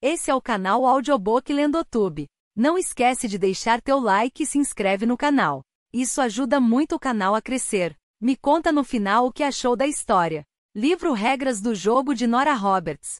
Esse é o canal Audiobook Lendotube. Não esquece de deixar teu like e se inscreve no canal. Isso ajuda muito o canal a crescer. Me conta no final o que achou da história. Livro Regras do Jogo de Nora Roberts.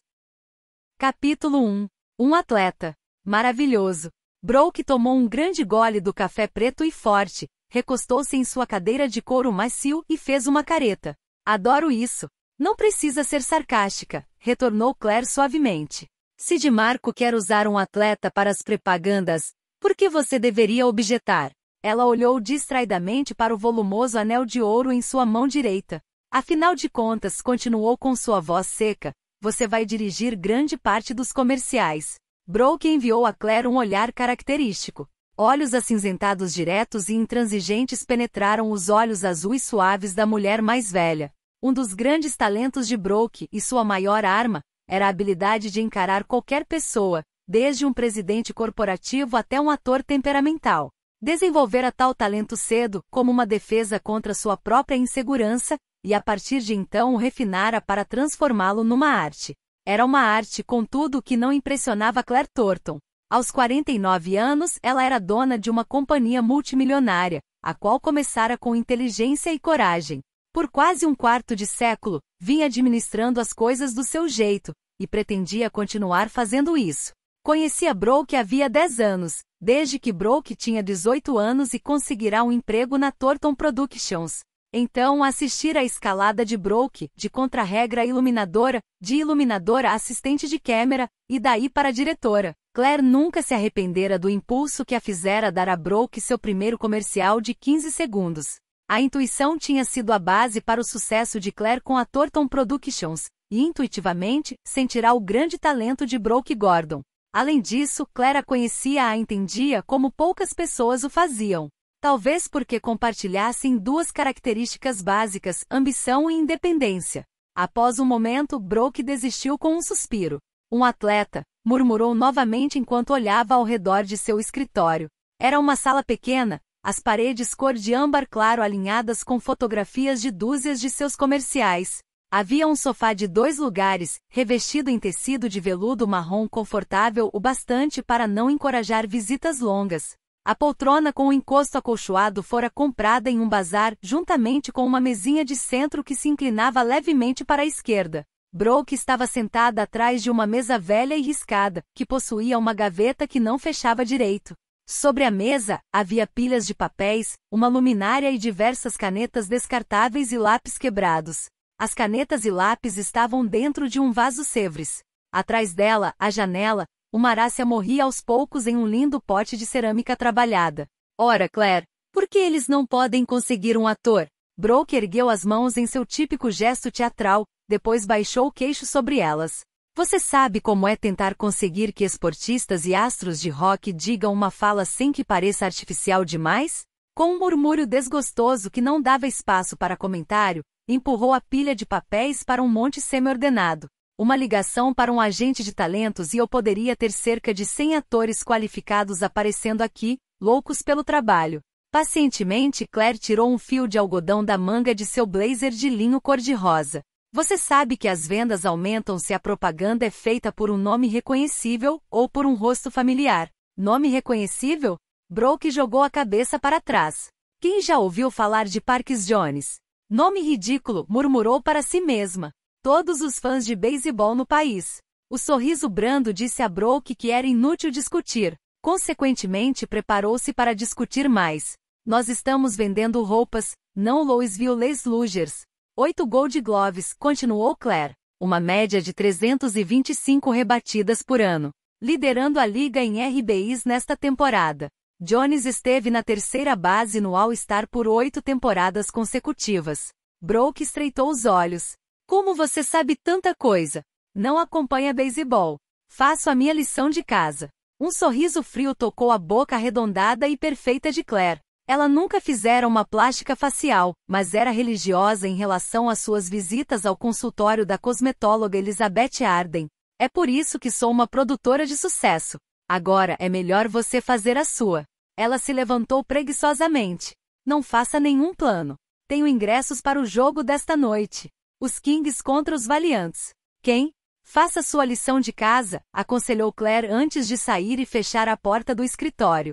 Capítulo 1. Um atleta. Maravilhoso. Broke tomou um grande gole do café preto e forte, recostou-se em sua cadeira de couro macio e fez uma careta. Adoro isso. Não precisa ser sarcástica, retornou Claire suavemente. Se de Marco quer usar um atleta para as propagandas, por que você deveria objetar? Ela olhou distraidamente para o volumoso anel de ouro em sua mão direita. Afinal de contas, continuou com sua voz seca, você vai dirigir grande parte dos comerciais. Broke enviou a Claire um olhar característico. Olhos acinzentados diretos e intransigentes penetraram os olhos azuis suaves da mulher mais velha. Um dos grandes talentos de Broke e sua maior arma, era a habilidade de encarar qualquer pessoa, desde um presidente corporativo até um ator temperamental. Desenvolvera tal talento cedo, como uma defesa contra sua própria insegurança, e a partir de então o refinara para transformá-lo numa arte. Era uma arte, contudo, que não impressionava Claire Thornton. Aos 49 anos, ela era dona de uma companhia multimilionária, a qual começara com inteligência e coragem. Por quase um quarto de século, vinha administrando as coisas do seu jeito, e pretendia continuar fazendo isso. Conhecia Broke havia 10 anos, desde que Broke tinha 18 anos e conseguirá um emprego na Thornton Productions. Então, assistir à escalada de Broke, de contrarregra iluminadora, de iluminadora assistente de câmera, e daí para diretora. Claire nunca se arrependera do impulso que a fizera dar a Broke seu primeiro comercial de 15 segundos. A intuição tinha sido a base para o sucesso de Claire com a Thornton Productions, e intuitivamente sentirá o grande talento de Broke Gordon. Além disso, Claire a conhecia a entendia como poucas pessoas o faziam. Talvez porque compartilhassem duas características básicas, ambição e independência. Após um momento, Broke desistiu com um suspiro. Um atleta, murmurou novamente enquanto olhava ao redor de seu escritório. Era uma sala pequena, as paredes cor de âmbar claro alinhadas com fotografias de dúzias de seus comerciais. Havia um sofá de dois lugares, revestido em tecido de veludo marrom confortável o bastante para não encorajar visitas longas. A poltrona com o encosto acolchoado fora comprada em um bazar, juntamente com uma mesinha de centro que se inclinava levemente para a esquerda. Broke estava sentada atrás de uma mesa velha e riscada, que possuía uma gaveta que não fechava direito. Sobre a mesa, havia pilhas de papéis, uma luminária e diversas canetas descartáveis e lápis quebrados. As canetas e lápis estavam dentro de um vaso cevres. Atrás dela, a janela, uma arácia morria aos poucos em um lindo pote de cerâmica trabalhada. Ora, Claire, por que eles não podem conseguir um ator? Broke ergueu as mãos em seu típico gesto teatral, depois baixou o queixo sobre elas. Você sabe como é tentar conseguir que esportistas e astros de rock digam uma fala sem que pareça artificial demais? Com um murmúrio desgostoso que não dava espaço para comentário, empurrou a pilha de papéis para um monte semi-ordenado. Uma ligação para um agente de talentos e eu poderia ter cerca de 100 atores qualificados aparecendo aqui, loucos pelo trabalho. Pacientemente, Claire tirou um fio de algodão da manga de seu blazer de linho cor-de-rosa. Você sabe que as vendas aumentam se a propaganda é feita por um nome reconhecível ou por um rosto familiar. Nome reconhecível? Broke jogou a cabeça para trás. Quem já ouviu falar de Parks Jones? Nome ridículo, murmurou para si mesma. Todos os fãs de beisebol no país. O sorriso brando disse a Broke que era inútil discutir. Consequentemente, preparou-se para discutir mais. Nós estamos vendendo roupas, não Louisville Les Lugers. 8 Gold Gloves, continuou Claire, uma média de 325 rebatidas por ano, liderando a liga em RBIs nesta temporada. Jones esteve na terceira base no All-Star por oito temporadas consecutivas. Broke estreitou os olhos. Como você sabe tanta coisa? Não acompanha beisebol. Faço a minha lição de casa. Um sorriso frio tocou a boca arredondada e perfeita de Claire. Ela nunca fizera uma plástica facial, mas era religiosa em relação às suas visitas ao consultório da cosmetóloga Elizabeth Arden. É por isso que sou uma produtora de sucesso. Agora é melhor você fazer a sua. Ela se levantou preguiçosamente. Não faça nenhum plano. Tenho ingressos para o jogo desta noite. Os Kings contra os Valiantes. Quem? Faça sua lição de casa, aconselhou Claire antes de sair e fechar a porta do escritório.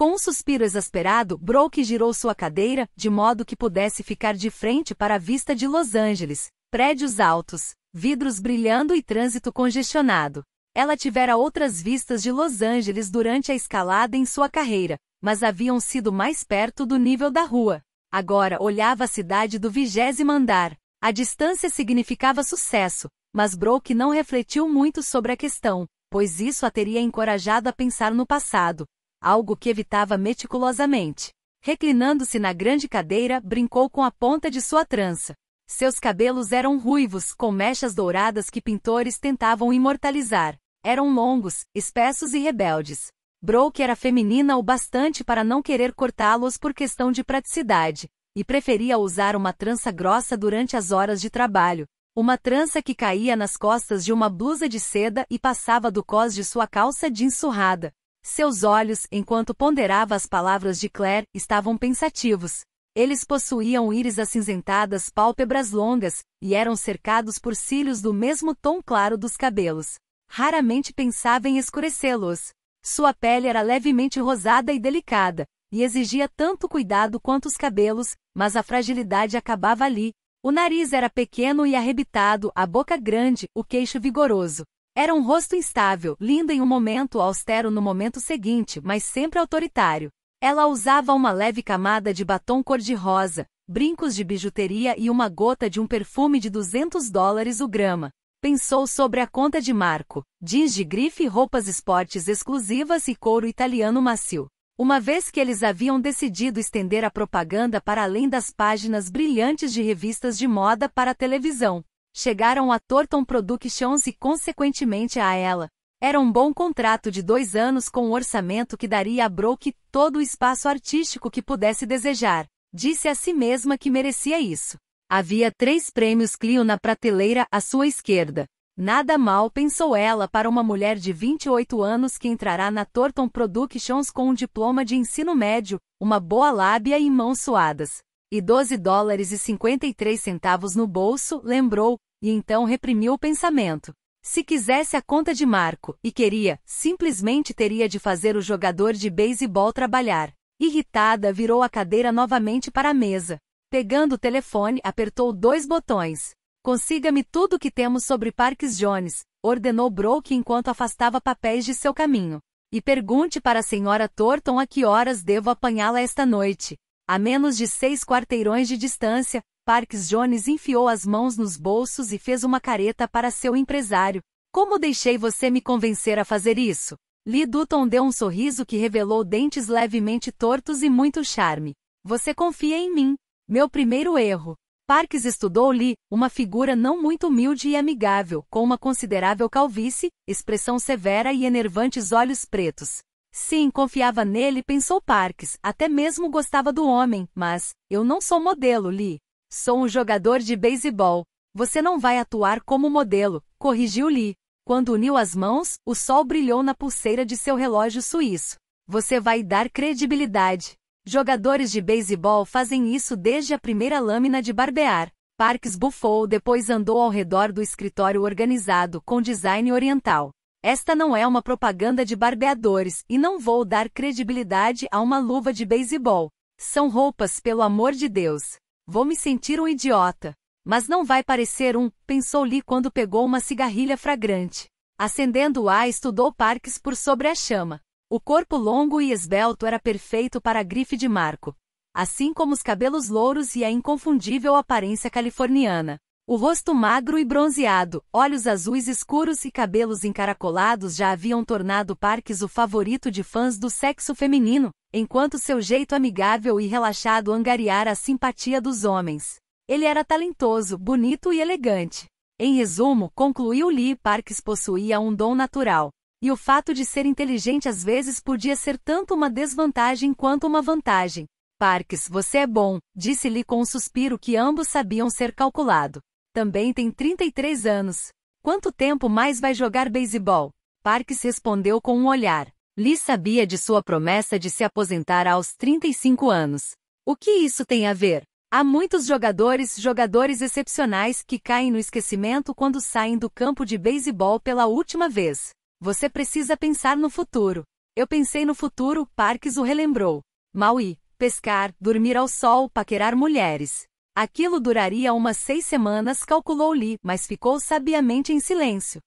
Com um suspiro exasperado, Broke girou sua cadeira, de modo que pudesse ficar de frente para a vista de Los Angeles, prédios altos, vidros brilhando e trânsito congestionado. Ela tivera outras vistas de Los Angeles durante a escalada em sua carreira, mas haviam sido mais perto do nível da rua. Agora olhava a cidade do vigésimo andar. A distância significava sucesso, mas Broke não refletiu muito sobre a questão, pois isso a teria encorajado a pensar no passado, algo que evitava meticulosamente. Reclinando-se na grande cadeira, brincou com a ponta de sua trança. Seus cabelos eram ruivos, com mechas douradas que pintores tentavam imortalizar. Eram longos, espessos e rebeldes. Brooke era feminina o bastante para não querer cortá-los por questão de praticidade, e preferia usar uma trança grossa durante as horas de trabalho, uma trança que caía nas costas de uma blusa de seda e passava do cós de sua calça jeans surrada. Seus olhos, enquanto ponderava as palavras de Claire, estavam pensativos. Eles possuíam íris acinzentadas, pálpebras longas, e eram cercados por cílios do mesmo tom claro dos cabelos. Raramente pensava em escurecê-los. Sua pele era levemente rosada e delicada, e exigia tanto cuidado quanto os cabelos, mas a fragilidade acabava ali. O nariz era pequeno e arrebitado, a boca grande, o queixo vigoroso. Era um rosto instável, linda em um momento, austero no momento seguinte, mas sempre autoritário. Ela usava uma leve camada de batom cor-de-rosa, brincos de bijuteria e uma gota de um perfume de 200 dólares o grama. Pensou sobre a conta de Marco, jeans de grife e roupas esportes exclusivas e couro italiano macio. Uma vez que eles haviam decidido estender a propaganda para além das páginas brilhantes de revistas de moda para a televisão chegaram a Thornton Productions e consequentemente a ela. Era um bom contrato de dois anos com um orçamento que daria a Brooke todo o espaço artístico que pudesse desejar. Disse a si mesma que merecia isso. Havia três prêmios Clio na prateleira à sua esquerda. Nada mal, pensou ela, para uma mulher de 28 anos que entrará na Thornton Productions com um diploma de ensino médio, uma boa lábia e mãos suadas e 12 dólares e 53 centavos no bolso, lembrou, e então reprimiu o pensamento. Se quisesse a conta de Marco, e queria, simplesmente teria de fazer o jogador de beisebol trabalhar. Irritada, virou a cadeira novamente para a mesa. Pegando o telefone, apertou dois botões. Consiga-me tudo o que temos sobre Parks Jones, ordenou Broke enquanto afastava papéis de seu caminho. E pergunte para a senhora Thornton a que horas devo apanhá-la esta noite. A menos de seis quarteirões de distância, Parks Jones enfiou as mãos nos bolsos e fez uma careta para seu empresário. Como deixei você me convencer a fazer isso? Lee Dutton deu um sorriso que revelou dentes levemente tortos e muito charme. Você confia em mim. Meu primeiro erro. Parks estudou Lee, uma figura não muito humilde e amigável, com uma considerável calvície, expressão severa e enervantes olhos pretos. Sim, confiava nele, pensou Parks, até mesmo gostava do homem, mas eu não sou modelo, Lee. Sou um jogador de beisebol. Você não vai atuar como modelo, corrigiu Lee. Quando uniu as mãos, o sol brilhou na pulseira de seu relógio suíço. Você vai dar credibilidade. Jogadores de beisebol fazem isso desde a primeira lâmina de barbear. Parks bufou, depois andou ao redor do escritório organizado com design oriental. Esta não é uma propaganda de barbeadores e não vou dar credibilidade a uma luva de beisebol. São roupas, pelo amor de Deus. Vou me sentir um idiota. Mas não vai parecer um, pensou Lee quando pegou uma cigarrilha fragrante. Acendendo-a, estudou Parks por sobre a chama. O corpo longo e esbelto era perfeito para a grife de Marco, assim como os cabelos louros e a inconfundível aparência californiana. O rosto magro e bronzeado, olhos azuis escuros e cabelos encaracolados já haviam tornado Parks o favorito de fãs do sexo feminino, enquanto seu jeito amigável e relaxado angariara a simpatia dos homens. Ele era talentoso, bonito e elegante. Em resumo, concluiu Lee, Parks possuía um dom natural. E o fato de ser inteligente às vezes podia ser tanto uma desvantagem quanto uma vantagem. Parks, você é bom, disse-lhe com um suspiro que ambos sabiam ser calculado também tem 33 anos. Quanto tempo mais vai jogar beisebol? Parks respondeu com um olhar. Lee sabia de sua promessa de se aposentar aos 35 anos. O que isso tem a ver? Há muitos jogadores, jogadores excepcionais, que caem no esquecimento quando saem do campo de beisebol pela última vez. Você precisa pensar no futuro. Eu pensei no futuro, Parks o relembrou. Maui, pescar, dormir ao sol, paquerar mulheres. Aquilo duraria umas seis semanas, calculou Lee, mas ficou sabiamente em silêncio.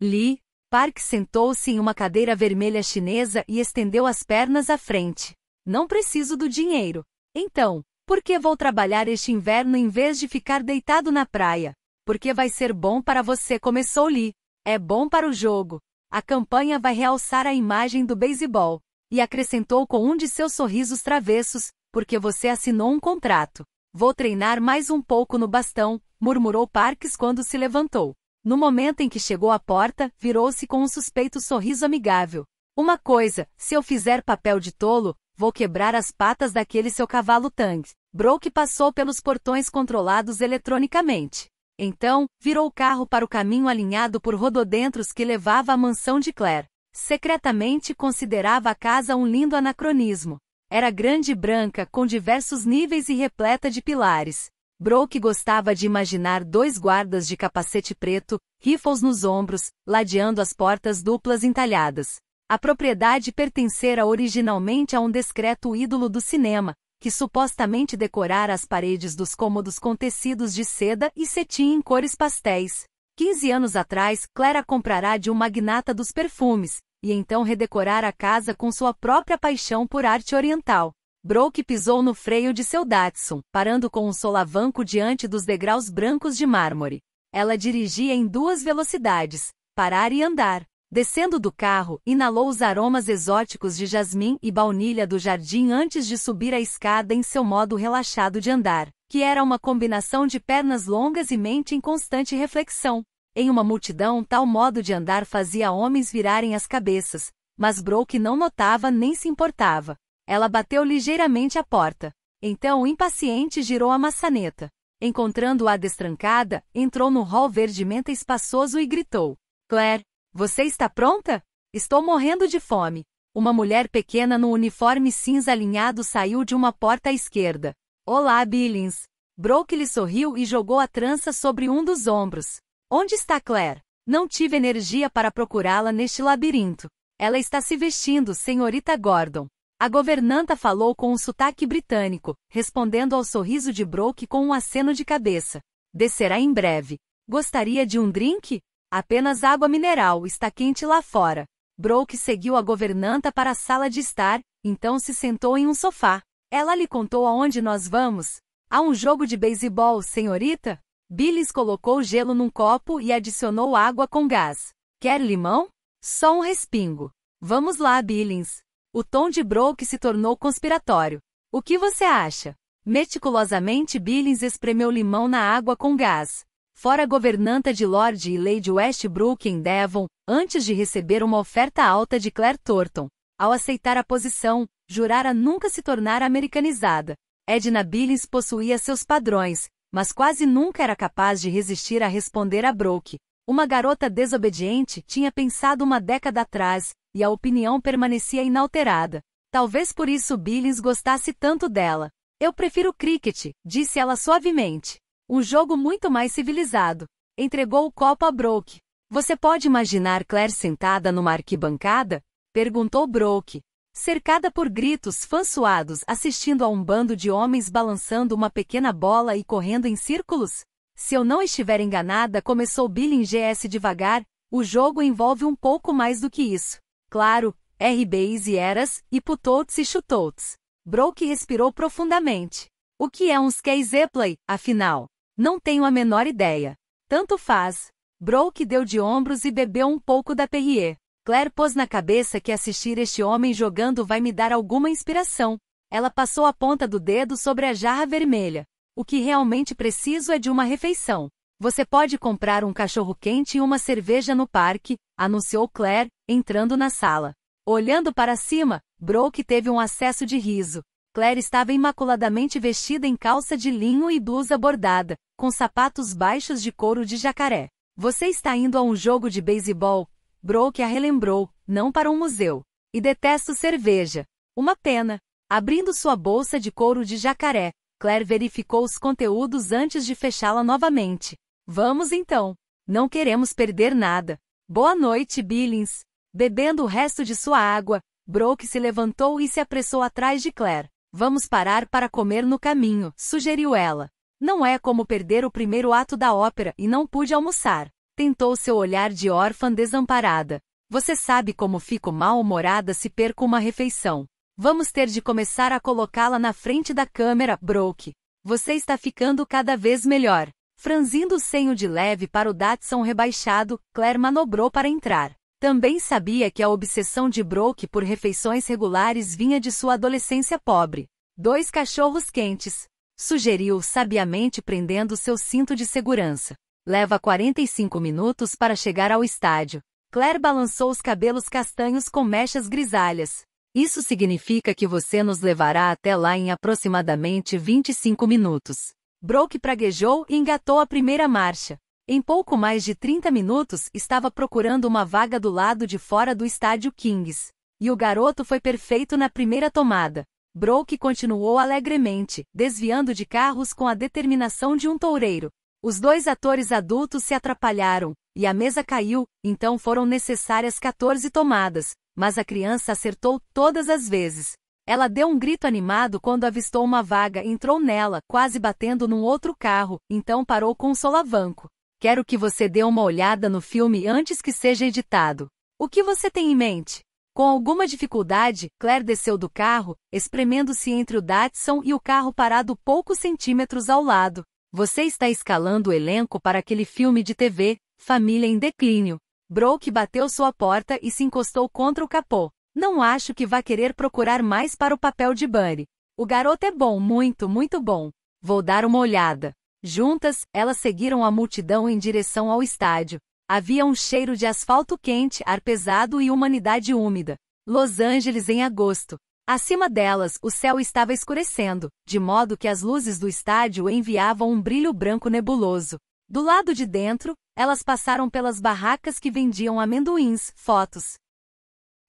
Lee, Park sentou-se em uma cadeira vermelha chinesa e estendeu as pernas à frente. Não preciso do dinheiro. Então, por que vou trabalhar este inverno em vez de ficar deitado na praia? Porque vai ser bom para você, começou Lee. É bom para o jogo. A campanha vai realçar a imagem do beisebol. E acrescentou com um de seus sorrisos travessos, porque você assinou um contrato. Vou treinar mais um pouco no bastão, murmurou Parks quando se levantou. No momento em que chegou à porta, virou-se com um suspeito sorriso amigável. Uma coisa, se eu fizer papel de tolo, vou quebrar as patas daquele seu cavalo Tang. Broke passou pelos portões controlados eletronicamente. Então, virou o carro para o caminho alinhado por rododentros que levava à mansão de Claire. Secretamente considerava a casa um lindo anacronismo. Era grande e branca, com diversos níveis e repleta de pilares. Broke gostava de imaginar dois guardas de capacete preto, rifles nos ombros, ladeando as portas duplas entalhadas. A propriedade pertencera originalmente a um discreto ídolo do cinema, que supostamente decorara as paredes dos cômodos com tecidos de seda e cetim em cores pastéis. 15 anos atrás, Clara comprará de um magnata dos perfumes, e então redecorar a casa com sua própria paixão por arte oriental. Broke pisou no freio de seu Datsun, parando com um solavanco diante dos degraus brancos de mármore. Ela dirigia em duas velocidades, parar e andar. Descendo do carro, inalou os aromas exóticos de jasmim e baunilha do jardim antes de subir a escada em seu modo relaxado de andar, que era uma combinação de pernas longas e mente em constante reflexão. Em uma multidão, tal modo de andar fazia homens virarem as cabeças, mas Brooke não notava nem se importava. Ela bateu ligeiramente a porta. Então, impaciente, girou a maçaneta. Encontrando-a destrancada, entrou no hall verde menta espaçoso e gritou: Claire, você está pronta? Estou morrendo de fome. Uma mulher pequena no uniforme cinza alinhado saiu de uma porta à esquerda. Olá, Billings. Brooke lhe sorriu e jogou a trança sobre um dos ombros. Onde está Claire? Não tive energia para procurá-la neste labirinto. Ela está se vestindo, senhorita Gordon. A governanta falou com um sotaque britânico, respondendo ao sorriso de Broke com um aceno de cabeça. Descerá em breve. Gostaria de um drink? Apenas água mineral, está quente lá fora. Broke seguiu a governanta para a sala de estar, então se sentou em um sofá. Ela lhe contou aonde nós vamos. Há um jogo de beisebol, senhorita? Billis colocou gelo num copo e adicionou água com gás. Quer limão? Só um respingo. Vamos lá, Billings. O tom de Broke se tornou conspiratório. O que você acha? Meticulosamente, Billings espremeu limão na água com gás. Fora governanta de Lord e Lady Westbrook em Devon, antes de receber uma oferta alta de Claire Thornton. Ao aceitar a posição, jurara nunca se tornar americanizada. Edna Billings possuía seus padrões, mas quase nunca era capaz de resistir a responder a Brooke. Uma garota desobediente tinha pensado uma década atrás, e a opinião permanecia inalterada. Talvez por isso Billings gostasse tanto dela. Eu prefiro cricket, disse ela suavemente. Um jogo muito mais civilizado. Entregou o copo a Brooke. Você pode imaginar Claire sentada numa arquibancada? Perguntou Brooke, Cercada por gritos suados assistindo a um bando de homens balançando uma pequena bola e correndo em círculos? Se eu não estiver enganada, começou Billy em GS devagar, o jogo envolve um pouco mais do que isso. Claro, RBs e eras, e putouts e chutouts. Broke respirou profundamente. O que é um Skaze Play, afinal? Não tenho a menor ideia. Tanto faz. Broke deu de ombros e bebeu um pouco da Perrier. Claire pôs na cabeça que assistir este homem jogando vai me dar alguma inspiração. Ela passou a ponta do dedo sobre a jarra vermelha. O que realmente preciso é de uma refeição. Você pode comprar um cachorro-quente e uma cerveja no parque, anunciou Claire, entrando na sala. Olhando para cima, Broke teve um acesso de riso. Claire estava imaculadamente vestida em calça de linho e blusa bordada, com sapatos baixos de couro de jacaré. Você está indo a um jogo de beisebol, Broke a relembrou, não para um museu. E detesto cerveja. Uma pena. Abrindo sua bolsa de couro de jacaré, Claire verificou os conteúdos antes de fechá-la novamente. Vamos então. Não queremos perder nada. Boa noite, Billings. Bebendo o resto de sua água, Broke se levantou e se apressou atrás de Claire. Vamos parar para comer no caminho, sugeriu ela. Não é como perder o primeiro ato da ópera e não pude almoçar tentou seu olhar de órfã desamparada. Você sabe como fico mal-humorada se perco uma refeição. Vamos ter de começar a colocá-la na frente da câmera, Broke. Você está ficando cada vez melhor. Franzindo o senho de leve para o Datsun rebaixado, Claire manobrou para entrar. Também sabia que a obsessão de Broke por refeições regulares vinha de sua adolescência pobre. Dois cachorros quentes, sugeriu sabiamente prendendo seu cinto de segurança. Leva 45 minutos para chegar ao estádio. Claire balançou os cabelos castanhos com mechas grisalhas. Isso significa que você nos levará até lá em aproximadamente 25 minutos. Broke praguejou e engatou a primeira marcha. Em pouco mais de 30 minutos, estava procurando uma vaga do lado de fora do estádio Kings. E o garoto foi perfeito na primeira tomada. Broke continuou alegremente, desviando de carros com a determinação de um toureiro. Os dois atores adultos se atrapalharam, e a mesa caiu, então foram necessárias 14 tomadas, mas a criança acertou todas as vezes. Ela deu um grito animado quando avistou uma vaga e entrou nela, quase batendo num outro carro, então parou com um solavanco. Quero que você dê uma olhada no filme antes que seja editado. O que você tem em mente? Com alguma dificuldade, Claire desceu do carro, espremendo-se entre o Datsun e o carro parado poucos centímetros ao lado. Você está escalando o elenco para aquele filme de TV, Família em Declínio. Broke bateu sua porta e se encostou contra o capô. Não acho que vá querer procurar mais para o papel de Bunny. O garoto é bom, muito, muito bom. Vou dar uma olhada. Juntas, elas seguiram a multidão em direção ao estádio. Havia um cheiro de asfalto quente, ar pesado e humanidade úmida. Los Angeles em agosto. Acima delas, o céu estava escurecendo, de modo que as luzes do estádio enviavam um brilho branco nebuloso. Do lado de dentro, elas passaram pelas barracas que vendiam amendoins, fotos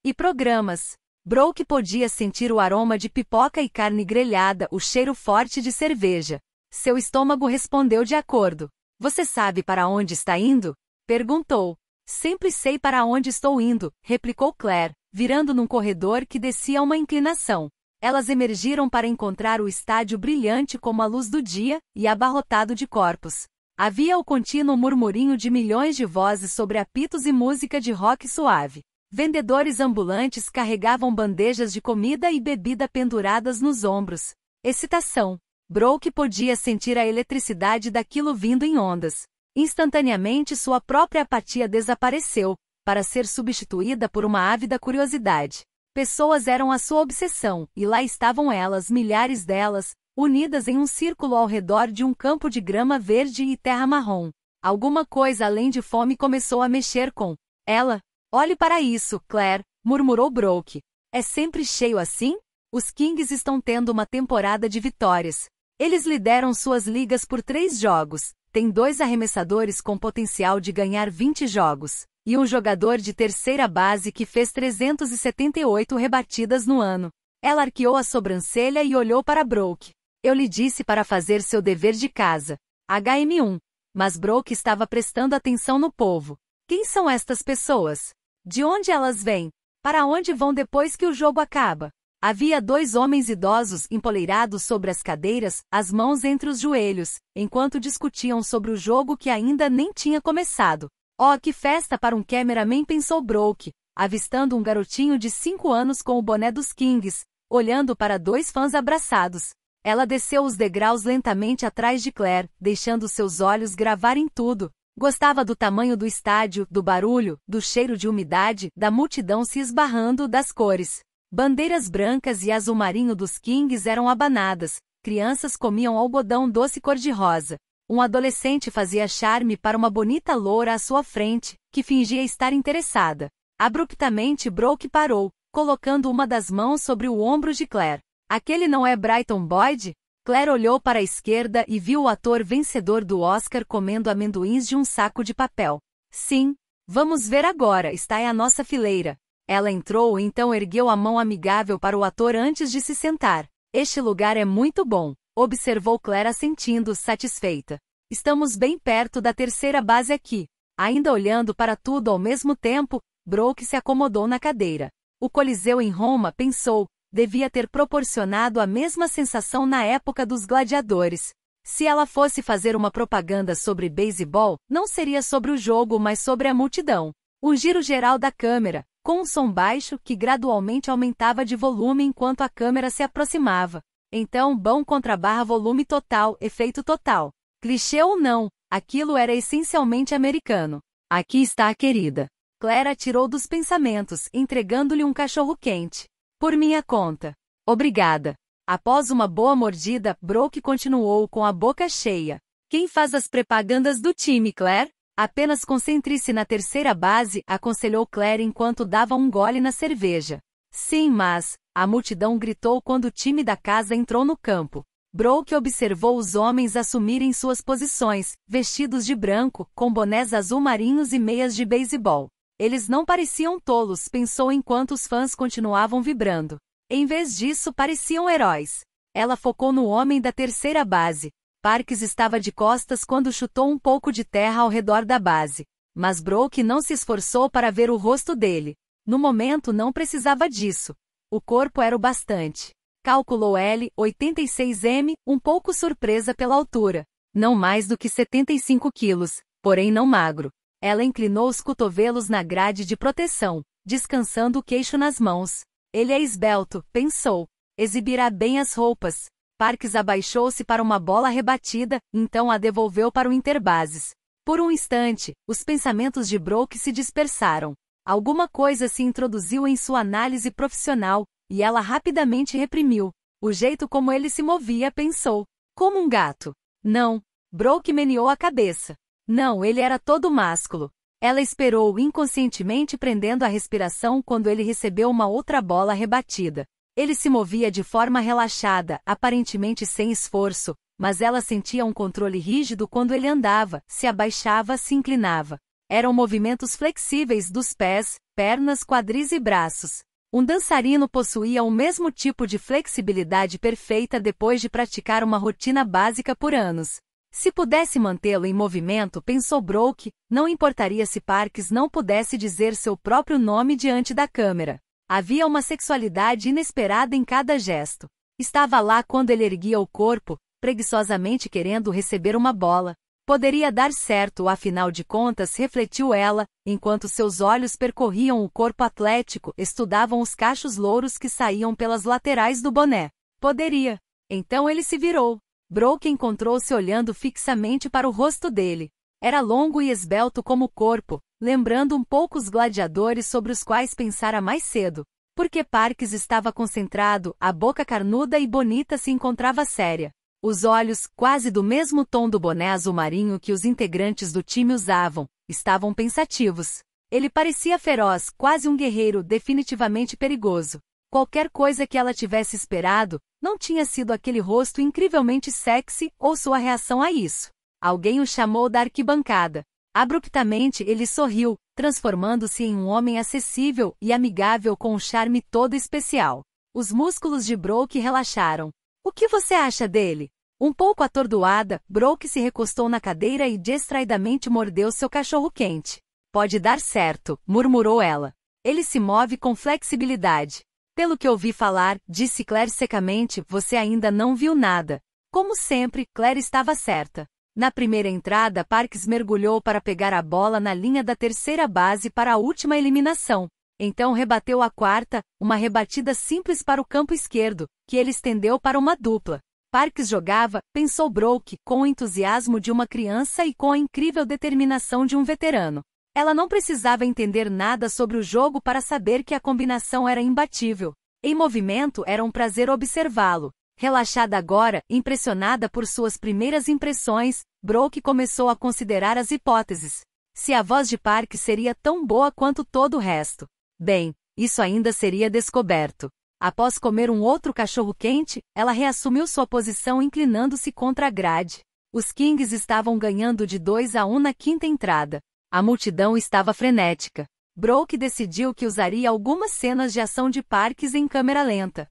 e programas. Broke podia sentir o aroma de pipoca e carne grelhada, o cheiro forte de cerveja. Seu estômago respondeu de acordo. Você sabe para onde está indo? perguntou. Sempre sei para onde estou indo, replicou Claire virando num corredor que descia uma inclinação. Elas emergiram para encontrar o estádio brilhante como a luz do dia e abarrotado de corpos. Havia o contínuo murmurinho de milhões de vozes sobre apitos e música de rock suave. Vendedores ambulantes carregavam bandejas de comida e bebida penduradas nos ombros. Excitação. Broke podia sentir a eletricidade daquilo vindo em ondas. Instantaneamente sua própria apatia desapareceu, para ser substituída por uma ávida curiosidade. Pessoas eram a sua obsessão, e lá estavam elas, milhares delas, unidas em um círculo ao redor de um campo de grama verde e terra marrom. Alguma coisa além de fome começou a mexer com ela. Olhe para isso, Claire, murmurou Broke. É sempre cheio assim? Os Kings estão tendo uma temporada de vitórias. Eles lideram suas ligas por três jogos, têm dois arremessadores com potencial de ganhar 20 jogos e um jogador de terceira base que fez 378 rebatidas no ano. Ela arqueou a sobrancelha e olhou para Broke. Eu lhe disse para fazer seu dever de casa. HM1. Mas Broke estava prestando atenção no povo. Quem são estas pessoas? De onde elas vêm? Para onde vão depois que o jogo acaba? Havia dois homens idosos empoleirados sobre as cadeiras, as mãos entre os joelhos, enquanto discutiam sobre o jogo que ainda nem tinha começado. Oh, que festa para um cameraman pensou Broke, avistando um garotinho de 5 anos com o boné dos Kings, olhando para dois fãs abraçados. Ela desceu os degraus lentamente atrás de Claire, deixando seus olhos gravarem tudo. Gostava do tamanho do estádio, do barulho, do cheiro de umidade, da multidão se esbarrando, das cores. Bandeiras brancas e azul marinho dos Kings eram abanadas, crianças comiam algodão doce cor-de-rosa, um adolescente fazia charme para uma bonita loura à sua frente, que fingia estar interessada. Abruptamente Broke parou, colocando uma das mãos sobre o ombro de Claire. Aquele não é Brighton Boyd? Claire olhou para a esquerda e viu o ator vencedor do Oscar comendo amendoins de um saco de papel. Sim, vamos ver agora, está em a nossa fileira. Ela entrou e então ergueu a mão amigável para o ator antes de se sentar. Este lugar é muito bom observou Clara sentindo-se satisfeita. Estamos bem perto da terceira base aqui. Ainda olhando para tudo ao mesmo tempo, Broke se acomodou na cadeira. O Coliseu em Roma, pensou, devia ter proporcionado a mesma sensação na época dos gladiadores. Se ela fosse fazer uma propaganda sobre beisebol, não seria sobre o jogo, mas sobre a multidão. O giro geral da câmera, com um som baixo que gradualmente aumentava de volume enquanto a câmera se aproximava. Então, bom contra barra volume total, efeito total. Clichê ou não, aquilo era essencialmente americano. Aqui está a querida. Clara tirou dos pensamentos, entregando-lhe um cachorro quente. Por minha conta. Obrigada. Após uma boa mordida, Broke continuou com a boca cheia. Quem faz as propagandas do time, Claire? Apenas concentre-se na terceira base, aconselhou Claire enquanto dava um gole na cerveja. Sim, mas, a multidão gritou quando o time da casa entrou no campo. Broke observou os homens assumirem suas posições, vestidos de branco, com bonés azul marinhos e meias de beisebol. Eles não pareciam tolos, pensou enquanto os fãs continuavam vibrando. Em vez disso, pareciam heróis. Ela focou no homem da terceira base. Parks estava de costas quando chutou um pouco de terra ao redor da base. Mas Broke não se esforçou para ver o rosto dele. No momento não precisava disso. O corpo era o bastante. Calculou L, 86M, um pouco surpresa pela altura. Não mais do que 75 quilos, porém não magro. Ela inclinou os cotovelos na grade de proteção, descansando o queixo nas mãos. Ele é esbelto, pensou. Exibirá bem as roupas. Parques abaixou-se para uma bola rebatida, então a devolveu para o interbases. Por um instante, os pensamentos de Broke se dispersaram. Alguma coisa se introduziu em sua análise profissional, e ela rapidamente reprimiu. O jeito como ele se movia, pensou. Como um gato. Não. Broke meneou a cabeça. Não, ele era todo másculo. Ela esperou inconscientemente prendendo a respiração quando ele recebeu uma outra bola rebatida. Ele se movia de forma relaxada, aparentemente sem esforço, mas ela sentia um controle rígido quando ele andava, se abaixava, se inclinava eram movimentos flexíveis dos pés, pernas, quadris e braços. Um dançarino possuía o mesmo tipo de flexibilidade perfeita depois de praticar uma rotina básica por anos. Se pudesse mantê-lo em movimento, pensou Broke, não importaria se Parks não pudesse dizer seu próprio nome diante da câmera. Havia uma sexualidade inesperada em cada gesto. Estava lá quando ele erguia o corpo, preguiçosamente querendo receber uma bola, Poderia dar certo, afinal de contas, refletiu ela, enquanto seus olhos percorriam o corpo atlético, estudavam os cachos louros que saíam pelas laterais do boné. Poderia. Então ele se virou. Broke encontrou-se olhando fixamente para o rosto dele. Era longo e esbelto como o corpo, lembrando um pouco os gladiadores sobre os quais pensara mais cedo. Porque Parques estava concentrado, a boca carnuda e bonita se encontrava séria. Os olhos, quase do mesmo tom do boné azul marinho que os integrantes do time usavam, estavam pensativos. Ele parecia feroz, quase um guerreiro definitivamente perigoso. Qualquer coisa que ela tivesse esperado, não tinha sido aquele rosto incrivelmente sexy ou sua reação a isso. Alguém o chamou da arquibancada. Abruptamente ele sorriu, transformando-se em um homem acessível e amigável com um charme todo especial. Os músculos de Broke relaxaram. O que você acha dele? Um pouco atordoada, Brooke se recostou na cadeira e distraidamente mordeu seu cachorro quente. Pode dar certo, murmurou ela. Ele se move com flexibilidade. Pelo que ouvi falar, disse Claire secamente, você ainda não viu nada. Como sempre, Claire estava certa. Na primeira entrada, Parks mergulhou para pegar a bola na linha da terceira base para a última eliminação. Então rebateu a quarta, uma rebatida simples para o campo esquerdo, que ele estendeu para uma dupla. Parks jogava, pensou Broke, com o entusiasmo de uma criança e com a incrível determinação de um veterano. Ela não precisava entender nada sobre o jogo para saber que a combinação era imbatível. Em movimento era um prazer observá-lo. Relaxada agora, impressionada por suas primeiras impressões, Broke começou a considerar as hipóteses. Se a voz de Park seria tão boa quanto todo o resto. Bem, isso ainda seria descoberto. Após comer um outro cachorro-quente, ela reassumiu sua posição inclinando-se contra a grade. Os Kings estavam ganhando de 2 a 1 um na quinta entrada. A multidão estava frenética. Broke decidiu que usaria algumas cenas de ação de parques em câmera lenta.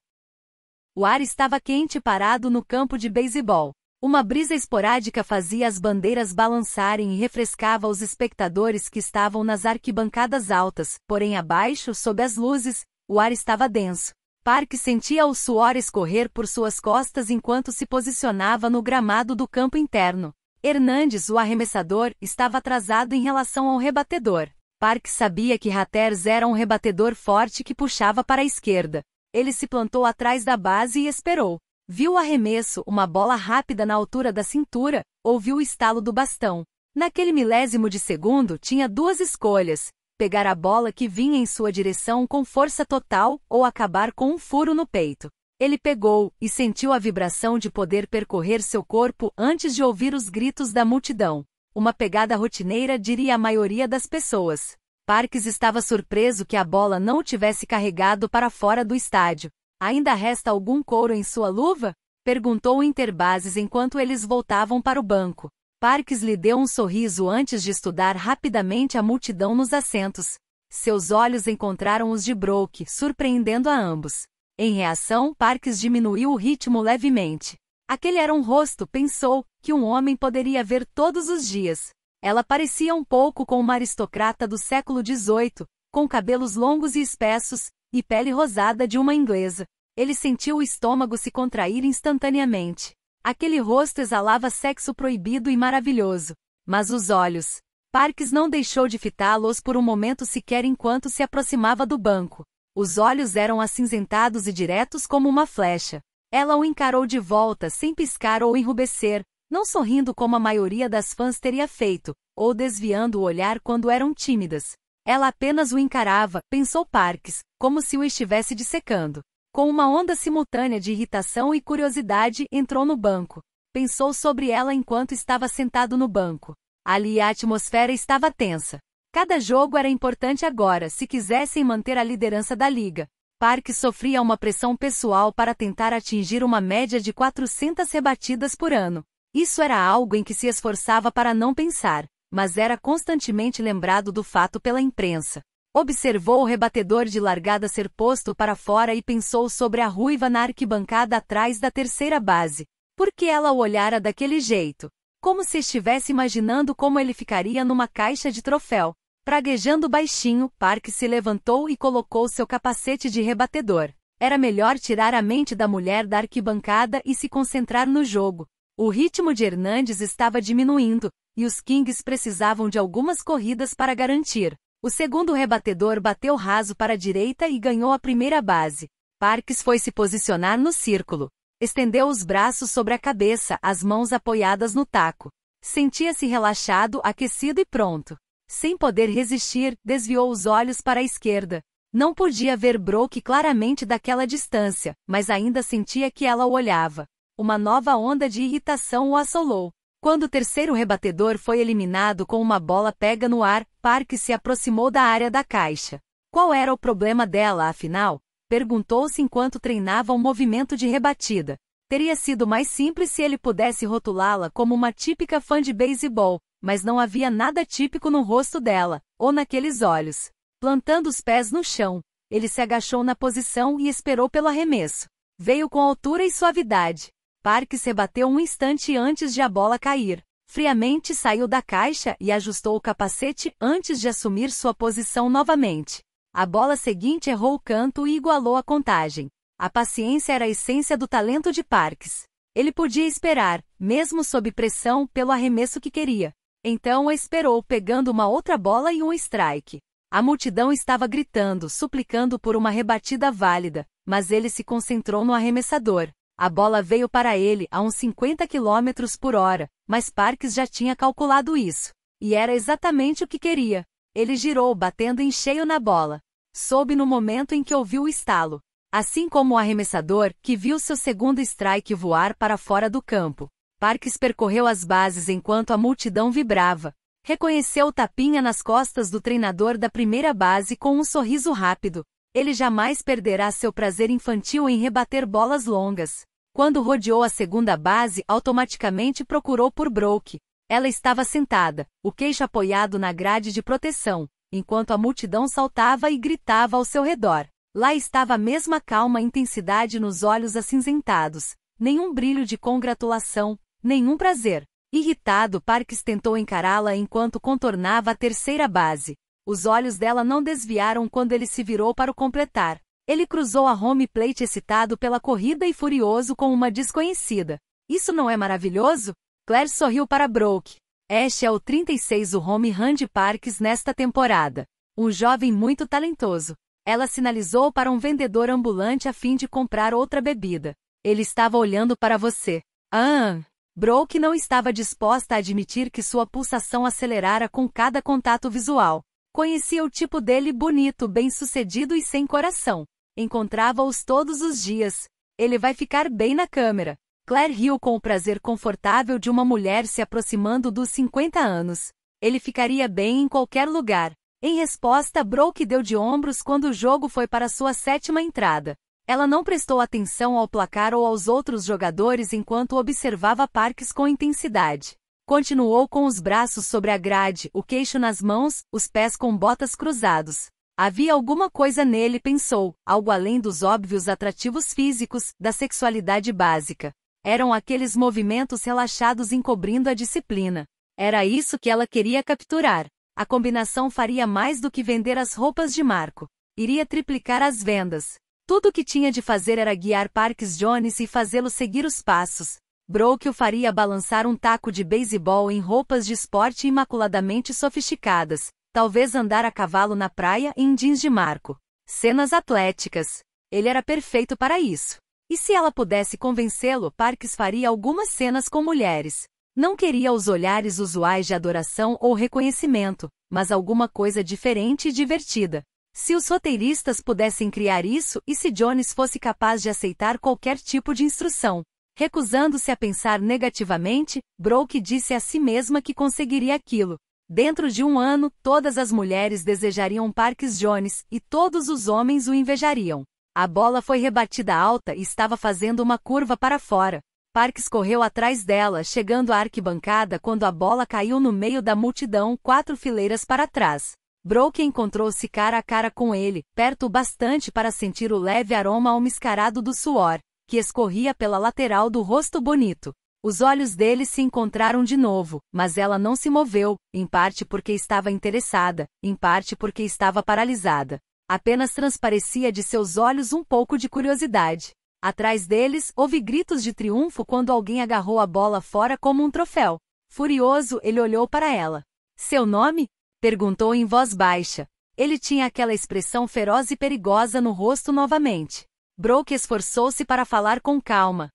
O ar estava quente e parado no campo de beisebol. Uma brisa esporádica fazia as bandeiras balançarem e refrescava os espectadores que estavam nas arquibancadas altas, porém abaixo, sob as luzes, o ar estava denso. Park sentia o suor escorrer por suas costas enquanto se posicionava no gramado do campo interno. Hernandes, o arremessador, estava atrasado em relação ao rebatedor. Park sabia que Raters era um rebatedor forte que puxava para a esquerda. Ele se plantou atrás da base e esperou. Viu o arremesso, uma bola rápida na altura da cintura, ouviu o estalo do bastão. Naquele milésimo de segundo, tinha duas escolhas: pegar a bola que vinha em sua direção com força total ou acabar com um furo no peito. Ele pegou e sentiu a vibração de poder percorrer seu corpo antes de ouvir os gritos da multidão. Uma pegada rotineira diria a maioria das pessoas. Parques estava surpreso que a bola não o tivesse carregado para fora do estádio. Ainda resta algum couro em sua luva? Perguntou Interbases enquanto eles voltavam para o banco. Parkes lhe deu um sorriso antes de estudar rapidamente a multidão nos assentos. Seus olhos encontraram os de Broke, surpreendendo a ambos. Em reação, Parkes diminuiu o ritmo levemente. Aquele era um rosto, pensou, que um homem poderia ver todos os dias. Ela parecia um pouco com uma aristocrata do século XVIII, com cabelos longos e espessos, e pele rosada de uma inglesa. Ele sentiu o estômago se contrair instantaneamente. Aquele rosto exalava sexo proibido e maravilhoso. Mas os olhos. parkes não deixou de fitá-los por um momento sequer enquanto se aproximava do banco. Os olhos eram acinzentados e diretos como uma flecha. Ela o encarou de volta sem piscar ou enrubescer, não sorrindo como a maioria das fãs teria feito, ou desviando o olhar quando eram tímidas. Ela apenas o encarava, pensou Parkes, como se o estivesse dissecando. Com uma onda simultânea de irritação e curiosidade, entrou no banco. Pensou sobre ela enquanto estava sentado no banco. Ali a atmosfera estava tensa. Cada jogo era importante agora se quisessem manter a liderança da liga. Park sofria uma pressão pessoal para tentar atingir uma média de 400 rebatidas por ano. Isso era algo em que se esforçava para não pensar, mas era constantemente lembrado do fato pela imprensa. Observou o rebatedor de largada ser posto para fora e pensou sobre a ruiva na arquibancada atrás da terceira base. Por que ela o olhara daquele jeito? Como se estivesse imaginando como ele ficaria numa caixa de troféu. Praguejando baixinho, Park se levantou e colocou seu capacete de rebatedor. Era melhor tirar a mente da mulher da arquibancada e se concentrar no jogo. O ritmo de Hernandes estava diminuindo, e os Kings precisavam de algumas corridas para garantir o segundo rebatedor bateu raso para a direita e ganhou a primeira base. Parques foi se posicionar no círculo. Estendeu os braços sobre a cabeça, as mãos apoiadas no taco. Sentia-se relaxado, aquecido e pronto. Sem poder resistir, desviou os olhos para a esquerda. Não podia ver Broke claramente daquela distância, mas ainda sentia que ela o olhava. Uma nova onda de irritação o assolou. Quando o terceiro rebatedor foi eliminado com uma bola pega no ar, Park se aproximou da área da caixa. Qual era o problema dela, afinal? Perguntou-se enquanto treinava um movimento de rebatida. Teria sido mais simples se ele pudesse rotulá-la como uma típica fã de beisebol, mas não havia nada típico no rosto dela, ou naqueles olhos. Plantando os pés no chão, ele se agachou na posição e esperou pelo arremesso. Veio com altura e suavidade. Park se bateu um instante antes de a bola cair. Friamente saiu da caixa e ajustou o capacete antes de assumir sua posição novamente. A bola seguinte errou o canto e igualou a contagem. A paciência era a essência do talento de Parks. Ele podia esperar, mesmo sob pressão, pelo arremesso que queria. Então esperou, pegando uma outra bola e um strike. A multidão estava gritando, suplicando por uma rebatida válida, mas ele se concentrou no arremessador. A bola veio para ele a uns 50 km por hora, mas Parks já tinha calculado isso. E era exatamente o que queria. Ele girou batendo em cheio na bola. Soube no momento em que ouviu o estalo. Assim como o arremessador, que viu seu segundo strike voar para fora do campo. Parks percorreu as bases enquanto a multidão vibrava. Reconheceu o tapinha nas costas do treinador da primeira base com um sorriso rápido. Ele jamais perderá seu prazer infantil em rebater bolas longas. Quando rodeou a segunda base, automaticamente procurou por Broke. Ela estava sentada, o queixo apoiado na grade de proteção, enquanto a multidão saltava e gritava ao seu redor. Lá estava a mesma calma intensidade nos olhos acinzentados, nenhum brilho de congratulação, nenhum prazer. Irritado, Parks tentou encará-la enquanto contornava a terceira base. Os olhos dela não desviaram quando ele se virou para o completar. Ele cruzou a home plate excitado pela corrida e furioso com uma desconhecida. Isso não é maravilhoso? Claire sorriu para Broke. Este é o 36 o home run de Parks nesta temporada. Um jovem muito talentoso. Ela sinalizou para um vendedor ambulante a fim de comprar outra bebida. Ele estava olhando para você. Ah! Broke não estava disposta a admitir que sua pulsação acelerara com cada contato visual. Conhecia o tipo dele bonito, bem-sucedido e sem coração. Encontrava-os todos os dias. Ele vai ficar bem na câmera. Claire riu com o prazer confortável de uma mulher se aproximando dos 50 anos. Ele ficaria bem em qualquer lugar. Em resposta, Brooke deu de ombros quando o jogo foi para sua sétima entrada. Ela não prestou atenção ao placar ou aos outros jogadores enquanto observava Parks com intensidade. Continuou com os braços sobre a grade, o queixo nas mãos, os pés com botas cruzados. Havia alguma coisa nele, pensou, algo além dos óbvios atrativos físicos, da sexualidade básica. Eram aqueles movimentos relaxados encobrindo a disciplina. Era isso que ela queria capturar. A combinação faria mais do que vender as roupas de Marco. Iria triplicar as vendas. Tudo o que tinha de fazer era guiar Parks Jones e fazê-lo seguir os passos. Broke o faria balançar um taco de beisebol em roupas de esporte imaculadamente sofisticadas, talvez andar a cavalo na praia em jeans de marco. Cenas atléticas. Ele era perfeito para isso. E se ela pudesse convencê-lo, Parks faria algumas cenas com mulheres. Não queria os olhares usuais de adoração ou reconhecimento, mas alguma coisa diferente e divertida. Se os roteiristas pudessem criar isso e se Jones fosse capaz de aceitar qualquer tipo de instrução. Recusando-se a pensar negativamente, Brooke disse a si mesma que conseguiria aquilo. Dentro de um ano, todas as mulheres desejariam Parques Jones e todos os homens o invejariam. A bola foi rebatida alta e estava fazendo uma curva para fora. Parks correu atrás dela, chegando à arquibancada quando a bola caiu no meio da multidão, quatro fileiras para trás. Broke encontrou-se cara a cara com ele, perto o bastante para sentir o leve aroma almiscarado do suor, que escorria pela lateral do rosto bonito. Os olhos dele se encontraram de novo, mas ela não se moveu, em parte porque estava interessada, em parte porque estava paralisada. Apenas transparecia de seus olhos um pouco de curiosidade. Atrás deles, houve gritos de triunfo quando alguém agarrou a bola fora como um troféu. Furioso, ele olhou para ela. Seu nome? perguntou em voz baixa. Ele tinha aquela expressão feroz e perigosa no rosto novamente. Broke esforçou-se para falar com calma.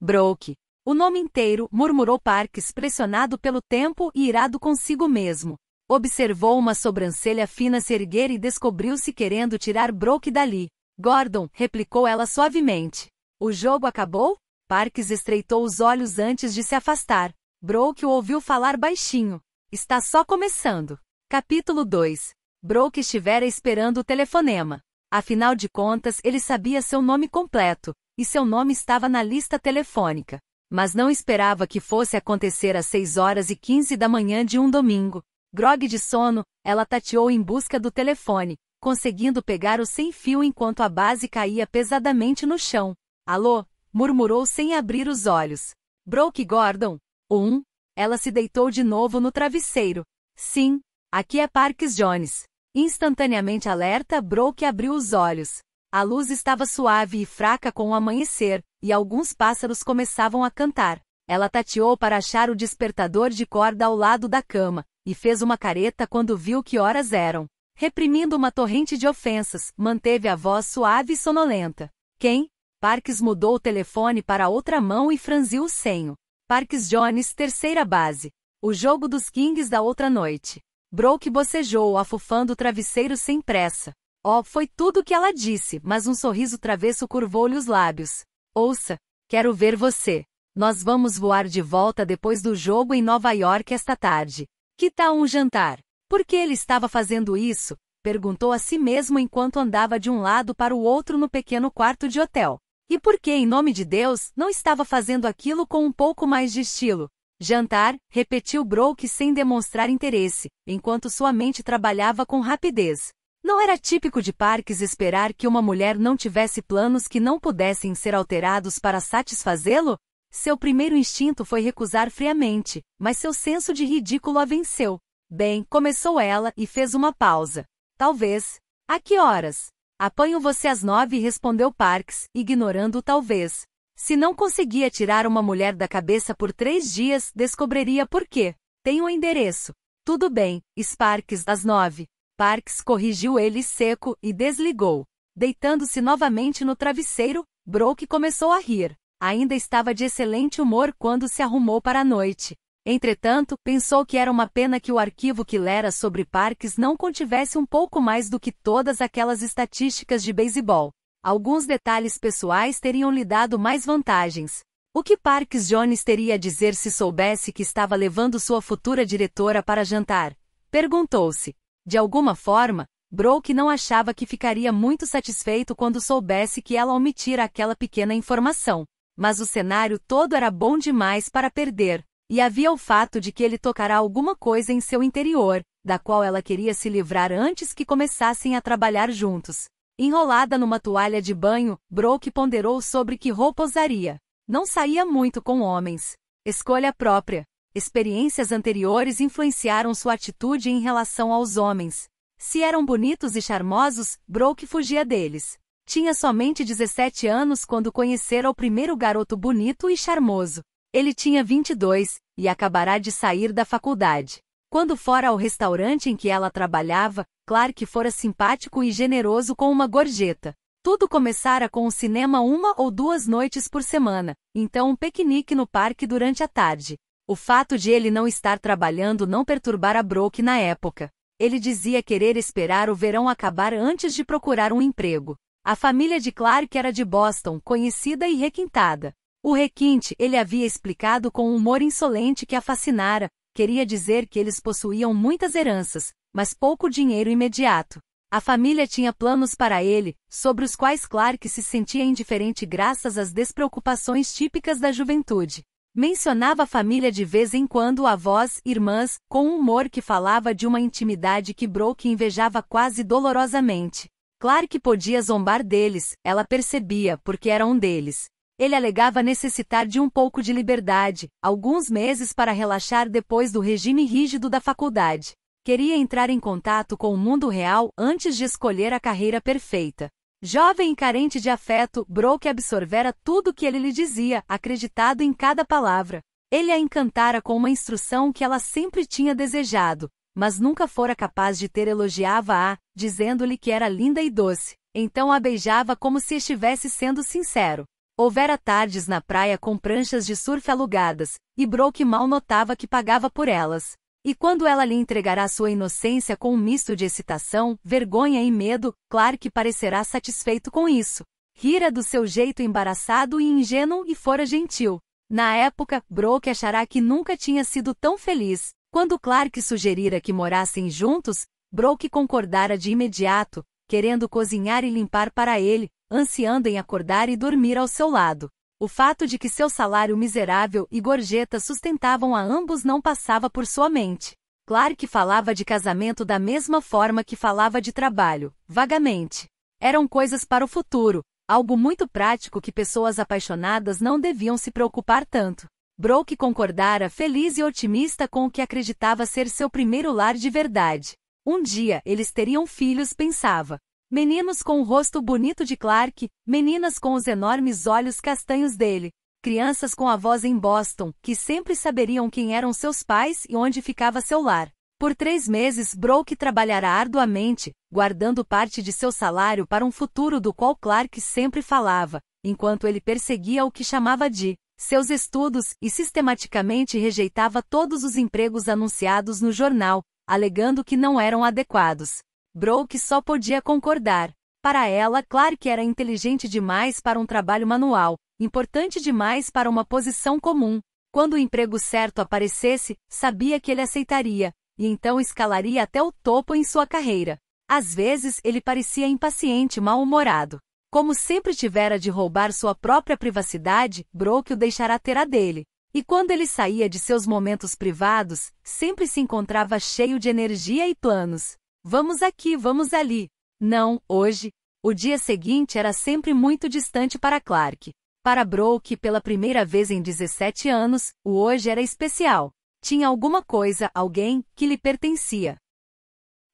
Broke, o nome inteiro, murmurou Parks, pressionado pelo tempo e irado consigo mesmo. Observou uma sobrancelha fina se erguer e descobriu-se querendo tirar Brooke dali. Gordon, replicou ela suavemente. O jogo acabou? Parks estreitou os olhos antes de se afastar. Brooke o ouviu falar baixinho. Está só começando. Capítulo 2. Brooke estivera esperando o telefonema. Afinal de contas, ele sabia seu nome completo, e seu nome estava na lista telefônica mas não esperava que fosse acontecer às 6 horas e 15 da manhã de um domingo. Grog de sono, ela tateou em busca do telefone, conseguindo pegar o sem fio enquanto a base caía pesadamente no chão. Alô? murmurou sem abrir os olhos. Broke Gordon? Um. Ela se deitou de novo no travesseiro. Sim, aqui é Parks Jones. Instantaneamente alerta, Broke abriu os olhos. A luz estava suave e fraca com o amanhecer, e alguns pássaros começavam a cantar. Ela tateou para achar o despertador de corda ao lado da cama, e fez uma careta quando viu que horas eram. Reprimindo uma torrente de ofensas, manteve a voz suave e sonolenta. Quem? Parks mudou o telefone para outra mão e franziu o senho. Parks Jones, terceira base. O jogo dos Kings da outra noite. Broke bocejou, afufando o travesseiro sem pressa. Oh, foi tudo o que ela disse, mas um sorriso travesso curvou-lhe os lábios. Ouça, quero ver você. Nós vamos voar de volta depois do jogo em Nova York esta tarde. Que tal um jantar? Por que ele estava fazendo isso? Perguntou a si mesmo enquanto andava de um lado para o outro no pequeno quarto de hotel. E por que, em nome de Deus, não estava fazendo aquilo com um pouco mais de estilo? Jantar, repetiu Broke sem demonstrar interesse, enquanto sua mente trabalhava com rapidez. Não era típico de Parks esperar que uma mulher não tivesse planos que não pudessem ser alterados para satisfazê-lo? Seu primeiro instinto foi recusar friamente, mas seu senso de ridículo a venceu. Bem, começou ela e fez uma pausa. Talvez. A que horas? Apanho você às nove, respondeu Parks, ignorando o talvez. Se não conseguia tirar uma mulher da cabeça por três dias, descobriria por quê. Tem o um endereço. Tudo bem, Sparks, às nove. Parks corrigiu ele seco e desligou. Deitando-se novamente no travesseiro, Broke começou a rir. Ainda estava de excelente humor quando se arrumou para a noite. Entretanto, pensou que era uma pena que o arquivo que lera sobre Parks não contivesse um pouco mais do que todas aquelas estatísticas de beisebol. Alguns detalhes pessoais teriam lhe dado mais vantagens. O que Parks Jones teria a dizer se soubesse que estava levando sua futura diretora para jantar? Perguntou-se. De alguma forma, Broke não achava que ficaria muito satisfeito quando soubesse que ela omitira aquela pequena informação. Mas o cenário todo era bom demais para perder, e havia o fato de que ele tocará alguma coisa em seu interior, da qual ela queria se livrar antes que começassem a trabalhar juntos. Enrolada numa toalha de banho, Broke ponderou sobre que roupa usaria. Não saía muito com homens. Escolha própria experiências anteriores influenciaram sua atitude em relação aos homens. Se eram bonitos e charmosos, Brooke fugia deles. Tinha somente 17 anos quando conhecera o primeiro garoto bonito e charmoso. Ele tinha 22 e acabará de sair da faculdade. Quando fora ao restaurante em que ela trabalhava, Clark fora simpático e generoso com uma gorjeta. Tudo começara com o cinema uma ou duas noites por semana, então um piquenique no parque durante a tarde. O fato de ele não estar trabalhando não perturbara Broke na época. Ele dizia querer esperar o verão acabar antes de procurar um emprego. A família de Clark era de Boston, conhecida e requintada. O requinte ele havia explicado com um humor insolente que a fascinara, queria dizer que eles possuíam muitas heranças, mas pouco dinheiro imediato. A família tinha planos para ele, sobre os quais Clark se sentia indiferente graças às despreocupações típicas da juventude. Mencionava a família de vez em quando avós, irmãs, com um humor que falava de uma intimidade que Brooke invejava quase dolorosamente. Claro que podia zombar deles, ela percebia, porque era um deles. Ele alegava necessitar de um pouco de liberdade, alguns meses para relaxar depois do regime rígido da faculdade. Queria entrar em contato com o mundo real antes de escolher a carreira perfeita. Jovem e carente de afeto, Broke absorvera tudo o que ele lhe dizia, acreditado em cada palavra. Ele a encantara com uma instrução que ela sempre tinha desejado, mas nunca fora capaz de ter elogiava-a, dizendo-lhe que era linda e doce. Então a beijava como se estivesse sendo sincero. Houvera tardes na praia com pranchas de surf alugadas, e Broke mal notava que pagava por elas. E quando ela lhe entregará sua inocência com um misto de excitação, vergonha e medo, Clark parecerá satisfeito com isso. Rira do seu jeito embaraçado e ingênuo e fora gentil. Na época, Brooke achará que nunca tinha sido tão feliz. Quando Clark sugerira que morassem juntos, Brooke concordara de imediato, querendo cozinhar e limpar para ele, ansiando em acordar e dormir ao seu lado. O fato de que seu salário miserável e gorjeta sustentavam a ambos não passava por sua mente. Clark falava de casamento da mesma forma que falava de trabalho, vagamente. Eram coisas para o futuro, algo muito prático que pessoas apaixonadas não deviam se preocupar tanto. Broke concordara feliz e otimista com o que acreditava ser seu primeiro lar de verdade. Um dia eles teriam filhos, pensava, Meninos com o rosto bonito de Clark, meninas com os enormes olhos castanhos dele, crianças com a voz em Boston, que sempre saberiam quem eram seus pais e onde ficava seu lar. Por três meses, Broke trabalhará arduamente, guardando parte de seu salário para um futuro do qual Clark sempre falava, enquanto ele perseguia o que chamava de seus estudos e sistematicamente rejeitava todos os empregos anunciados no jornal, alegando que não eram adequados. Brooke só podia concordar. Para ela, Clark era inteligente demais para um trabalho manual, importante demais para uma posição comum. Quando o emprego certo aparecesse, sabia que ele aceitaria, e então escalaria até o topo em sua carreira. Às vezes, ele parecia impaciente mal-humorado. Como sempre tivera de roubar sua própria privacidade, Brooke o deixará ter a dele. E quando ele saía de seus momentos privados, sempre se encontrava cheio de energia e planos. Vamos aqui, vamos ali. Não, hoje. O dia seguinte era sempre muito distante para Clark. Para Broke, pela primeira vez em 17 anos, o hoje era especial. Tinha alguma coisa, alguém, que lhe pertencia.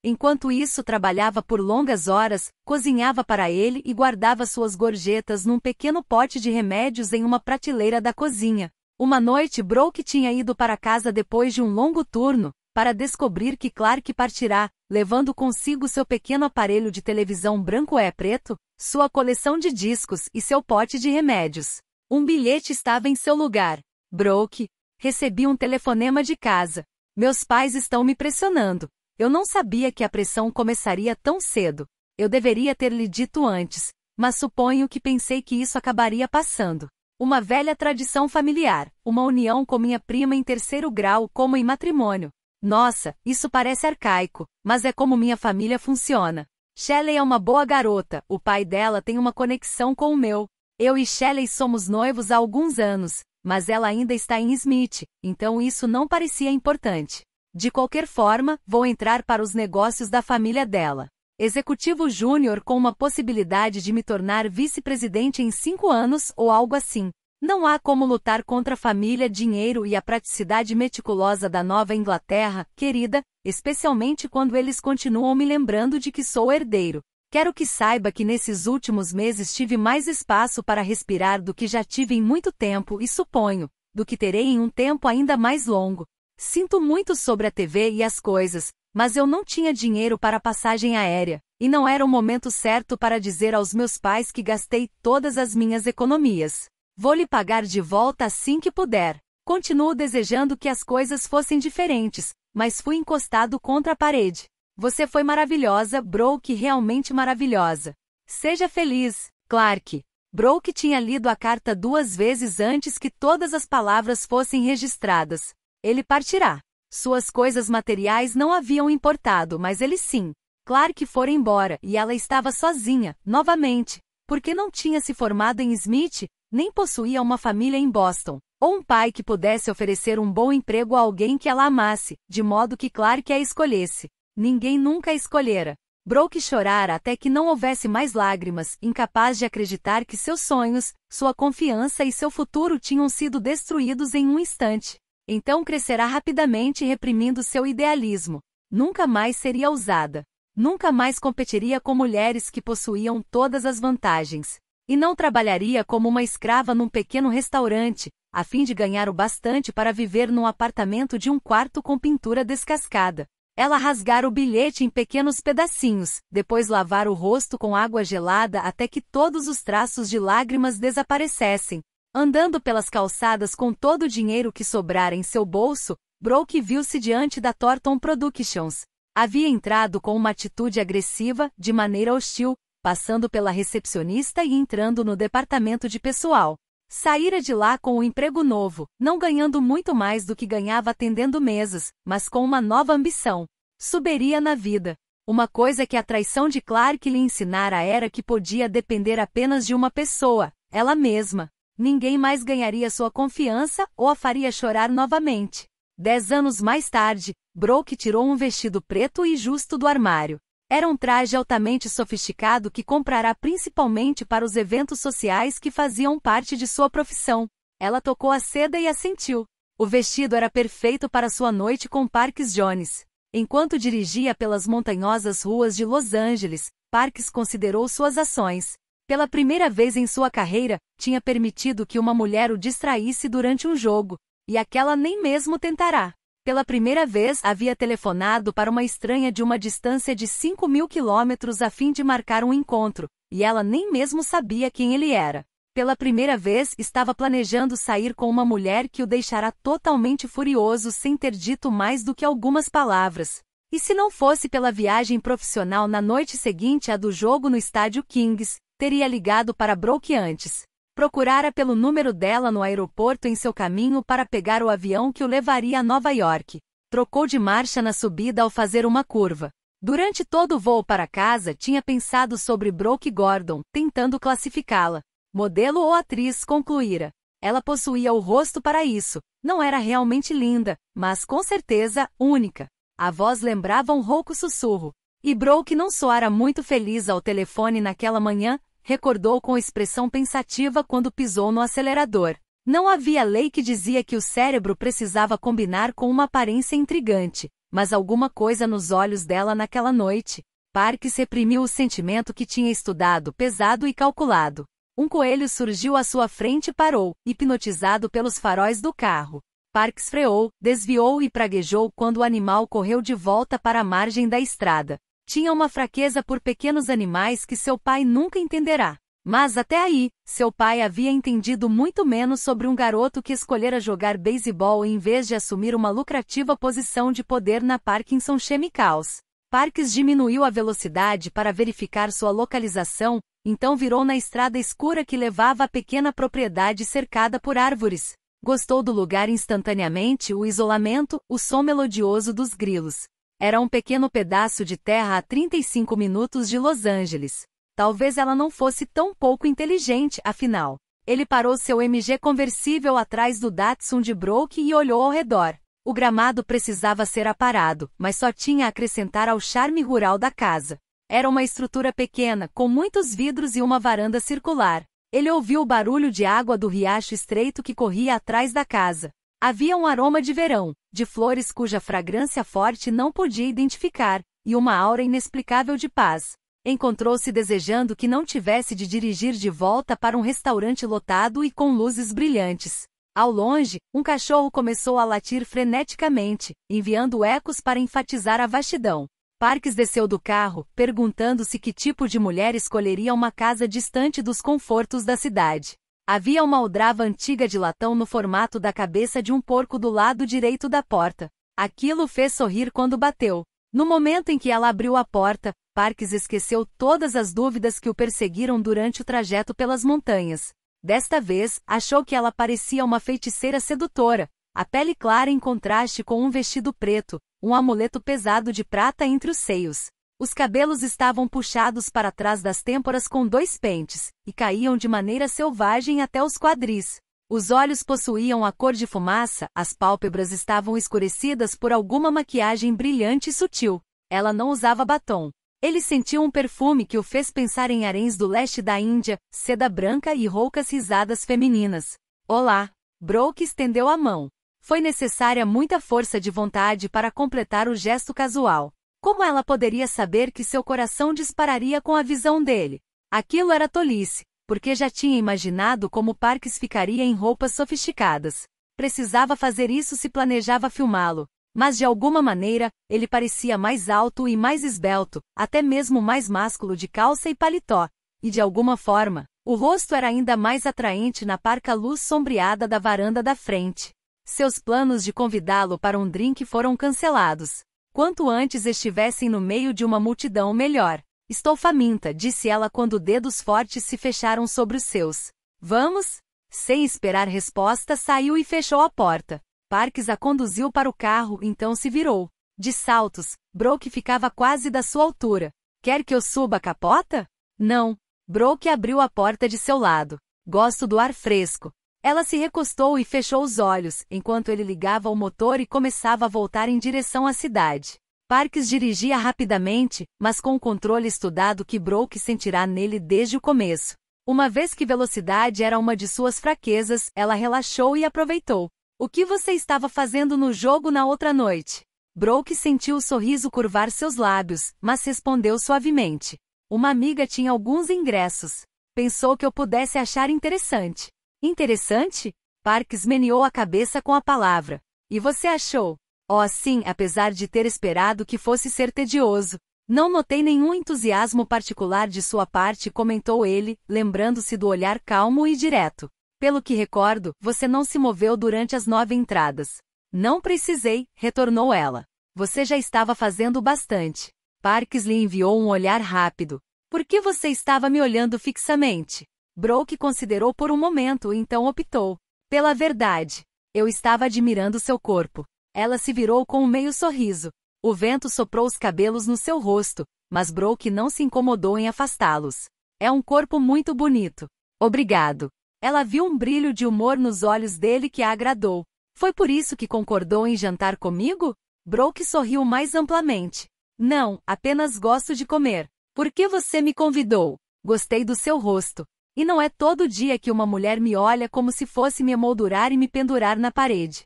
Enquanto isso, trabalhava por longas horas, cozinhava para ele e guardava suas gorjetas num pequeno pote de remédios em uma prateleira da cozinha. Uma noite, Broke tinha ido para casa depois de um longo turno, para descobrir que Clark partirá, levando consigo seu pequeno aparelho de televisão branco-é-preto, sua coleção de discos e seu pote de remédios. Um bilhete estava em seu lugar. Broke, recebi um telefonema de casa. Meus pais estão me pressionando. Eu não sabia que a pressão começaria tão cedo. Eu deveria ter lhe dito antes, mas suponho que pensei que isso acabaria passando. Uma velha tradição familiar, uma união com minha prima em terceiro grau, como em matrimônio. Nossa, isso parece arcaico, mas é como minha família funciona. Shelley é uma boa garota, o pai dela tem uma conexão com o meu. Eu e Shelley somos noivos há alguns anos, mas ela ainda está em Smith, então isso não parecia importante. De qualquer forma, vou entrar para os negócios da família dela. Executivo júnior com uma possibilidade de me tornar vice-presidente em cinco anos ou algo assim. Não há como lutar contra família, dinheiro e a praticidade meticulosa da Nova Inglaterra, querida, especialmente quando eles continuam me lembrando de que sou herdeiro. Quero que saiba que nesses últimos meses tive mais espaço para respirar do que já tive em muito tempo e suponho, do que terei em um tempo ainda mais longo. Sinto muito sobre a TV e as coisas, mas eu não tinha dinheiro para passagem aérea, e não era o momento certo para dizer aos meus pais que gastei todas as minhas economias. Vou lhe pagar de volta assim que puder. Continuo desejando que as coisas fossem diferentes, mas fui encostado contra a parede. Você foi maravilhosa, Broke, realmente maravilhosa. Seja feliz, Clark. Broke tinha lido a carta duas vezes antes que todas as palavras fossem registradas. Ele partirá. Suas coisas materiais não haviam importado, mas ele sim. Clark fora embora e ela estava sozinha, novamente, porque não tinha se formado em Smith, nem possuía uma família em Boston, ou um pai que pudesse oferecer um bom emprego a alguém que ela amasse, de modo que Clark a escolhesse. Ninguém nunca a escolhera. Brooke chorara até que não houvesse mais lágrimas, incapaz de acreditar que seus sonhos, sua confiança e seu futuro tinham sido destruídos em um instante. Então crescerá rapidamente reprimindo seu idealismo. Nunca mais seria ousada. Nunca mais competiria com mulheres que possuíam todas as vantagens, e não trabalharia como uma escrava num pequeno restaurante, a fim de ganhar o bastante para viver num apartamento de um quarto com pintura descascada. Ela rasgara o bilhete em pequenos pedacinhos, depois lavar o rosto com água gelada até que todos os traços de lágrimas desaparecessem. Andando pelas calçadas com todo o dinheiro que sobrara em seu bolso, Broke viu-se diante da Thornton Productions. Havia entrado com uma atitude agressiva, de maneira hostil, passando pela recepcionista e entrando no departamento de pessoal. Saíra de lá com o um emprego novo, não ganhando muito mais do que ganhava atendendo mesas, mas com uma nova ambição. Subiria na vida. Uma coisa que a traição de Clark lhe ensinara era que podia depender apenas de uma pessoa, ela mesma. Ninguém mais ganharia sua confiança ou a faria chorar novamente. Dez anos mais tarde, Brooke tirou um vestido preto e justo do armário. Era um traje altamente sofisticado que comprará principalmente para os eventos sociais que faziam parte de sua profissão. Ela tocou a seda e assentiu. O vestido era perfeito para sua noite com Parks Jones. Enquanto dirigia pelas montanhosas ruas de Los Angeles, Parks considerou suas ações. Pela primeira vez em sua carreira, tinha permitido que uma mulher o distraísse durante um jogo, e aquela nem mesmo tentará. Pela primeira vez havia telefonado para uma estranha de uma distância de 5 mil quilômetros a fim de marcar um encontro, e ela nem mesmo sabia quem ele era. Pela primeira vez estava planejando sair com uma mulher que o deixará totalmente furioso sem ter dito mais do que algumas palavras. E se não fosse pela viagem profissional na noite seguinte à do jogo no estádio Kings, teria ligado para Broke antes procurara pelo número dela no aeroporto em seu caminho para pegar o avião que o levaria a Nova York. Trocou de marcha na subida ao fazer uma curva. Durante todo o voo para casa, tinha pensado sobre Brooke Gordon, tentando classificá-la. Modelo ou atriz, concluíra. Ela possuía o rosto para isso. Não era realmente linda, mas com certeza única. A voz lembrava um rouco sussurro. E Brooke não soara muito feliz ao telefone naquela manhã, recordou com expressão pensativa quando pisou no acelerador. Não havia lei que dizia que o cérebro precisava combinar com uma aparência intrigante, mas alguma coisa nos olhos dela naquela noite. Parks reprimiu o sentimento que tinha estudado, pesado e calculado. Um coelho surgiu à sua frente e parou, hipnotizado pelos faróis do carro. Parks freou, desviou e praguejou quando o animal correu de volta para a margem da estrada. Tinha uma fraqueza por pequenos animais que seu pai nunca entenderá. Mas até aí, seu pai havia entendido muito menos sobre um garoto que escolhera jogar beisebol em vez de assumir uma lucrativa posição de poder na Parkinson Chemicals. Parques diminuiu a velocidade para verificar sua localização, então virou na estrada escura que levava à pequena propriedade cercada por árvores. Gostou do lugar instantaneamente, o isolamento, o som melodioso dos grilos. Era um pequeno pedaço de terra a 35 minutos de Los Angeles. Talvez ela não fosse tão pouco inteligente, afinal. Ele parou seu MG conversível atrás do Datsun de Broke e olhou ao redor. O gramado precisava ser aparado, mas só tinha a acrescentar ao charme rural da casa. Era uma estrutura pequena, com muitos vidros e uma varanda circular. Ele ouviu o barulho de água do riacho estreito que corria atrás da casa. Havia um aroma de verão, de flores cuja fragrância forte não podia identificar, e uma aura inexplicável de paz. Encontrou-se desejando que não tivesse de dirigir de volta para um restaurante lotado e com luzes brilhantes. Ao longe, um cachorro começou a latir freneticamente, enviando ecos para enfatizar a vastidão. Parques desceu do carro, perguntando-se que tipo de mulher escolheria uma casa distante dos confortos da cidade. Havia uma aldrava antiga de latão no formato da cabeça de um porco do lado direito da porta. Aquilo fez sorrir quando bateu. No momento em que ela abriu a porta, Parques esqueceu todas as dúvidas que o perseguiram durante o trajeto pelas montanhas. Desta vez, achou que ela parecia uma feiticeira sedutora, a pele clara em contraste com um vestido preto, um amuleto pesado de prata entre os seios. Os cabelos estavam puxados para trás das têmporas com dois pentes, e caíam de maneira selvagem até os quadris. Os olhos possuíam a cor de fumaça, as pálpebras estavam escurecidas por alguma maquiagem brilhante e sutil. Ela não usava batom. Ele sentiu um perfume que o fez pensar em haréns do leste da Índia, seda branca e roucas risadas femininas. Olá! Broke estendeu a mão. Foi necessária muita força de vontade para completar o gesto casual. Como ela poderia saber que seu coração dispararia com a visão dele? Aquilo era tolice, porque já tinha imaginado como Parques ficaria em roupas sofisticadas. Precisava fazer isso se planejava filmá-lo, mas de alguma maneira, ele parecia mais alto e mais esbelto, até mesmo mais másculo de calça e paletó, e de alguma forma, o rosto era ainda mais atraente na parca luz sombreada da varanda da frente. Seus planos de convidá-lo para um drink foram cancelados. Quanto antes estivessem no meio de uma multidão, melhor. Estou faminta, disse ela quando dedos fortes se fecharam sobre os seus. Vamos? Sem esperar resposta, saiu e fechou a porta. Parques a conduziu para o carro, então se virou. De saltos, Broke ficava quase da sua altura. Quer que eu suba a capota? Não. Broke abriu a porta de seu lado. Gosto do ar fresco. Ela se recostou e fechou os olhos, enquanto ele ligava o motor e começava a voltar em direção à cidade. Parques dirigia rapidamente, mas com o controle estudado que Broke sentirá nele desde o começo. Uma vez que velocidade era uma de suas fraquezas, ela relaxou e aproveitou. O que você estava fazendo no jogo na outra noite? Broke sentiu o sorriso curvar seus lábios, mas respondeu suavemente. Uma amiga tinha alguns ingressos. Pensou que eu pudesse achar interessante. Interessante? Parks meneou a cabeça com a palavra. E você achou? Oh, sim, apesar de ter esperado que fosse ser tedioso. Não notei nenhum entusiasmo particular de sua parte, comentou ele, lembrando-se do olhar calmo e direto. Pelo que recordo, você não se moveu durante as nove entradas. Não precisei, retornou ela. Você já estava fazendo bastante. Parks lhe enviou um olhar rápido. Por que você estava me olhando fixamente? Broke considerou por um momento e então optou. Pela verdade. Eu estava admirando seu corpo. Ela se virou com um meio sorriso. O vento soprou os cabelos no seu rosto, mas Broke não se incomodou em afastá-los. É um corpo muito bonito. Obrigado. Ela viu um brilho de humor nos olhos dele que a agradou. Foi por isso que concordou em jantar comigo? Broke sorriu mais amplamente. Não, apenas gosto de comer. Por que você me convidou? Gostei do seu rosto. E não é todo dia que uma mulher me olha como se fosse me emoldurar e me pendurar na parede.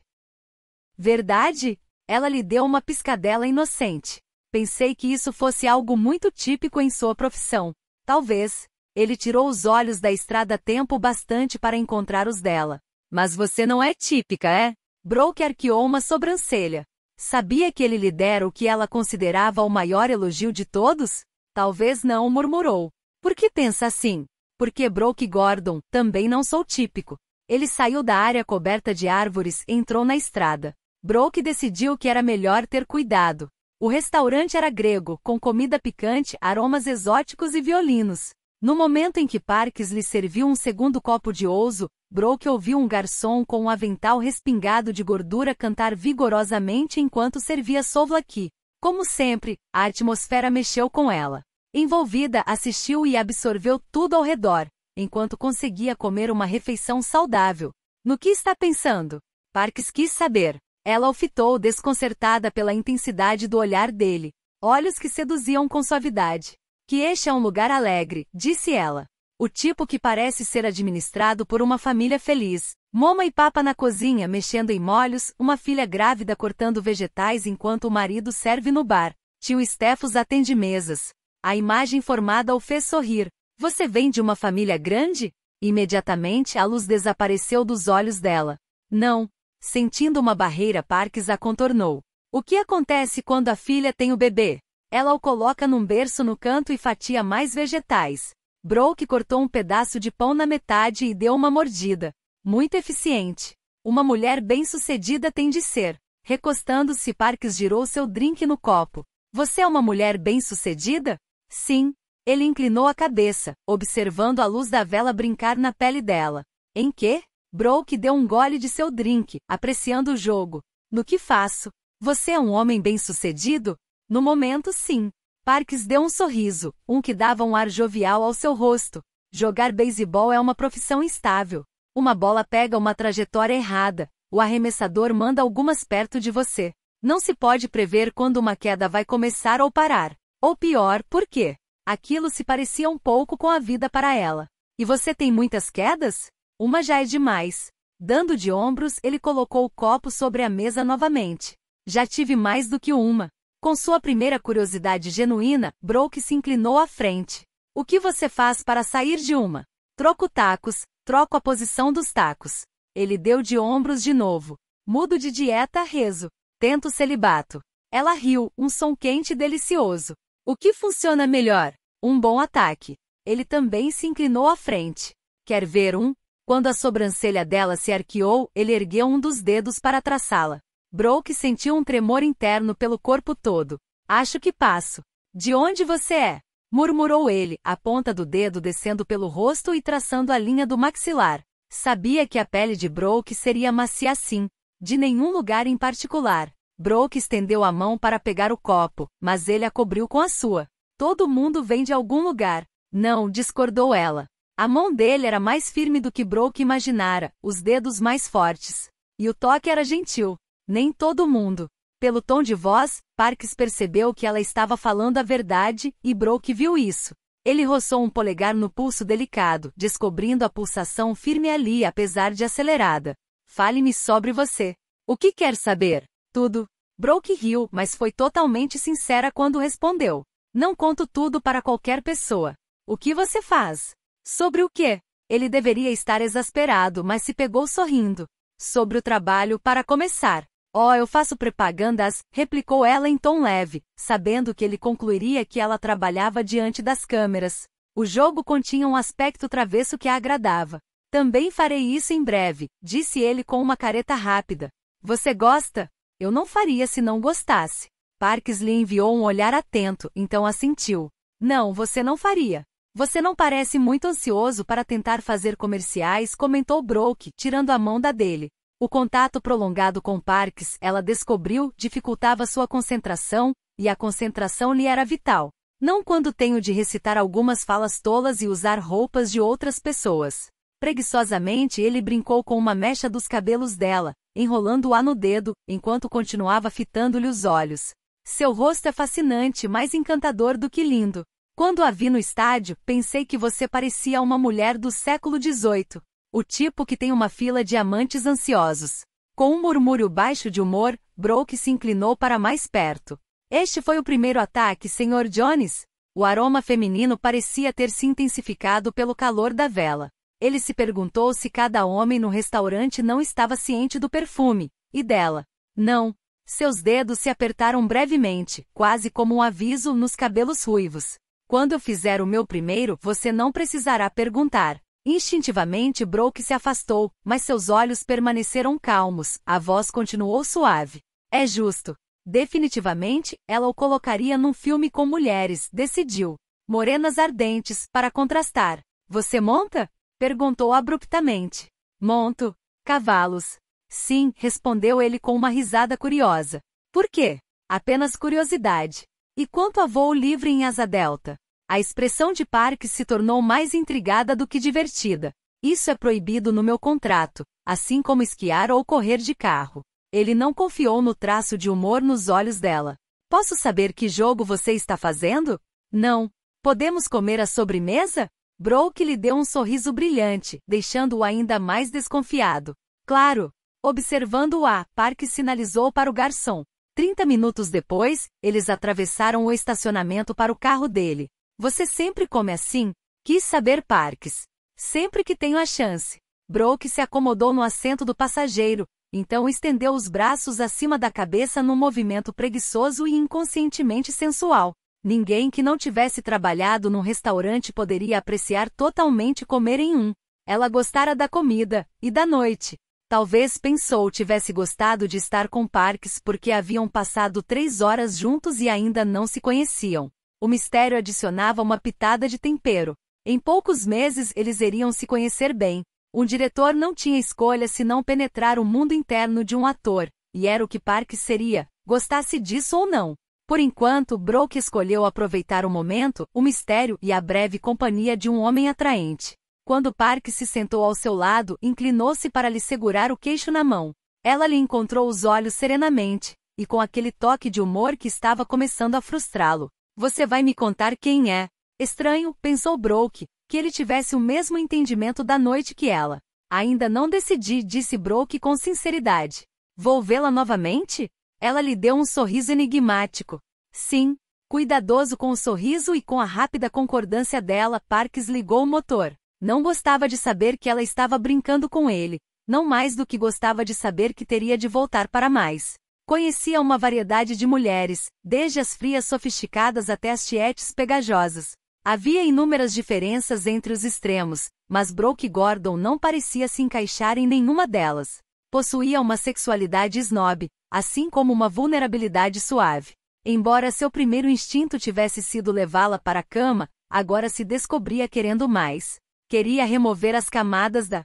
Verdade? Ela lhe deu uma piscadela inocente. Pensei que isso fosse algo muito típico em sua profissão. Talvez. Ele tirou os olhos da estrada tempo bastante para encontrar os dela. Mas você não é típica, é? Broke arqueou uma sobrancelha. Sabia que ele lhe dera o que ela considerava o maior elogio de todos? Talvez não, murmurou. Por que pensa assim? Porque Broke Gordon também não sou típico. Ele saiu da área coberta de árvores e entrou na estrada. Broke decidiu que era melhor ter cuidado. O restaurante era grego, com comida picante, aromas exóticos e violinos. No momento em que Parkes lhe serviu um segundo copo de ouso, Broke ouviu um garçom com um avental respingado de gordura cantar vigorosamente enquanto servia souvlaki. Como sempre, a atmosfera mexeu com ela. Envolvida, assistiu e absorveu tudo ao redor, enquanto conseguia comer uma refeição saudável. No que está pensando? Parks quis saber. Ela o fitou desconcertada pela intensidade do olhar dele, olhos que seduziam com suavidade. Que este é um lugar alegre, disse ela. O tipo que parece ser administrado por uma família feliz. Moma e papa na cozinha mexendo em molhos, uma filha grávida cortando vegetais enquanto o marido serve no bar. Tio Stefos atende mesas, a imagem formada o fez sorrir. Você vem de uma família grande? Imediatamente a luz desapareceu dos olhos dela. Não. Sentindo uma barreira, Parks a contornou. O que acontece quando a filha tem o bebê? Ela o coloca num berço no canto e fatia mais vegetais. Broke cortou um pedaço de pão na metade e deu uma mordida. Muito eficiente. Uma mulher bem-sucedida tem de ser. Recostando-se, Parks girou seu drink no copo. Você é uma mulher bem-sucedida? Sim. Ele inclinou a cabeça, observando a luz da vela brincar na pele dela. Em que? Broke deu um gole de seu drink, apreciando o jogo. No que faço? Você é um homem bem-sucedido? No momento, sim. Parks deu um sorriso, um que dava um ar jovial ao seu rosto. Jogar beisebol é uma profissão instável. Uma bola pega uma trajetória errada, o arremessador manda algumas perto de você. Não se pode prever quando uma queda vai começar ou parar. Ou pior, por quê? Aquilo se parecia um pouco com a vida para ela. E você tem muitas quedas? Uma já é demais. Dando de ombros, ele colocou o copo sobre a mesa novamente. Já tive mais do que uma. Com sua primeira curiosidade genuína, Broke se inclinou à frente. O que você faz para sair de uma? Troco tacos, troco a posição dos tacos. Ele deu de ombros de novo. Mudo de dieta, rezo. Tento celibato. Ela riu, um som quente e delicioso. O que funciona melhor? Um bom ataque. Ele também se inclinou à frente. Quer ver um? Quando a sobrancelha dela se arqueou, ele ergueu um dos dedos para traçá-la. Broke sentiu um tremor interno pelo corpo todo. Acho que passo. De onde você é? murmurou ele, a ponta do dedo descendo pelo rosto e traçando a linha do maxilar. Sabia que a pele de Broke seria macia assim, de nenhum lugar em particular. Brooke estendeu a mão para pegar o copo, mas ele a cobriu com a sua. Todo mundo vem de algum lugar. Não, discordou ela. A mão dele era mais firme do que Brooke imaginara, os dedos mais fortes. E o toque era gentil. Nem todo mundo. Pelo tom de voz, Parks percebeu que ela estava falando a verdade, e Brooke viu isso. Ele roçou um polegar no pulso delicado, descobrindo a pulsação firme ali apesar de acelerada. Fale-me sobre você. O que quer saber? tudo. Broke riu, mas foi totalmente sincera quando respondeu. Não conto tudo para qualquer pessoa. O que você faz? Sobre o quê? Ele deveria estar exasperado, mas se pegou sorrindo. Sobre o trabalho, para começar. Oh, eu faço propagandas, replicou ela em tom leve, sabendo que ele concluiria que ela trabalhava diante das câmeras. O jogo continha um aspecto travesso que a agradava. Também farei isso em breve, disse ele com uma careta rápida. Você gosta? Eu não faria se não gostasse. Parks lhe enviou um olhar atento, então assentiu. Não, você não faria. Você não parece muito ansioso para tentar fazer comerciais, comentou Broke, tirando a mão da dele. O contato prolongado com Parks, ela descobriu, dificultava sua concentração, e a concentração lhe era vital. Não quando tenho de recitar algumas falas tolas e usar roupas de outras pessoas. Preguiçosamente ele brincou com uma mecha dos cabelos dela, enrolando-a no dedo, enquanto continuava fitando-lhe os olhos. Seu rosto é fascinante, mais encantador do que lindo. Quando a vi no estádio, pensei que você parecia uma mulher do século XVIII. O tipo que tem uma fila de amantes ansiosos. Com um murmúrio baixo de humor, Broke se inclinou para mais perto. Este foi o primeiro ataque, Sr. Jones? O aroma feminino parecia ter se intensificado pelo calor da vela. Ele se perguntou se cada homem no restaurante não estava ciente do perfume, e dela. Não. Seus dedos se apertaram brevemente, quase como um aviso nos cabelos ruivos. Quando eu fizer o meu primeiro, você não precisará perguntar. Instintivamente Broke se afastou, mas seus olhos permaneceram calmos, a voz continuou suave. É justo. Definitivamente, ela o colocaria num filme com mulheres, decidiu. Morenas ardentes, para contrastar. Você monta? Perguntou abruptamente. Monto, cavalos. Sim, respondeu ele com uma risada curiosa. Por quê? Apenas curiosidade. E quanto a voo livre em asa delta? A expressão de Park se tornou mais intrigada do que divertida. Isso é proibido no meu contrato, assim como esquiar ou correr de carro. Ele não confiou no traço de humor nos olhos dela. Posso saber que jogo você está fazendo? Não. Podemos comer a sobremesa? Broke lhe deu um sorriso brilhante, deixando-o ainda mais desconfiado. Claro! Observando-a, Park sinalizou para o garçom. Trinta minutos depois, eles atravessaram o estacionamento para o carro dele. Você sempre come assim? Quis saber Parks. Sempre que tenho a chance. Broke se acomodou no assento do passageiro, então estendeu os braços acima da cabeça num movimento preguiçoso e inconscientemente sensual. Ninguém que não tivesse trabalhado num restaurante poderia apreciar totalmente comer em um. Ela gostara da comida e da noite. Talvez pensou tivesse gostado de estar com Parks porque haviam passado três horas juntos e ainda não se conheciam. O mistério adicionava uma pitada de tempero. Em poucos meses eles iriam se conhecer bem. Um diretor não tinha escolha se não penetrar o mundo interno de um ator, e era o que Parks seria, gostasse disso ou não. Por enquanto, Brooke escolheu aproveitar o momento, o mistério e a breve companhia de um homem atraente. Quando Park se sentou ao seu lado, inclinou-se para lhe segurar o queixo na mão. Ela lhe encontrou os olhos serenamente, e com aquele toque de humor que estava começando a frustrá-lo. Você vai me contar quem é? Estranho, pensou Brooke, que ele tivesse o mesmo entendimento da noite que ela. Ainda não decidi, disse Brooke com sinceridade. Vou vê-la novamente? Ela lhe deu um sorriso enigmático. Sim, cuidadoso com o sorriso e com a rápida concordância dela, Parks ligou o motor. Não gostava de saber que ela estava brincando com ele, não mais do que gostava de saber que teria de voltar para mais. Conhecia uma variedade de mulheres, desde as frias sofisticadas até as tietes pegajosas. Havia inúmeras diferenças entre os extremos, mas Brooke Gordon não parecia se encaixar em nenhuma delas. Possuía uma sexualidade snob, assim como uma vulnerabilidade suave. Embora seu primeiro instinto tivesse sido levá-la para a cama, agora se descobria querendo mais. Queria remover as camadas da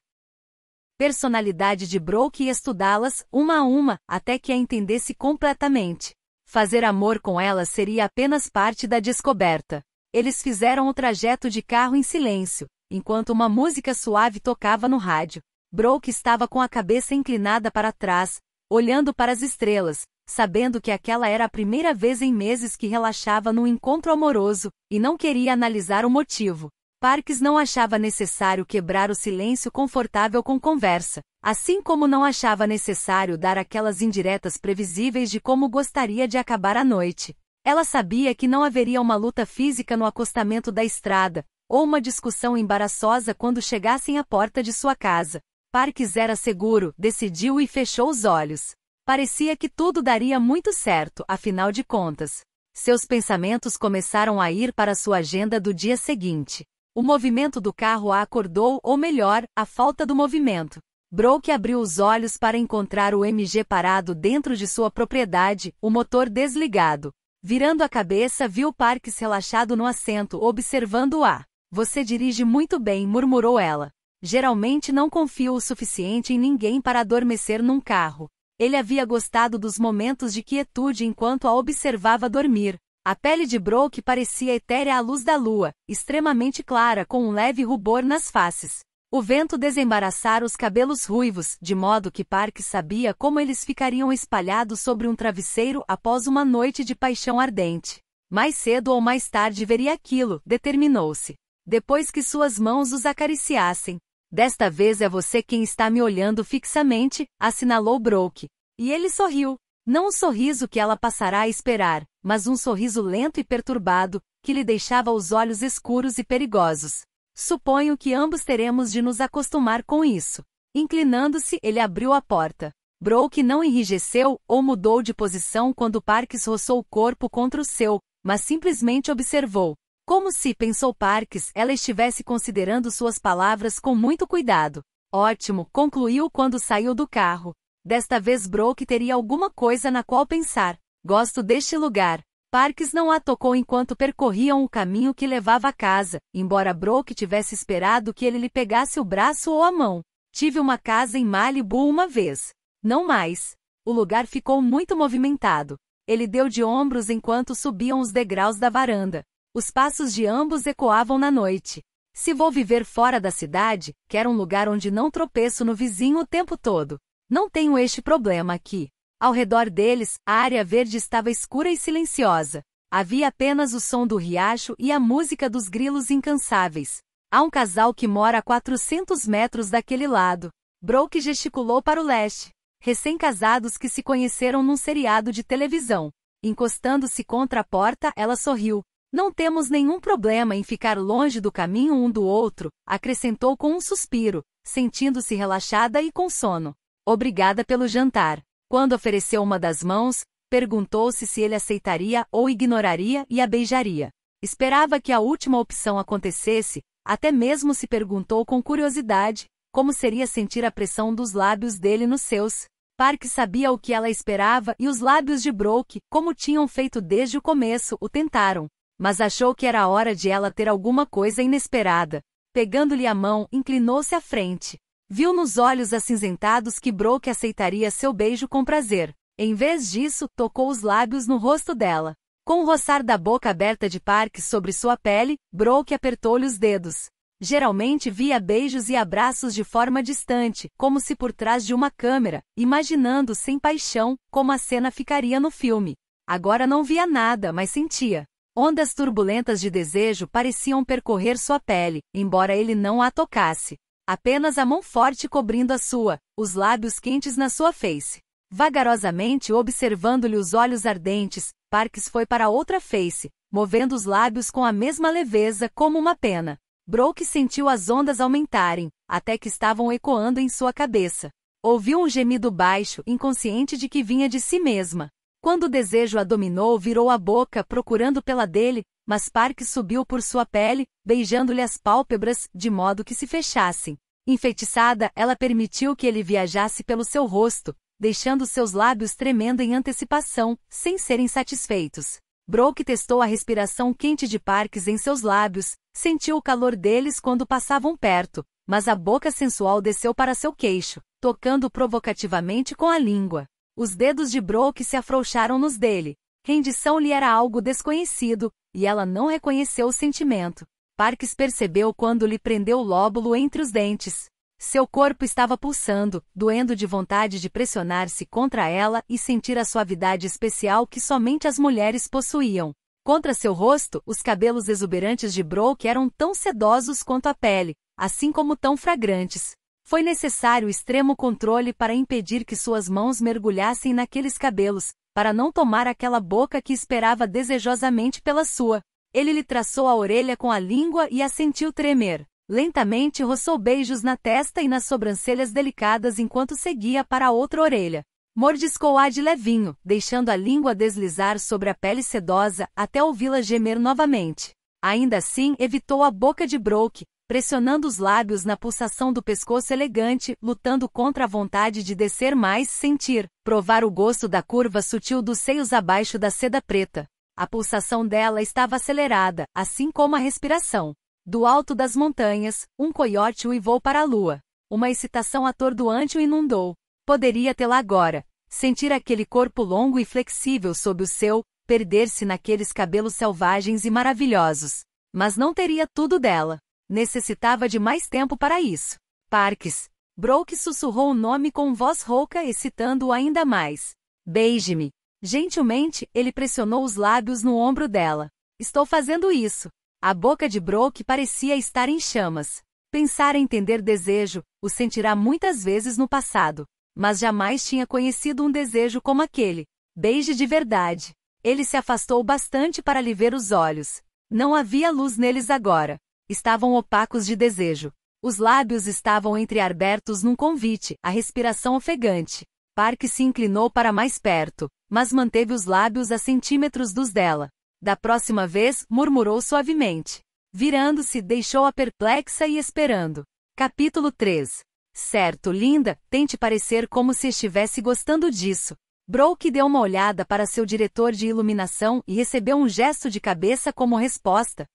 personalidade de Brooke e estudá-las, uma a uma, até que a entendesse completamente. Fazer amor com ela seria apenas parte da descoberta. Eles fizeram o trajeto de carro em silêncio, enquanto uma música suave tocava no rádio. Brooke estava com a cabeça inclinada para trás, olhando para as estrelas, sabendo que aquela era a primeira vez em meses que relaxava num encontro amoroso, e não queria analisar o motivo. Parks não achava necessário quebrar o silêncio confortável com conversa, assim como não achava necessário dar aquelas indiretas previsíveis de como gostaria de acabar a noite. Ela sabia que não haveria uma luta física no acostamento da estrada, ou uma discussão embaraçosa quando chegassem à porta de sua casa. Parques era seguro, decidiu e fechou os olhos. Parecia que tudo daria muito certo, afinal de contas. Seus pensamentos começaram a ir para sua agenda do dia seguinte. O movimento do carro a acordou, ou melhor, a falta do movimento. Broke abriu os olhos para encontrar o MG parado dentro de sua propriedade, o motor desligado. Virando a cabeça, viu Parks relaxado no assento, observando-a. Você dirige muito bem, murmurou ela. Geralmente não confio o suficiente em ninguém para adormecer num carro. Ele havia gostado dos momentos de quietude enquanto a observava dormir. A pele de Brooke parecia etérea à luz da lua, extremamente clara com um leve rubor nas faces. O vento desembaraçara os cabelos ruivos, de modo que Park sabia como eles ficariam espalhados sobre um travesseiro após uma noite de paixão ardente. Mais cedo ou mais tarde veria aquilo, determinou-se. Depois que suas mãos os acariciassem, Desta vez é você quem está me olhando fixamente, assinalou Broke. E ele sorriu. Não um sorriso que ela passará a esperar, mas um sorriso lento e perturbado, que lhe deixava os olhos escuros e perigosos. Suponho que ambos teremos de nos acostumar com isso. Inclinando-se, ele abriu a porta. Broke não enrijeceu ou mudou de posição quando Parks roçou o corpo contra o seu, mas simplesmente observou. Como se, pensou Parks, ela estivesse considerando suas palavras com muito cuidado. Ótimo, concluiu quando saiu do carro. Desta vez Broke teria alguma coisa na qual pensar. Gosto deste lugar. Parks não a tocou enquanto percorriam o caminho que levava a casa, embora Broke tivesse esperado que ele lhe pegasse o braço ou a mão. Tive uma casa em Malibu uma vez. Não mais. O lugar ficou muito movimentado. Ele deu de ombros enquanto subiam os degraus da varanda. Os passos de ambos ecoavam na noite. Se vou viver fora da cidade, quero um lugar onde não tropeço no vizinho o tempo todo. Não tenho este problema aqui. Ao redor deles, a área verde estava escura e silenciosa. Havia apenas o som do riacho e a música dos grilos incansáveis. Há um casal que mora a 400 metros daquele lado. Broke gesticulou para o leste. Recém-casados que se conheceram num seriado de televisão. Encostando-se contra a porta, ela sorriu. Não temos nenhum problema em ficar longe do caminho um do outro, acrescentou com um suspiro, sentindo-se relaxada e com sono. Obrigada pelo jantar. Quando ofereceu uma das mãos, perguntou-se se ele aceitaria ou ignoraria e a beijaria. Esperava que a última opção acontecesse, até mesmo se perguntou com curiosidade como seria sentir a pressão dos lábios dele nos seus. Park sabia o que ela esperava e os lábios de Broke, como tinham feito desde o começo, o tentaram, mas achou que era hora de ela ter alguma coisa inesperada. Pegando-lhe a mão, inclinou-se à frente. Viu nos olhos acinzentados que Broke aceitaria seu beijo com prazer. Em vez disso, tocou os lábios no rosto dela. Com o roçar da boca aberta de Parks sobre sua pele, Broke apertou-lhe os dedos. Geralmente via beijos e abraços de forma distante, como se por trás de uma câmera, imaginando sem paixão como a cena ficaria no filme. Agora não via nada, mas sentia. Ondas turbulentas de desejo pareciam percorrer sua pele, embora ele não a tocasse. Apenas a mão forte cobrindo a sua, os lábios quentes na sua face. Vagarosamente observando-lhe os olhos ardentes, Parks foi para outra face, movendo os lábios com a mesma leveza como uma pena. Broke sentiu as ondas aumentarem, até que estavam ecoando em sua cabeça. Ouviu um gemido baixo, inconsciente de que vinha de si mesma. Quando o desejo a dominou, virou a boca procurando pela dele, mas Park subiu por sua pele, beijando-lhe as pálpebras, de modo que se fechassem. Enfeitiçada, ela permitiu que ele viajasse pelo seu rosto, deixando seus lábios tremendo em antecipação, sem serem satisfeitos. Broke testou a respiração quente de Parks em seus lábios, sentiu o calor deles quando passavam perto, mas a boca sensual desceu para seu queixo, tocando provocativamente com a língua. Os dedos de Broke se afrouxaram nos dele. Rendição lhe era algo desconhecido, e ela não reconheceu o sentimento. Parks percebeu quando lhe prendeu o lóbulo entre os dentes. Seu corpo estava pulsando, doendo de vontade de pressionar-se contra ela e sentir a suavidade especial que somente as mulheres possuíam. Contra seu rosto, os cabelos exuberantes de Broke eram tão sedosos quanto a pele, assim como tão fragrantes. Foi necessário extremo controle para impedir que suas mãos mergulhassem naqueles cabelos, para não tomar aquela boca que esperava desejosamente pela sua. Ele lhe traçou a orelha com a língua e a sentiu tremer. Lentamente roçou beijos na testa e nas sobrancelhas delicadas enquanto seguia para a outra orelha. Mordiscou-a de levinho, deixando a língua deslizar sobre a pele sedosa até ouvi-la gemer novamente. Ainda assim evitou a boca de Broke, pressionando os lábios na pulsação do pescoço elegante, lutando contra a vontade de descer mais, sentir, provar o gosto da curva sutil dos seios abaixo da seda preta. A pulsação dela estava acelerada, assim como a respiração. Do alto das montanhas, um coiote uivou para a lua. Uma excitação atordoante o inundou. Poderia tê-la agora. Sentir aquele corpo longo e flexível sob o seu, perder-se naqueles cabelos selvagens e maravilhosos. Mas não teria tudo dela. Necessitava de mais tempo para isso. Parques. Broke sussurrou o nome com voz rouca, excitando-o ainda mais. Beije-me. Gentilmente, ele pressionou os lábios no ombro dela. Estou fazendo isso. A boca de Broke parecia estar em chamas. Pensar em entender desejo, o sentirá muitas vezes no passado. Mas jamais tinha conhecido um desejo como aquele. Beije de verdade. Ele se afastou bastante para lhe ver os olhos. Não havia luz neles agora estavam opacos de desejo. Os lábios estavam entreabertos num convite, a respiração ofegante. Park se inclinou para mais perto, mas manteve os lábios a centímetros dos dela. Da próxima vez, murmurou suavemente. Virando-se, deixou-a perplexa e esperando. Capítulo 3. Certo, linda, tente parecer como se estivesse gostando disso. Broke deu uma olhada para seu diretor de iluminação e recebeu um gesto de cabeça como resposta.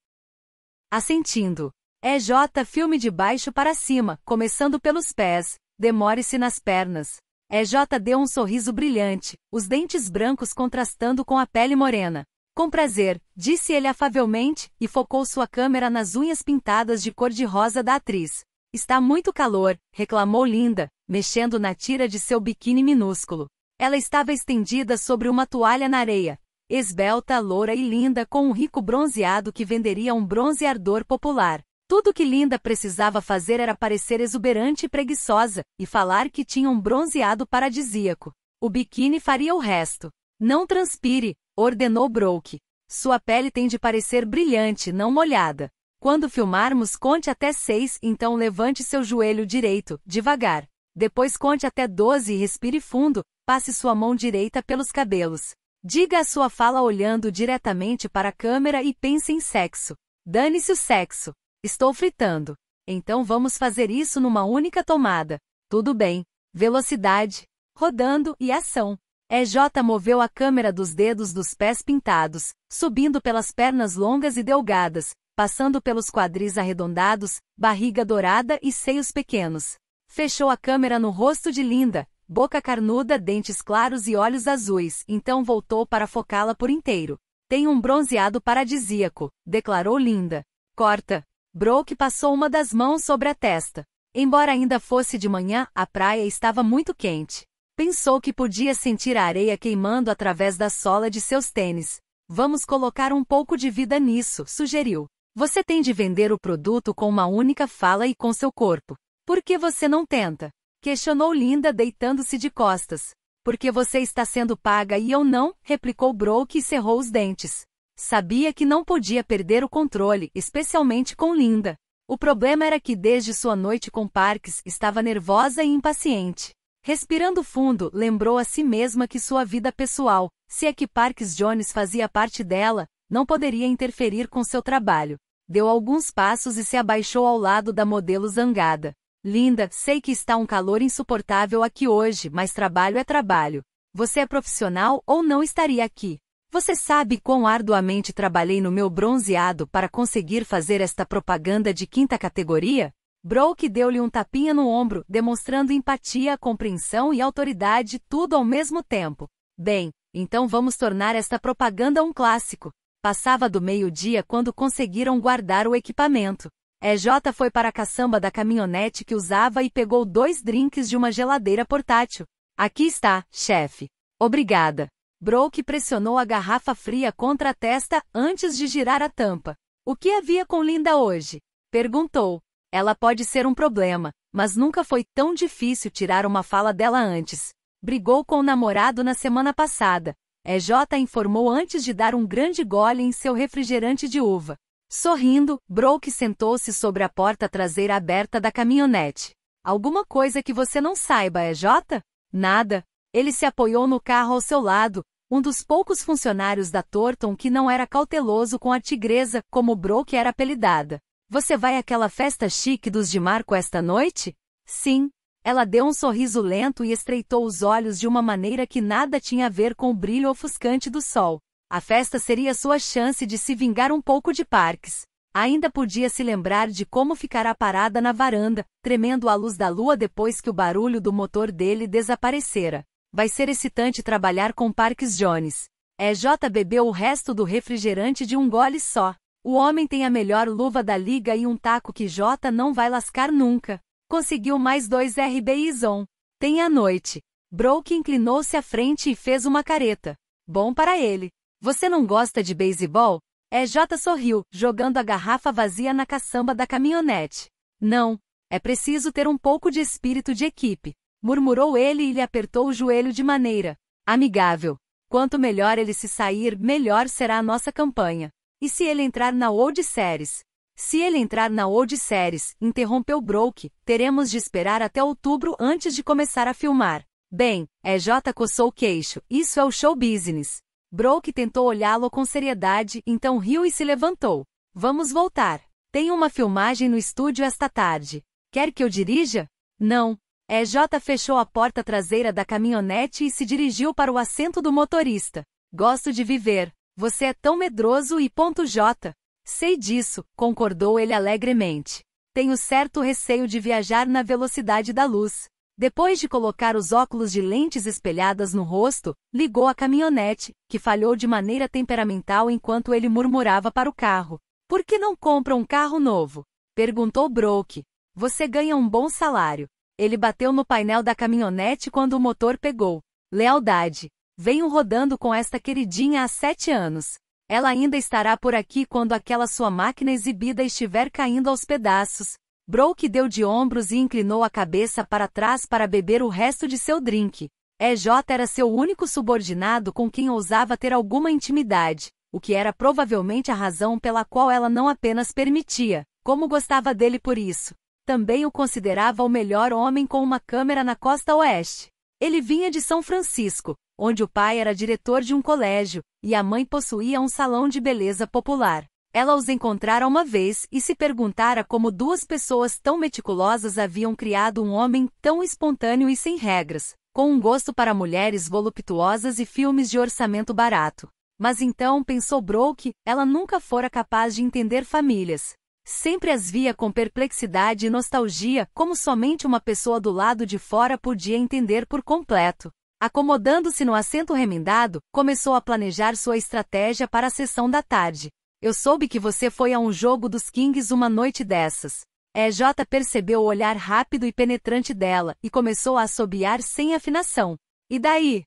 Assentindo. EJ filme de baixo para cima, começando pelos pés, demore-se nas pernas. EJ deu um sorriso brilhante, os dentes brancos contrastando com a pele morena. Com prazer, disse ele afavelmente, e focou sua câmera nas unhas pintadas de cor-de-rosa da atriz. Está muito calor, reclamou Linda, mexendo na tira de seu biquíni minúsculo. Ela estava estendida sobre uma toalha na areia, esbelta, loura e linda com um rico bronzeado que venderia um bronzeador popular. Tudo que Linda precisava fazer era parecer exuberante e preguiçosa, e falar que tinha um bronzeado paradisíaco. O biquíni faria o resto. Não transpire, ordenou Broke. Sua pele tem de parecer brilhante, não molhada. Quando filmarmos, conte até seis, então levante seu joelho direito, devagar. Depois conte até doze e respire fundo, passe sua mão direita pelos cabelos. Diga a sua fala olhando diretamente para a câmera e pense em sexo. Dane-se o sexo. Estou fritando. Então vamos fazer isso numa única tomada. Tudo bem. Velocidade, rodando e ação. EJ moveu a câmera dos dedos dos pés pintados, subindo pelas pernas longas e delgadas, passando pelos quadris arredondados, barriga dourada e seios pequenos. Fechou a câmera no rosto de Linda, boca carnuda, dentes claros e olhos azuis, então voltou para focá-la por inteiro. Tem um bronzeado paradisíaco, declarou Linda. Corta. Broke passou uma das mãos sobre a testa. Embora ainda fosse de manhã, a praia estava muito quente. Pensou que podia sentir a areia queimando através da sola de seus tênis. Vamos colocar um pouco de vida nisso, sugeriu. Você tem de vender o produto com uma única fala e com seu corpo. Por que você não tenta? Questionou Linda deitando-se de costas. Porque você está sendo paga e eu não, replicou Broke e cerrou os dentes. Sabia que não podia perder o controle, especialmente com Linda. O problema era que desde sua noite com Parks estava nervosa e impaciente. Respirando fundo, lembrou a si mesma que sua vida pessoal, se é que Parks Jones fazia parte dela, não poderia interferir com seu trabalho. Deu alguns passos e se abaixou ao lado da modelo zangada. Linda, sei que está um calor insuportável aqui hoje, mas trabalho é trabalho. Você é profissional ou não estaria aqui? Você sabe quão arduamente trabalhei no meu bronzeado para conseguir fazer esta propaganda de quinta categoria? Broke deu-lhe um tapinha no ombro, demonstrando empatia, compreensão e autoridade, tudo ao mesmo tempo. Bem, então vamos tornar esta propaganda um clássico. Passava do meio-dia quando conseguiram guardar o equipamento. EJ foi para a caçamba da caminhonete que usava e pegou dois drinks de uma geladeira portátil. Aqui está, chefe. Obrigada. Broke pressionou a garrafa fria contra a testa antes de girar a tampa. O que havia com Linda hoje? Perguntou. Ela pode ser um problema, mas nunca foi tão difícil tirar uma fala dela antes. Brigou com o namorado na semana passada. EJ informou antes de dar um grande gole em seu refrigerante de uva. Sorrindo, Broke sentou-se sobre a porta traseira aberta da caminhonete. Alguma coisa que você não saiba, é Jota? Nada. Ele se apoiou no carro ao seu lado, um dos poucos funcionários da Torton que não era cauteloso com a tigresa, como Broke era apelidada. Você vai àquela festa chique dos de Marco esta noite? Sim. Ela deu um sorriso lento e estreitou os olhos de uma maneira que nada tinha a ver com o brilho ofuscante do sol. A festa seria sua chance de se vingar um pouco de Parks. Ainda podia se lembrar de como ficará parada na varanda, tremendo à luz da lua depois que o barulho do motor dele desaparecera. Vai ser excitante trabalhar com Parks Jones. EJ é bebeu o resto do refrigerante de um gole só. O homem tem a melhor luva da liga e um taco que J não vai lascar nunca. Conseguiu mais dois RBIs on. Tem a noite. Broke inclinou-se à frente e fez uma careta. Bom para ele. Você não gosta de beisebol? EJ é, sorriu, jogando a garrafa vazia na caçamba da caminhonete. Não, é preciso ter um pouco de espírito de equipe, murmurou ele e lhe apertou o joelho de maneira amigável. Quanto melhor ele se sair, melhor será a nossa campanha. E se ele entrar na Old Series? Se ele entrar na Old Series, interrompeu Broke, teremos de esperar até outubro antes de começar a filmar. Bem, EJ é, coçou o queixo, isso é o show business. Broke tentou olhá-lo com seriedade, então riu e se levantou. Vamos voltar. Tem uma filmagem no estúdio esta tarde. Quer que eu dirija? Não. EJ fechou a porta traseira da caminhonete e se dirigiu para o assento do motorista. Gosto de viver. Você é tão medroso e ponto J. Sei disso, concordou ele alegremente. Tenho certo receio de viajar na velocidade da luz. Depois de colocar os óculos de lentes espelhadas no rosto, ligou a caminhonete, que falhou de maneira temperamental enquanto ele murmurava para o carro. Por que não compra um carro novo? Perguntou Broke. Você ganha um bom salário. Ele bateu no painel da caminhonete quando o motor pegou. Lealdade. Venho rodando com esta queridinha há sete anos. Ela ainda estará por aqui quando aquela sua máquina exibida estiver caindo aos pedaços, Broke deu de ombros e inclinou a cabeça para trás para beber o resto de seu drink. EJ era seu único subordinado com quem ousava ter alguma intimidade, o que era provavelmente a razão pela qual ela não apenas permitia, como gostava dele por isso. Também o considerava o melhor homem com uma câmera na costa oeste. Ele vinha de São Francisco, onde o pai era diretor de um colégio e a mãe possuía um salão de beleza popular. Ela os encontrara uma vez e se perguntara como duas pessoas tão meticulosas haviam criado um homem tão espontâneo e sem regras, com um gosto para mulheres voluptuosas e filmes de orçamento barato. Mas então pensou Brooke, ela nunca fora capaz de entender famílias. Sempre as via com perplexidade e nostalgia, como somente uma pessoa do lado de fora podia entender por completo. Acomodando-se no assento remendado, começou a planejar sua estratégia para a sessão da tarde, eu soube que você foi a um jogo dos Kings uma noite dessas. EJ é, percebeu o olhar rápido e penetrante dela e começou a assobiar sem afinação. E daí?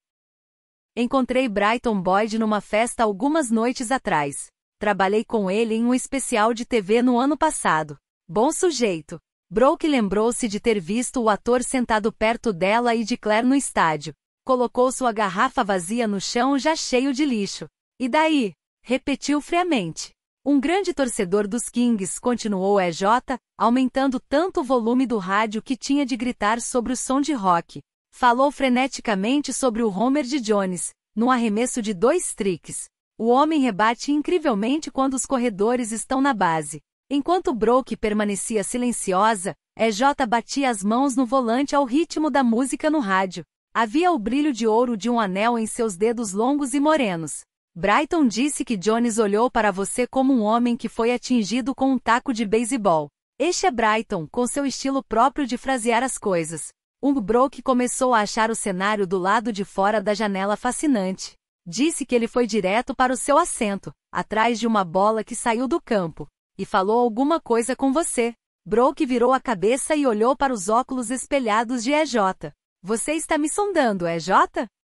Encontrei Brighton Boyd numa festa algumas noites atrás. Trabalhei com ele em um especial de TV no ano passado. Bom sujeito. Broke lembrou-se de ter visto o ator sentado perto dela e de Claire no estádio. Colocou sua garrafa vazia no chão já cheio de lixo. E daí? repetiu friamente. Um grande torcedor dos Kings, continuou EJ, aumentando tanto o volume do rádio que tinha de gritar sobre o som de rock. Falou freneticamente sobre o Homer de Jones, num arremesso de dois tricks. O homem rebate incrivelmente quando os corredores estão na base. Enquanto Brooke permanecia silenciosa, EJ batia as mãos no volante ao ritmo da música no rádio. Havia o brilho de ouro de um anel em seus dedos longos e morenos. Brighton disse que Jones olhou para você como um homem que foi atingido com um taco de beisebol. Este é Brighton, com seu estilo próprio de frasear as coisas. Broke começou a achar o cenário do lado de fora da janela fascinante. Disse que ele foi direto para o seu assento, atrás de uma bola que saiu do campo, e falou alguma coisa com você. Brook virou a cabeça e olhou para os óculos espelhados de EJ. Você está me sondando, EJ?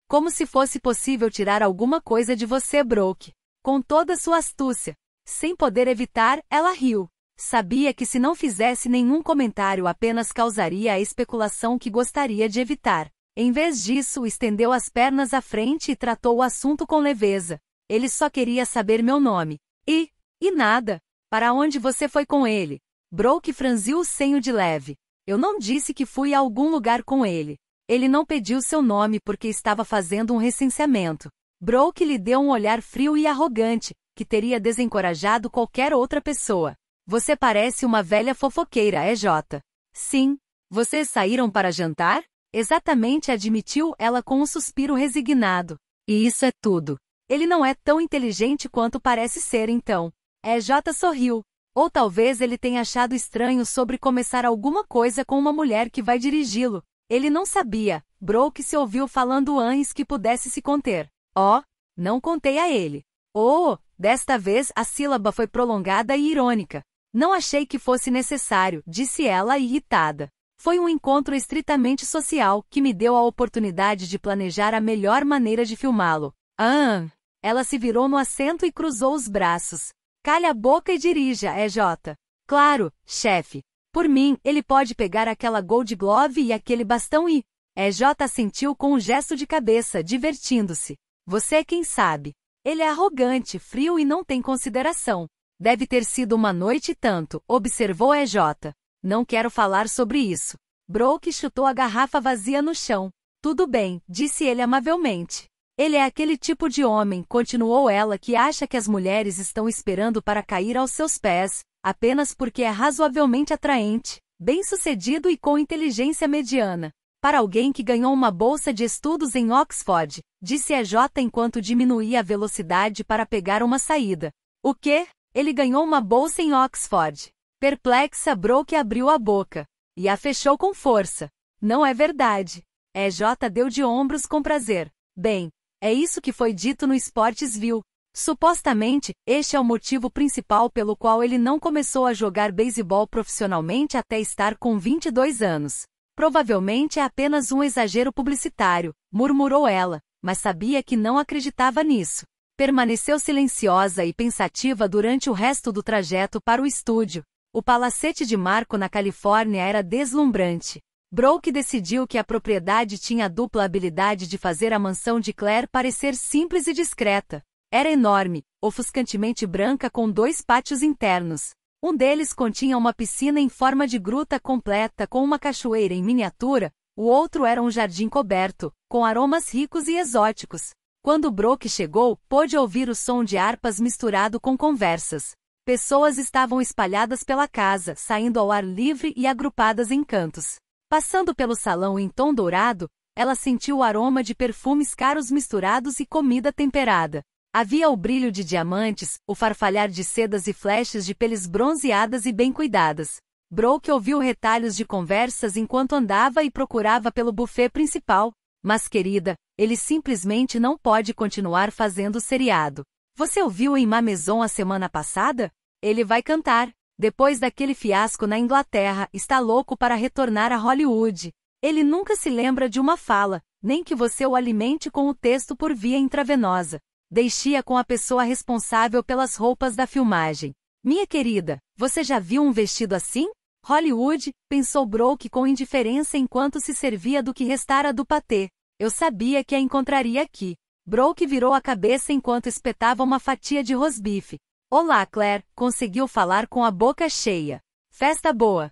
Como se fosse possível tirar alguma coisa de você, Broke, Com toda sua astúcia. Sem poder evitar, ela riu. Sabia que se não fizesse nenhum comentário apenas causaria a especulação que gostaria de evitar. Em vez disso, estendeu as pernas à frente e tratou o assunto com leveza. Ele só queria saber meu nome. E, e nada. Para onde você foi com ele? Broke franziu o senho de leve. Eu não disse que fui a algum lugar com ele. Ele não pediu seu nome porque estava fazendo um recenseamento. Broke lhe deu um olhar frio e arrogante, que teria desencorajado qualquer outra pessoa. Você parece uma velha fofoqueira, é Jota? Sim. Vocês saíram para jantar? Exatamente, admitiu ela com um suspiro resignado. E isso é tudo. Ele não é tão inteligente quanto parece ser, então. EJ é, sorriu. Ou talvez ele tenha achado estranho sobre começar alguma coisa com uma mulher que vai dirigi-lo. Ele não sabia, Broke se ouviu falando antes que pudesse se conter. Oh, não contei a ele. Oh, desta vez a sílaba foi prolongada e irônica. Não achei que fosse necessário, disse ela irritada. Foi um encontro estritamente social que me deu a oportunidade de planejar a melhor maneira de filmá-lo. Ah! Ela se virou no assento e cruzou os braços. Calha a boca e dirija, EJ. É claro, chefe, por mim, ele pode pegar aquela Gold Glove e aquele bastão e. EJ é, sentiu com um gesto de cabeça, divertindo-se. Você é quem sabe. Ele é arrogante, frio e não tem consideração. Deve ter sido uma noite tanto, observou EJ. É, não quero falar sobre isso. Broke chutou a garrafa vazia no chão. Tudo bem, disse ele amavelmente. Ele é aquele tipo de homem, continuou ela, que acha que as mulheres estão esperando para cair aos seus pés, apenas porque é razoavelmente atraente, bem-sucedido e com inteligência mediana. Para alguém que ganhou uma bolsa de estudos em Oxford, disse EJ enquanto diminuía a velocidade para pegar uma saída. O quê? Ele ganhou uma bolsa em Oxford. Perplexa, Broke abriu a boca e a fechou com força. Não é verdade. EJ é, deu de ombros com prazer. Bem, é isso que foi dito no Sportsville, Supostamente, este é o motivo principal pelo qual ele não começou a jogar beisebol profissionalmente até estar com 22 anos. Provavelmente é apenas um exagero publicitário, murmurou ela, mas sabia que não acreditava nisso. Permaneceu silenciosa e pensativa durante o resto do trajeto para o estúdio. O palacete de Marco na Califórnia era deslumbrante. Broke decidiu que a propriedade tinha a dupla habilidade de fazer a mansão de Claire parecer simples e discreta, era enorme, ofuscantemente branca com dois pátios internos. Um deles continha uma piscina em forma de gruta completa com uma cachoeira em miniatura, o outro era um jardim coberto, com aromas ricos e exóticos. Quando Brock chegou, pôde ouvir o som de harpas misturado com conversas. Pessoas estavam espalhadas pela casa, saindo ao ar livre e agrupadas em cantos. Passando pelo salão em tom dourado, ela sentiu o aroma de perfumes caros misturados e comida temperada. Havia o brilho de diamantes, o farfalhar de sedas e flechas de peles bronzeadas e bem cuidadas. Broke ouviu retalhos de conversas enquanto andava e procurava pelo buffet principal. Mas, querida, ele simplesmente não pode continuar fazendo o seriado. Você ouviu em Mameson a semana passada? Ele vai cantar. Depois daquele fiasco na Inglaterra, está louco para retornar a Hollywood. Ele nunca se lembra de uma fala, nem que você o alimente com o texto por via intravenosa. Deixia com a pessoa responsável pelas roupas da filmagem. Minha querida, você já viu um vestido assim? Hollywood, pensou Brooke com indiferença enquanto se servia do que restara do patê. Eu sabia que a encontraria aqui. Brooke virou a cabeça enquanto espetava uma fatia de rosbife. Olá, Claire, conseguiu falar com a boca cheia. Festa boa.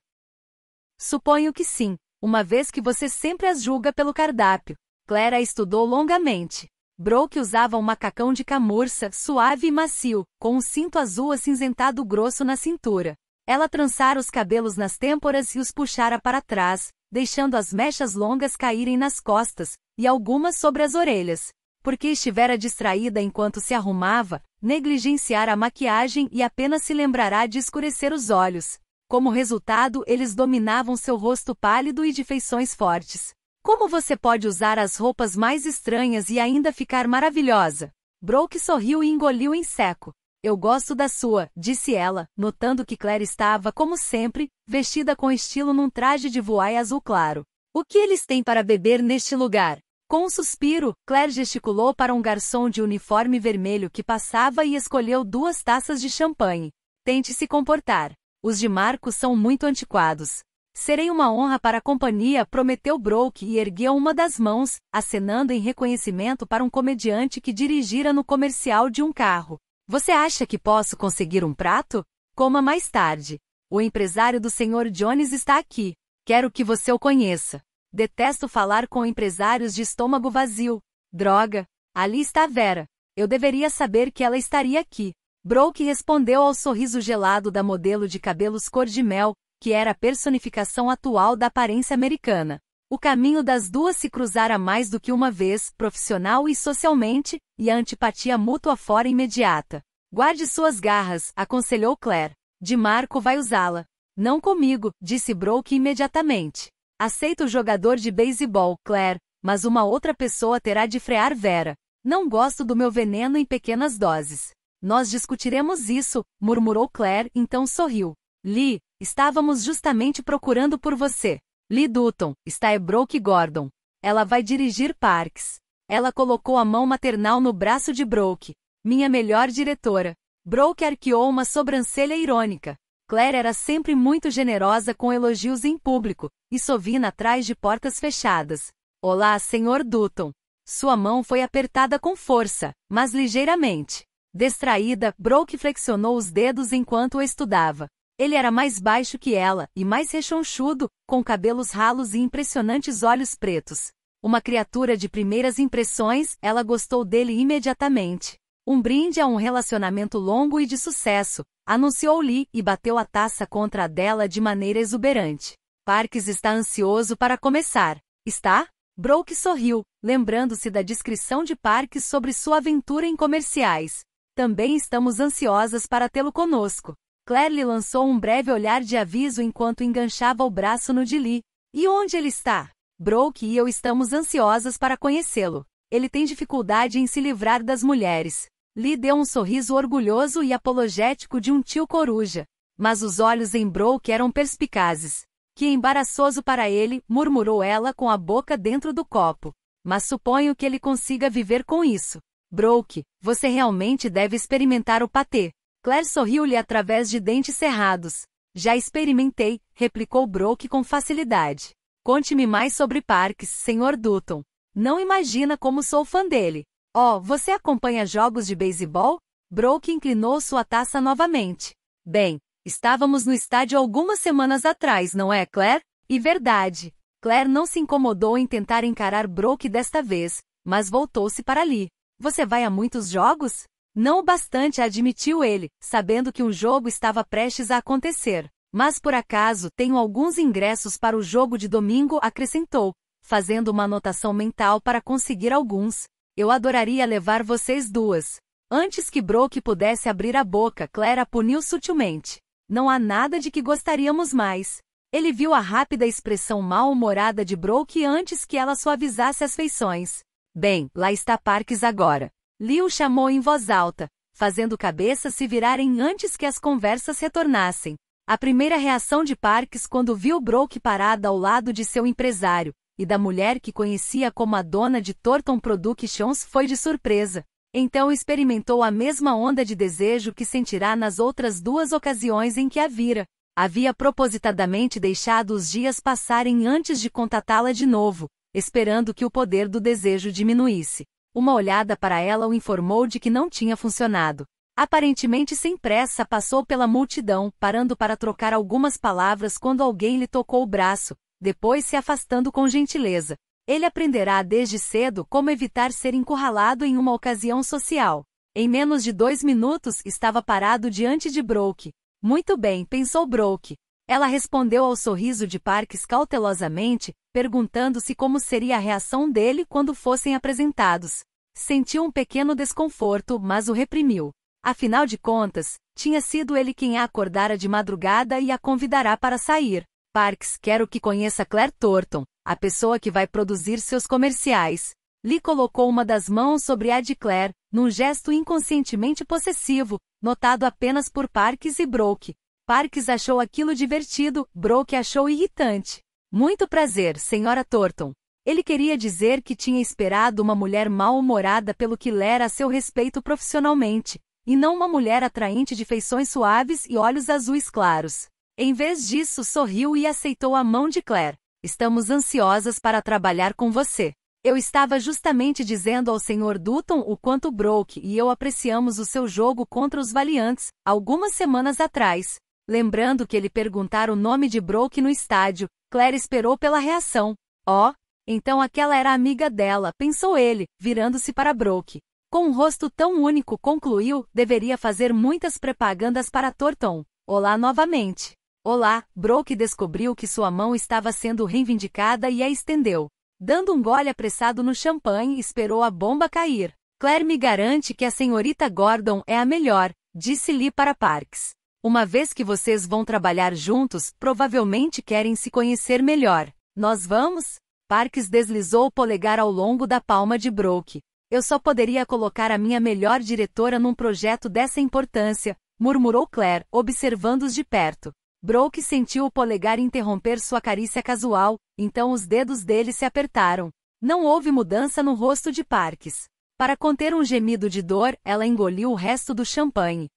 Suponho que sim, uma vez que você sempre as julga pelo cardápio. Claire estudou longamente. Broke usava um macacão de camurça, suave e macio, com um cinto azul acinzentado grosso na cintura. Ela trançara os cabelos nas têmporas e os puxara para trás, deixando as mechas longas caírem nas costas, e algumas sobre as orelhas. Porque estivera distraída enquanto se arrumava, negligenciara a maquiagem e apenas se lembrará de escurecer os olhos. Como resultado, eles dominavam seu rosto pálido e de feições fortes. Como você pode usar as roupas mais estranhas e ainda ficar maravilhosa? Brooke sorriu e engoliu em seco. Eu gosto da sua, disse ela, notando que Claire estava, como sempre, vestida com estilo num traje de voai azul claro. O que eles têm para beber neste lugar? Com um suspiro, Claire gesticulou para um garçom de uniforme vermelho que passava e escolheu duas taças de champanhe. Tente se comportar. Os de Marco são muito antiquados. Serei uma honra para a companhia, prometeu Broke e ergueu uma das mãos, acenando em reconhecimento para um comediante que dirigira no comercial de um carro. Você acha que posso conseguir um prato? Coma mais tarde. O empresário do Sr. Jones está aqui. Quero que você o conheça. Detesto falar com empresários de estômago vazio. Droga! Ali está Vera. Eu deveria saber que ela estaria aqui. Broke respondeu ao sorriso gelado da modelo de cabelos cor de mel, que era a personificação atual da aparência americana. O caminho das duas se cruzara mais do que uma vez, profissional e socialmente, e a antipatia mútua fora imediata. Guarde suas garras, aconselhou Claire. De Marco vai usá-la. Não comigo, disse Broke imediatamente. Aceita o jogador de beisebol, Claire, mas uma outra pessoa terá de frear Vera. Não gosto do meu veneno em pequenas doses. Nós discutiremos isso, murmurou Claire, então sorriu. Lee, Estávamos justamente procurando por você. Lee Dutton, está é Broke Gordon. Ela vai dirigir Parks. Ela colocou a mão maternal no braço de Broke. Minha melhor diretora. Broke arqueou uma sobrancelha irônica. Claire era sempre muito generosa com elogios em público, e sovina atrás de portas fechadas. Olá, Sr. Dutton. Sua mão foi apertada com força, mas ligeiramente. Destraída, Broke flexionou os dedos enquanto o estudava. Ele era mais baixo que ela, e mais rechonchudo, com cabelos ralos e impressionantes olhos pretos. Uma criatura de primeiras impressões, ela gostou dele imediatamente. Um brinde a um relacionamento longo e de sucesso, anunciou Lee e bateu a taça contra a dela de maneira exuberante. Parques está ansioso para começar. Está? Broke sorriu, lembrando-se da descrição de Parques sobre sua aventura em comerciais. Também estamos ansiosas para tê-lo conosco. Claire lhe lançou um breve olhar de aviso enquanto enganchava o braço no de Lee. E onde ele está? Broke e eu estamos ansiosas para conhecê-lo. Ele tem dificuldade em se livrar das mulheres. Lee deu um sorriso orgulhoso e apologético de um tio coruja. Mas os olhos em Broke eram perspicazes. Que embaraçoso para ele, murmurou ela com a boca dentro do copo. Mas suponho que ele consiga viver com isso. Broke, você realmente deve experimentar o patê. Claire sorriu-lhe através de dentes cerrados. Já experimentei, replicou Broke com facilidade. Conte-me mais sobre Parks, Sr. Dutton. Não imagina como sou fã dele. Oh, você acompanha jogos de beisebol? Broke inclinou sua taça novamente. Bem, estávamos no estádio algumas semanas atrás, não é, Claire? E verdade. Claire não se incomodou em tentar encarar Broke desta vez, mas voltou-se para ali. Você vai a muitos jogos? Não o bastante admitiu ele, sabendo que um jogo estava prestes a acontecer. Mas por acaso tenho alguns ingressos para o jogo de domingo, acrescentou, fazendo uma anotação mental para conseguir alguns. Eu adoraria levar vocês duas. Antes que Broke pudesse abrir a boca, Clara puniu sutilmente. Não há nada de que gostaríamos mais. Ele viu a rápida expressão mal-humorada de Broke antes que ela suavizasse as feições. Bem, lá está Parks agora. Liu chamou em voz alta, fazendo cabeças se virarem antes que as conversas retornassem. A primeira reação de Parks quando viu Brooke parada ao lado de seu empresário e da mulher que conhecia como a dona de Thornton Productions foi de surpresa. Então experimentou a mesma onda de desejo que sentirá nas outras duas ocasiões em que a vira. Havia propositadamente deixado os dias passarem antes de contatá-la de novo, esperando que o poder do desejo diminuísse. Uma olhada para ela o informou de que não tinha funcionado. Aparentemente sem pressa, passou pela multidão, parando para trocar algumas palavras quando alguém lhe tocou o braço, depois se afastando com gentileza. Ele aprenderá desde cedo como evitar ser encurralado em uma ocasião social. Em menos de dois minutos estava parado diante de Broke. Muito bem, pensou Broke. Ela respondeu ao sorriso de Parks cautelosamente, perguntando-se como seria a reação dele quando fossem apresentados. Sentiu um pequeno desconforto, mas o reprimiu. Afinal de contas, tinha sido ele quem a acordara de madrugada e a convidará para sair. Parks, quero que conheça Claire Thornton, a pessoa que vai produzir seus comerciais. Lee colocou uma das mãos sobre a de Claire, num gesto inconscientemente possessivo, notado apenas por Parks e Broke. Parks achou aquilo divertido, Broke achou irritante. Muito prazer, senhora Thornton. Ele queria dizer que tinha esperado uma mulher mal-humorada pelo que lera a seu respeito profissionalmente, e não uma mulher atraente de feições suaves e olhos azuis claros. Em vez disso, sorriu e aceitou a mão de Claire. Estamos ansiosas para trabalhar com você. Eu estava justamente dizendo ao Sr. Dutton o quanto Broke e eu apreciamos o seu jogo contra os Valiantes, algumas semanas atrás. Lembrando que ele perguntara o nome de Broke no estádio, Claire esperou pela reação. Ó, oh, então aquela era amiga dela, pensou ele, virando-se para Broke. Com um rosto tão único, concluiu, deveria fazer muitas propagandas para Torton. Olá novamente. Olá, Broke descobriu que sua mão estava sendo reivindicada e a estendeu. Dando um gole apressado no champanhe, esperou a bomba cair. Claire me garante que a senhorita Gordon é a melhor, disse-lhe para Parks. Uma vez que vocês vão trabalhar juntos, provavelmente querem se conhecer melhor. Nós vamos? Parks deslizou o polegar ao longo da palma de Broke. Eu só poderia colocar a minha melhor diretora num projeto dessa importância, murmurou Claire, observando-os de perto. Broke sentiu o polegar interromper sua carícia casual, então os dedos dele se apertaram. Não houve mudança no rosto de Parks. Para conter um gemido de dor, ela engoliu o resto do champanhe.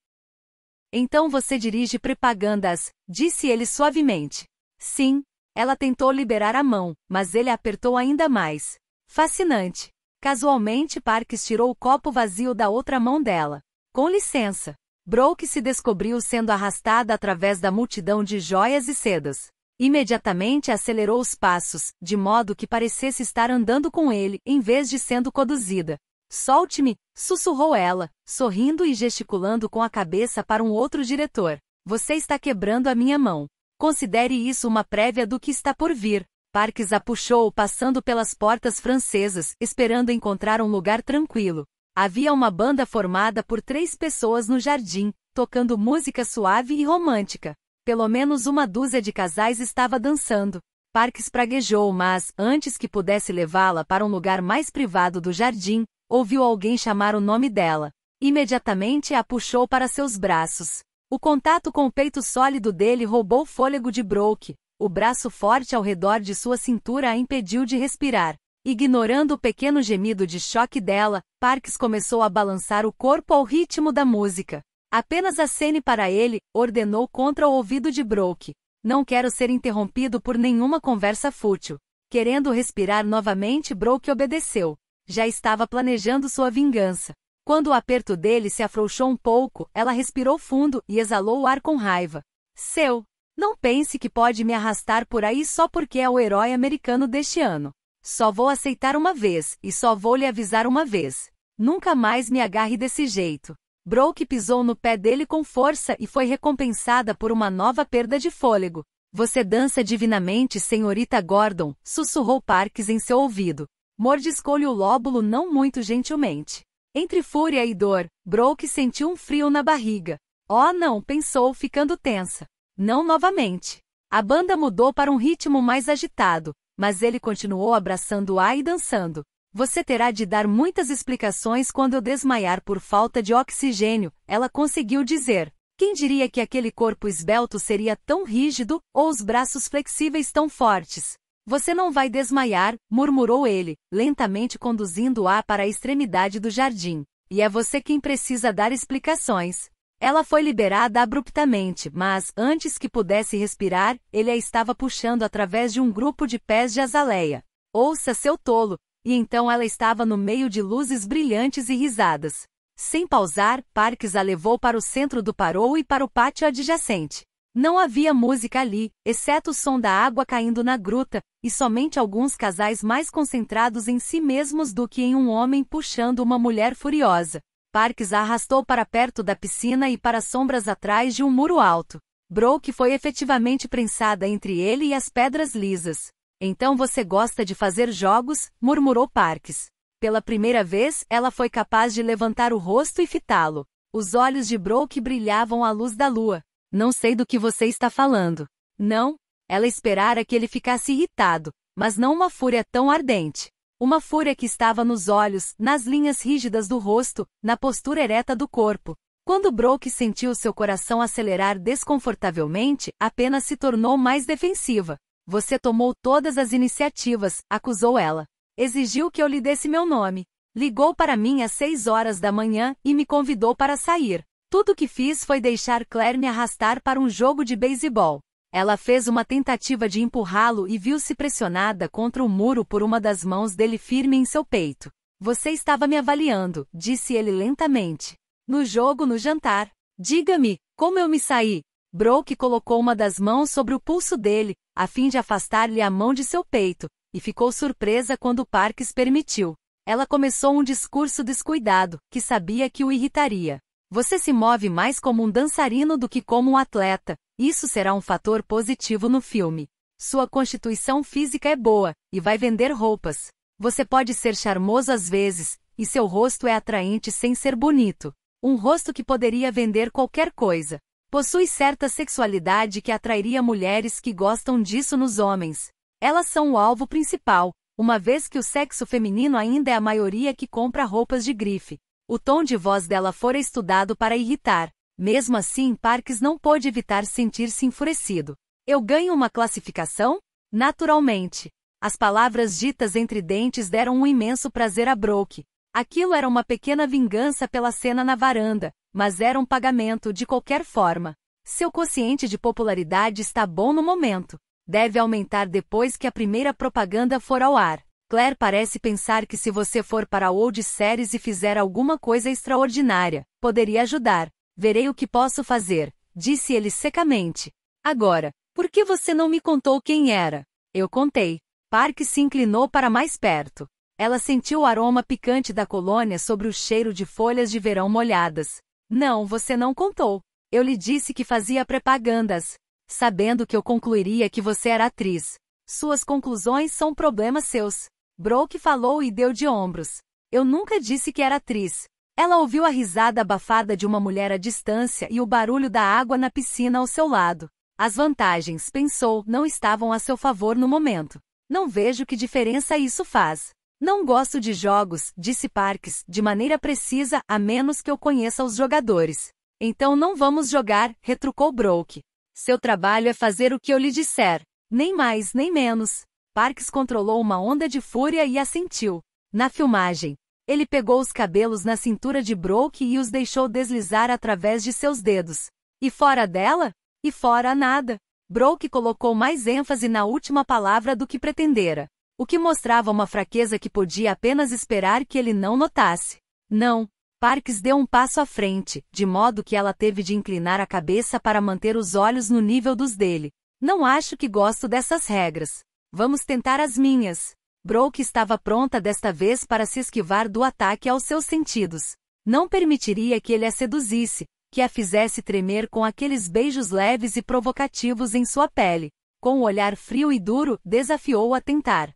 Então você dirige propagandas, disse ele suavemente. Sim. Ela tentou liberar a mão, mas ele apertou ainda mais. Fascinante. Casualmente, Parks tirou o copo vazio da outra mão dela. Com licença. Broke se descobriu sendo arrastada através da multidão de joias e sedas. Imediatamente acelerou os passos, de modo que parecesse estar andando com ele, em vez de sendo conduzida. Solte-me, sussurrou ela, sorrindo e gesticulando com a cabeça para um outro diretor. Você está quebrando a minha mão. Considere isso uma prévia do que está por vir. Parques a puxou passando pelas portas francesas, esperando encontrar um lugar tranquilo. Havia uma banda formada por três pessoas no jardim, tocando música suave e romântica. Pelo menos uma dúzia de casais estava dançando. Parques praguejou, mas, antes que pudesse levá-la para um lugar mais privado do jardim, ouviu alguém chamar o nome dela. Imediatamente a puxou para seus braços. O contato com o peito sólido dele roubou o fôlego de Broke. O braço forte ao redor de sua cintura a impediu de respirar. Ignorando o pequeno gemido de choque dela, Parks começou a balançar o corpo ao ritmo da música. Apenas acene para ele, ordenou contra o ouvido de Broke. Não quero ser interrompido por nenhuma conversa fútil. Querendo respirar novamente, Broke obedeceu. Já estava planejando sua vingança. Quando o aperto dele se afrouxou um pouco, ela respirou fundo e exalou o ar com raiva. Seu! Não pense que pode me arrastar por aí só porque é o herói americano deste ano. Só vou aceitar uma vez, e só vou lhe avisar uma vez. Nunca mais me agarre desse jeito. Broke pisou no pé dele com força e foi recompensada por uma nova perda de fôlego. Você dança divinamente, senhorita Gordon, sussurrou Parks em seu ouvido. Mordiscou-lhe o lóbulo não muito gentilmente. Entre fúria e dor, Broke sentiu um frio na barriga. Oh não, pensou, ficando tensa. Não novamente. A banda mudou para um ritmo mais agitado, mas ele continuou abraçando-a e dançando. Você terá de dar muitas explicações quando eu desmaiar por falta de oxigênio, ela conseguiu dizer. Quem diria que aquele corpo esbelto seria tão rígido, ou os braços flexíveis tão fortes? Você não vai desmaiar, murmurou ele, lentamente conduzindo-a para a extremidade do jardim. E é você quem precisa dar explicações. Ela foi liberada abruptamente, mas, antes que pudesse respirar, ele a estava puxando através de um grupo de pés de azaleia. Ouça seu tolo! E então ela estava no meio de luzes brilhantes e risadas. Sem pausar, Parques a levou para o centro do Parou e para o pátio adjacente. Não havia música ali, exceto o som da água caindo na gruta, e somente alguns casais mais concentrados em si mesmos do que em um homem puxando uma mulher furiosa. Parks a arrastou para perto da piscina e para sombras atrás de um muro alto. Brooke foi efetivamente prensada entre ele e as pedras lisas. Então você gosta de fazer jogos, murmurou Parks. Pela primeira vez, ela foi capaz de levantar o rosto e fitá-lo. Os olhos de Brooke brilhavam à luz da lua. Não sei do que você está falando. Não. Ela esperara que ele ficasse irritado, mas não uma fúria tão ardente. Uma fúria que estava nos olhos, nas linhas rígidas do rosto, na postura ereta do corpo. Quando Broke sentiu seu coração acelerar desconfortavelmente, apenas se tornou mais defensiva. Você tomou todas as iniciativas, acusou ela. Exigiu que eu lhe desse meu nome. Ligou para mim às seis horas da manhã e me convidou para sair. Tudo que fiz foi deixar Claire me arrastar para um jogo de beisebol. Ela fez uma tentativa de empurrá-lo e viu-se pressionada contra o muro por uma das mãos dele firme em seu peito. Você estava me avaliando, disse ele lentamente. No jogo no jantar. Diga-me, como eu me saí? Broke colocou uma das mãos sobre o pulso dele, a fim de afastar-lhe a mão de seu peito, e ficou surpresa quando Parks permitiu. Ela começou um discurso descuidado, que sabia que o irritaria. Você se move mais como um dançarino do que como um atleta, isso será um fator positivo no filme. Sua constituição física é boa, e vai vender roupas. Você pode ser charmoso às vezes, e seu rosto é atraente sem ser bonito. Um rosto que poderia vender qualquer coisa. Possui certa sexualidade que atrairia mulheres que gostam disso nos homens. Elas são o alvo principal, uma vez que o sexo feminino ainda é a maioria que compra roupas de grife. O tom de voz dela fora estudado para irritar. Mesmo assim, Parks não pôde evitar sentir-se enfurecido. Eu ganho uma classificação? Naturalmente. As palavras ditas entre dentes deram um imenso prazer a Brooke. Aquilo era uma pequena vingança pela cena na varanda, mas era um pagamento de qualquer forma. Seu quociente de popularidade está bom no momento. Deve aumentar depois que a primeira propaganda for ao ar. Claire parece pensar que se você for para a Old Series e fizer alguma coisa extraordinária, poderia ajudar. Verei o que posso fazer, disse ele secamente. Agora, por que você não me contou quem era? Eu contei. Park se inclinou para mais perto. Ela sentiu o aroma picante da colônia sobre o cheiro de folhas de verão molhadas. Não, você não contou. Eu lhe disse que fazia propagandas, sabendo que eu concluiria que você era atriz. Suas conclusões são problemas seus. Brooke falou e deu de ombros. Eu nunca disse que era atriz. Ela ouviu a risada abafada de uma mulher à distância e o barulho da água na piscina ao seu lado. As vantagens, pensou, não estavam a seu favor no momento. Não vejo que diferença isso faz. Não gosto de jogos, disse Parks, de maneira precisa, a menos que eu conheça os jogadores. Então não vamos jogar, retrucou Brooke. Seu trabalho é fazer o que eu lhe disser. Nem mais, nem menos. Parks controlou uma onda de fúria e assentiu. Na filmagem, ele pegou os cabelos na cintura de Brooke e os deixou deslizar através de seus dedos. E fora dela? E fora nada. Brooke colocou mais ênfase na última palavra do que pretendera, o que mostrava uma fraqueza que podia apenas esperar que ele não notasse. Não. Parks deu um passo à frente, de modo que ela teve de inclinar a cabeça para manter os olhos no nível dos dele. Não acho que gosto dessas regras. Vamos tentar as minhas. Brooke estava pronta desta vez para se esquivar do ataque aos seus sentidos. Não permitiria que ele a seduzisse, que a fizesse tremer com aqueles beijos leves e provocativos em sua pele. Com um olhar frio e duro, desafiou a tentar.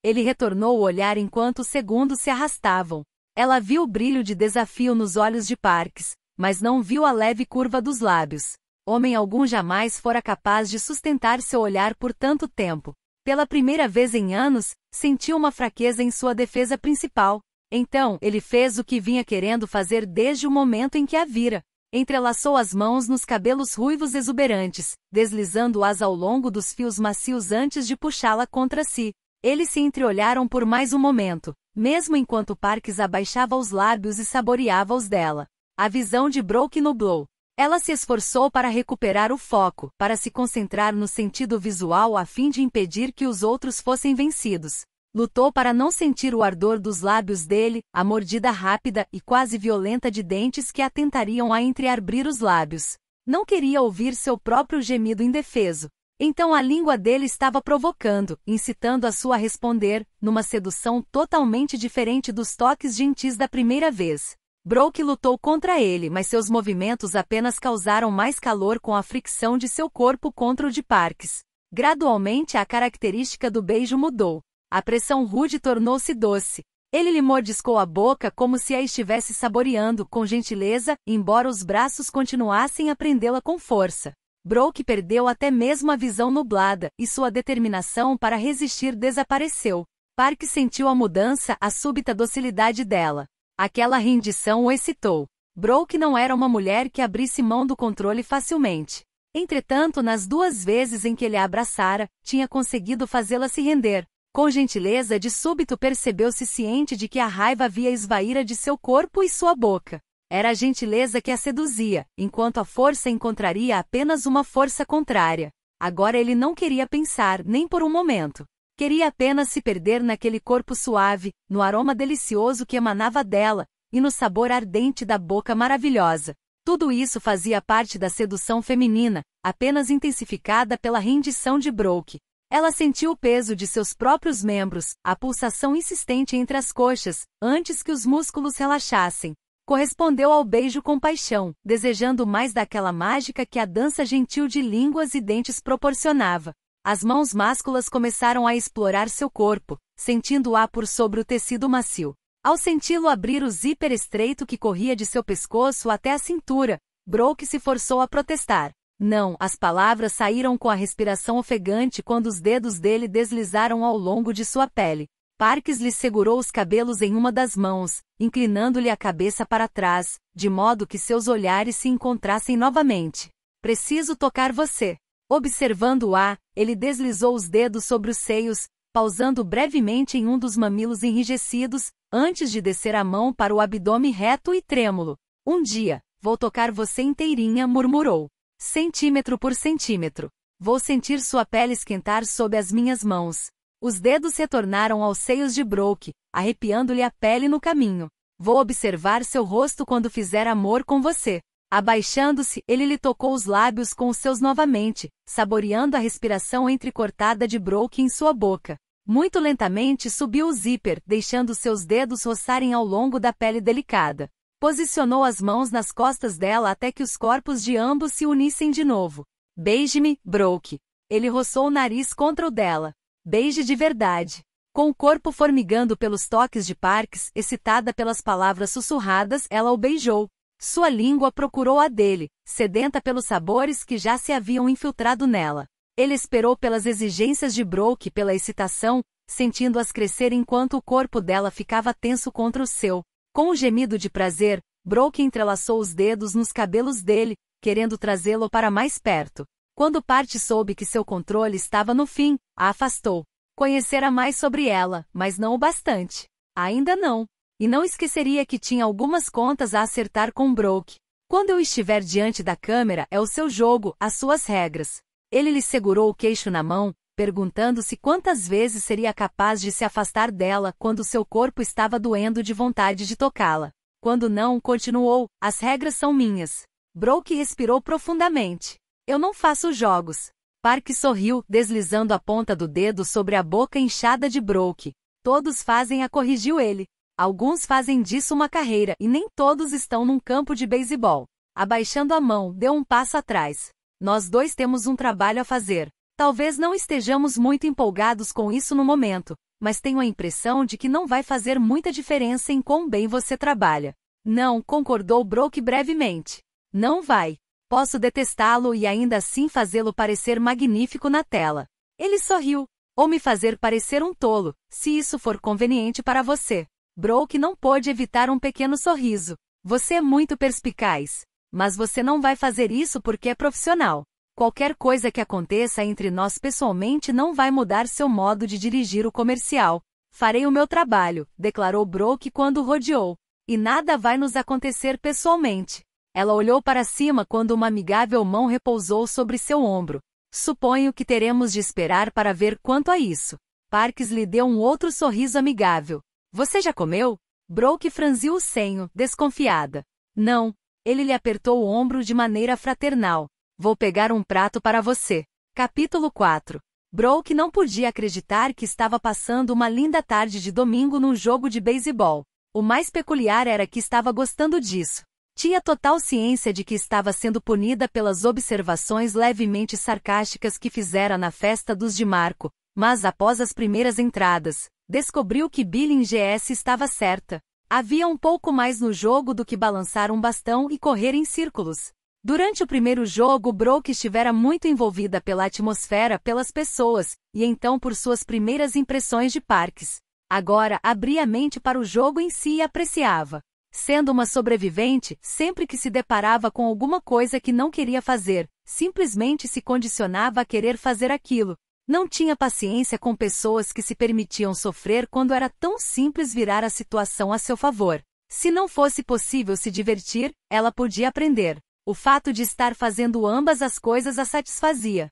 Ele retornou o olhar enquanto os segundos se arrastavam. Ela viu o brilho de desafio nos olhos de Parks, mas não viu a leve curva dos lábios. Homem algum jamais fora capaz de sustentar seu olhar por tanto tempo. Pela primeira vez em anos, sentiu uma fraqueza em sua defesa principal. Então, ele fez o que vinha querendo fazer desde o momento em que a vira. Entrelaçou as mãos nos cabelos ruivos exuberantes, deslizando-as ao longo dos fios macios antes de puxá-la contra si. Eles se entreolharam por mais um momento, mesmo enquanto Parks abaixava os lábios e saboreava os dela. A visão de Broke nublou. Ela se esforçou para recuperar o foco, para se concentrar no sentido visual a fim de impedir que os outros fossem vencidos. Lutou para não sentir o ardor dos lábios dele, a mordida rápida e quase violenta de dentes que atentariam a entreabrir os lábios. Não queria ouvir seu próprio gemido indefeso. Então a língua dele estava provocando, incitando a sua a responder, numa sedução totalmente diferente dos toques gentis da primeira vez. Broke lutou contra ele, mas seus movimentos apenas causaram mais calor com a fricção de seu corpo contra o de Parks. Gradualmente a característica do beijo mudou. A pressão rude tornou-se doce. Ele lhe mordiscou a boca como se a estivesse saboreando com gentileza, embora os braços continuassem a prendê-la com força. Broke perdeu até mesmo a visão nublada, e sua determinação para resistir desapareceu. Park sentiu a mudança, a súbita docilidade dela. Aquela rendição o excitou. Brooke não era uma mulher que abrisse mão do controle facilmente. Entretanto, nas duas vezes em que ele a abraçara, tinha conseguido fazê-la se render. Com gentileza, de súbito percebeu-se ciente de que a raiva havia esvaíra de seu corpo e sua boca. Era a gentileza que a seduzia, enquanto a força encontraria apenas uma força contrária. Agora ele não queria pensar, nem por um momento. Queria apenas se perder naquele corpo suave, no aroma delicioso que emanava dela, e no sabor ardente da boca maravilhosa. Tudo isso fazia parte da sedução feminina, apenas intensificada pela rendição de Broke. Ela sentiu o peso de seus próprios membros, a pulsação insistente entre as coxas, antes que os músculos relaxassem. Correspondeu ao beijo com paixão, desejando mais daquela mágica que a dança gentil de línguas e dentes proporcionava. As mãos másculas começaram a explorar seu corpo, sentindo-a por sobre o tecido macio. Ao senti-lo abrir o zíper estreito que corria de seu pescoço até a cintura, Broke se forçou a protestar. Não, as palavras saíram com a respiração ofegante quando os dedos dele deslizaram ao longo de sua pele. Parks lhe segurou os cabelos em uma das mãos, inclinando-lhe a cabeça para trás, de modo que seus olhares se encontrassem novamente. Preciso tocar você. Observando-a, ele deslizou os dedos sobre os seios, pausando brevemente em um dos mamilos enrijecidos, antes de descer a mão para o abdômen reto e trêmulo. Um dia, vou tocar você inteirinha, murmurou. Centímetro por centímetro. Vou sentir sua pele esquentar sob as minhas mãos. Os dedos retornaram aos seios de Broke, arrepiando-lhe a pele no caminho. Vou observar seu rosto quando fizer amor com você. Abaixando-se, ele lhe tocou os lábios com os seus novamente, saboreando a respiração entrecortada de Broke em sua boca. Muito lentamente subiu o zíper, deixando seus dedos roçarem ao longo da pele delicada. Posicionou as mãos nas costas dela até que os corpos de ambos se unissem de novo. Beije-me, Broke. Ele roçou o nariz contra o dela. Beije de verdade. Com o corpo formigando pelos toques de Parks, excitada pelas palavras sussurradas, ela o beijou. Sua língua procurou a dele, sedenta pelos sabores que já se haviam infiltrado nela. Ele esperou pelas exigências de Brooke pela excitação, sentindo-as crescer enquanto o corpo dela ficava tenso contra o seu. Com um gemido de prazer, Brooke entrelaçou os dedos nos cabelos dele, querendo trazê-lo para mais perto. Quando Parte soube que seu controle estava no fim, a afastou. Conhecera mais sobre ela, mas não o bastante. Ainda não. E não esqueceria que tinha algumas contas a acertar com Broke. Quando eu estiver diante da câmera, é o seu jogo, as suas regras. Ele lhe segurou o queixo na mão, perguntando-se quantas vezes seria capaz de se afastar dela quando seu corpo estava doendo de vontade de tocá-la. Quando não, continuou: As regras são minhas. Broke respirou profundamente. Eu não faço jogos. Park sorriu, deslizando a ponta do dedo sobre a boca inchada de Broke. Todos fazem a corrigiu ele. Alguns fazem disso uma carreira e nem todos estão num campo de beisebol. Abaixando a mão, deu um passo atrás. Nós dois temos um trabalho a fazer. Talvez não estejamos muito empolgados com isso no momento, mas tenho a impressão de que não vai fazer muita diferença em quão bem você trabalha. Não, concordou Broke brevemente. Não vai. Posso detestá-lo e ainda assim fazê-lo parecer magnífico na tela. Ele sorriu. Ou me fazer parecer um tolo, se isso for conveniente para você. Broke não pôde evitar um pequeno sorriso. Você é muito perspicaz. Mas você não vai fazer isso porque é profissional. Qualquer coisa que aconteça entre nós pessoalmente não vai mudar seu modo de dirigir o comercial. Farei o meu trabalho, declarou Broke quando rodeou. E nada vai nos acontecer pessoalmente. Ela olhou para cima quando uma amigável mão repousou sobre seu ombro. Suponho que teremos de esperar para ver quanto a isso. Parks lhe deu um outro sorriso amigável. Você já comeu? Broke franziu o senho, desconfiada. Não. Ele lhe apertou o ombro de maneira fraternal. Vou pegar um prato para você. Capítulo 4 Broke não podia acreditar que estava passando uma linda tarde de domingo num jogo de beisebol. O mais peculiar era que estava gostando disso. Tinha total ciência de que estava sendo punida pelas observações levemente sarcásticas que fizera na festa dos de Marco, mas após as primeiras entradas, Descobriu que Billing GS estava certa. Havia um pouco mais no jogo do que balançar um bastão e correr em círculos. Durante o primeiro jogo, Brooke estivera muito envolvida pela atmosfera, pelas pessoas, e então por suas primeiras impressões de parques. Agora abria a mente para o jogo em si e apreciava. Sendo uma sobrevivente, sempre que se deparava com alguma coisa que não queria fazer, simplesmente se condicionava a querer fazer aquilo, não tinha paciência com pessoas que se permitiam sofrer quando era tão simples virar a situação a seu favor. Se não fosse possível se divertir, ela podia aprender. O fato de estar fazendo ambas as coisas a satisfazia.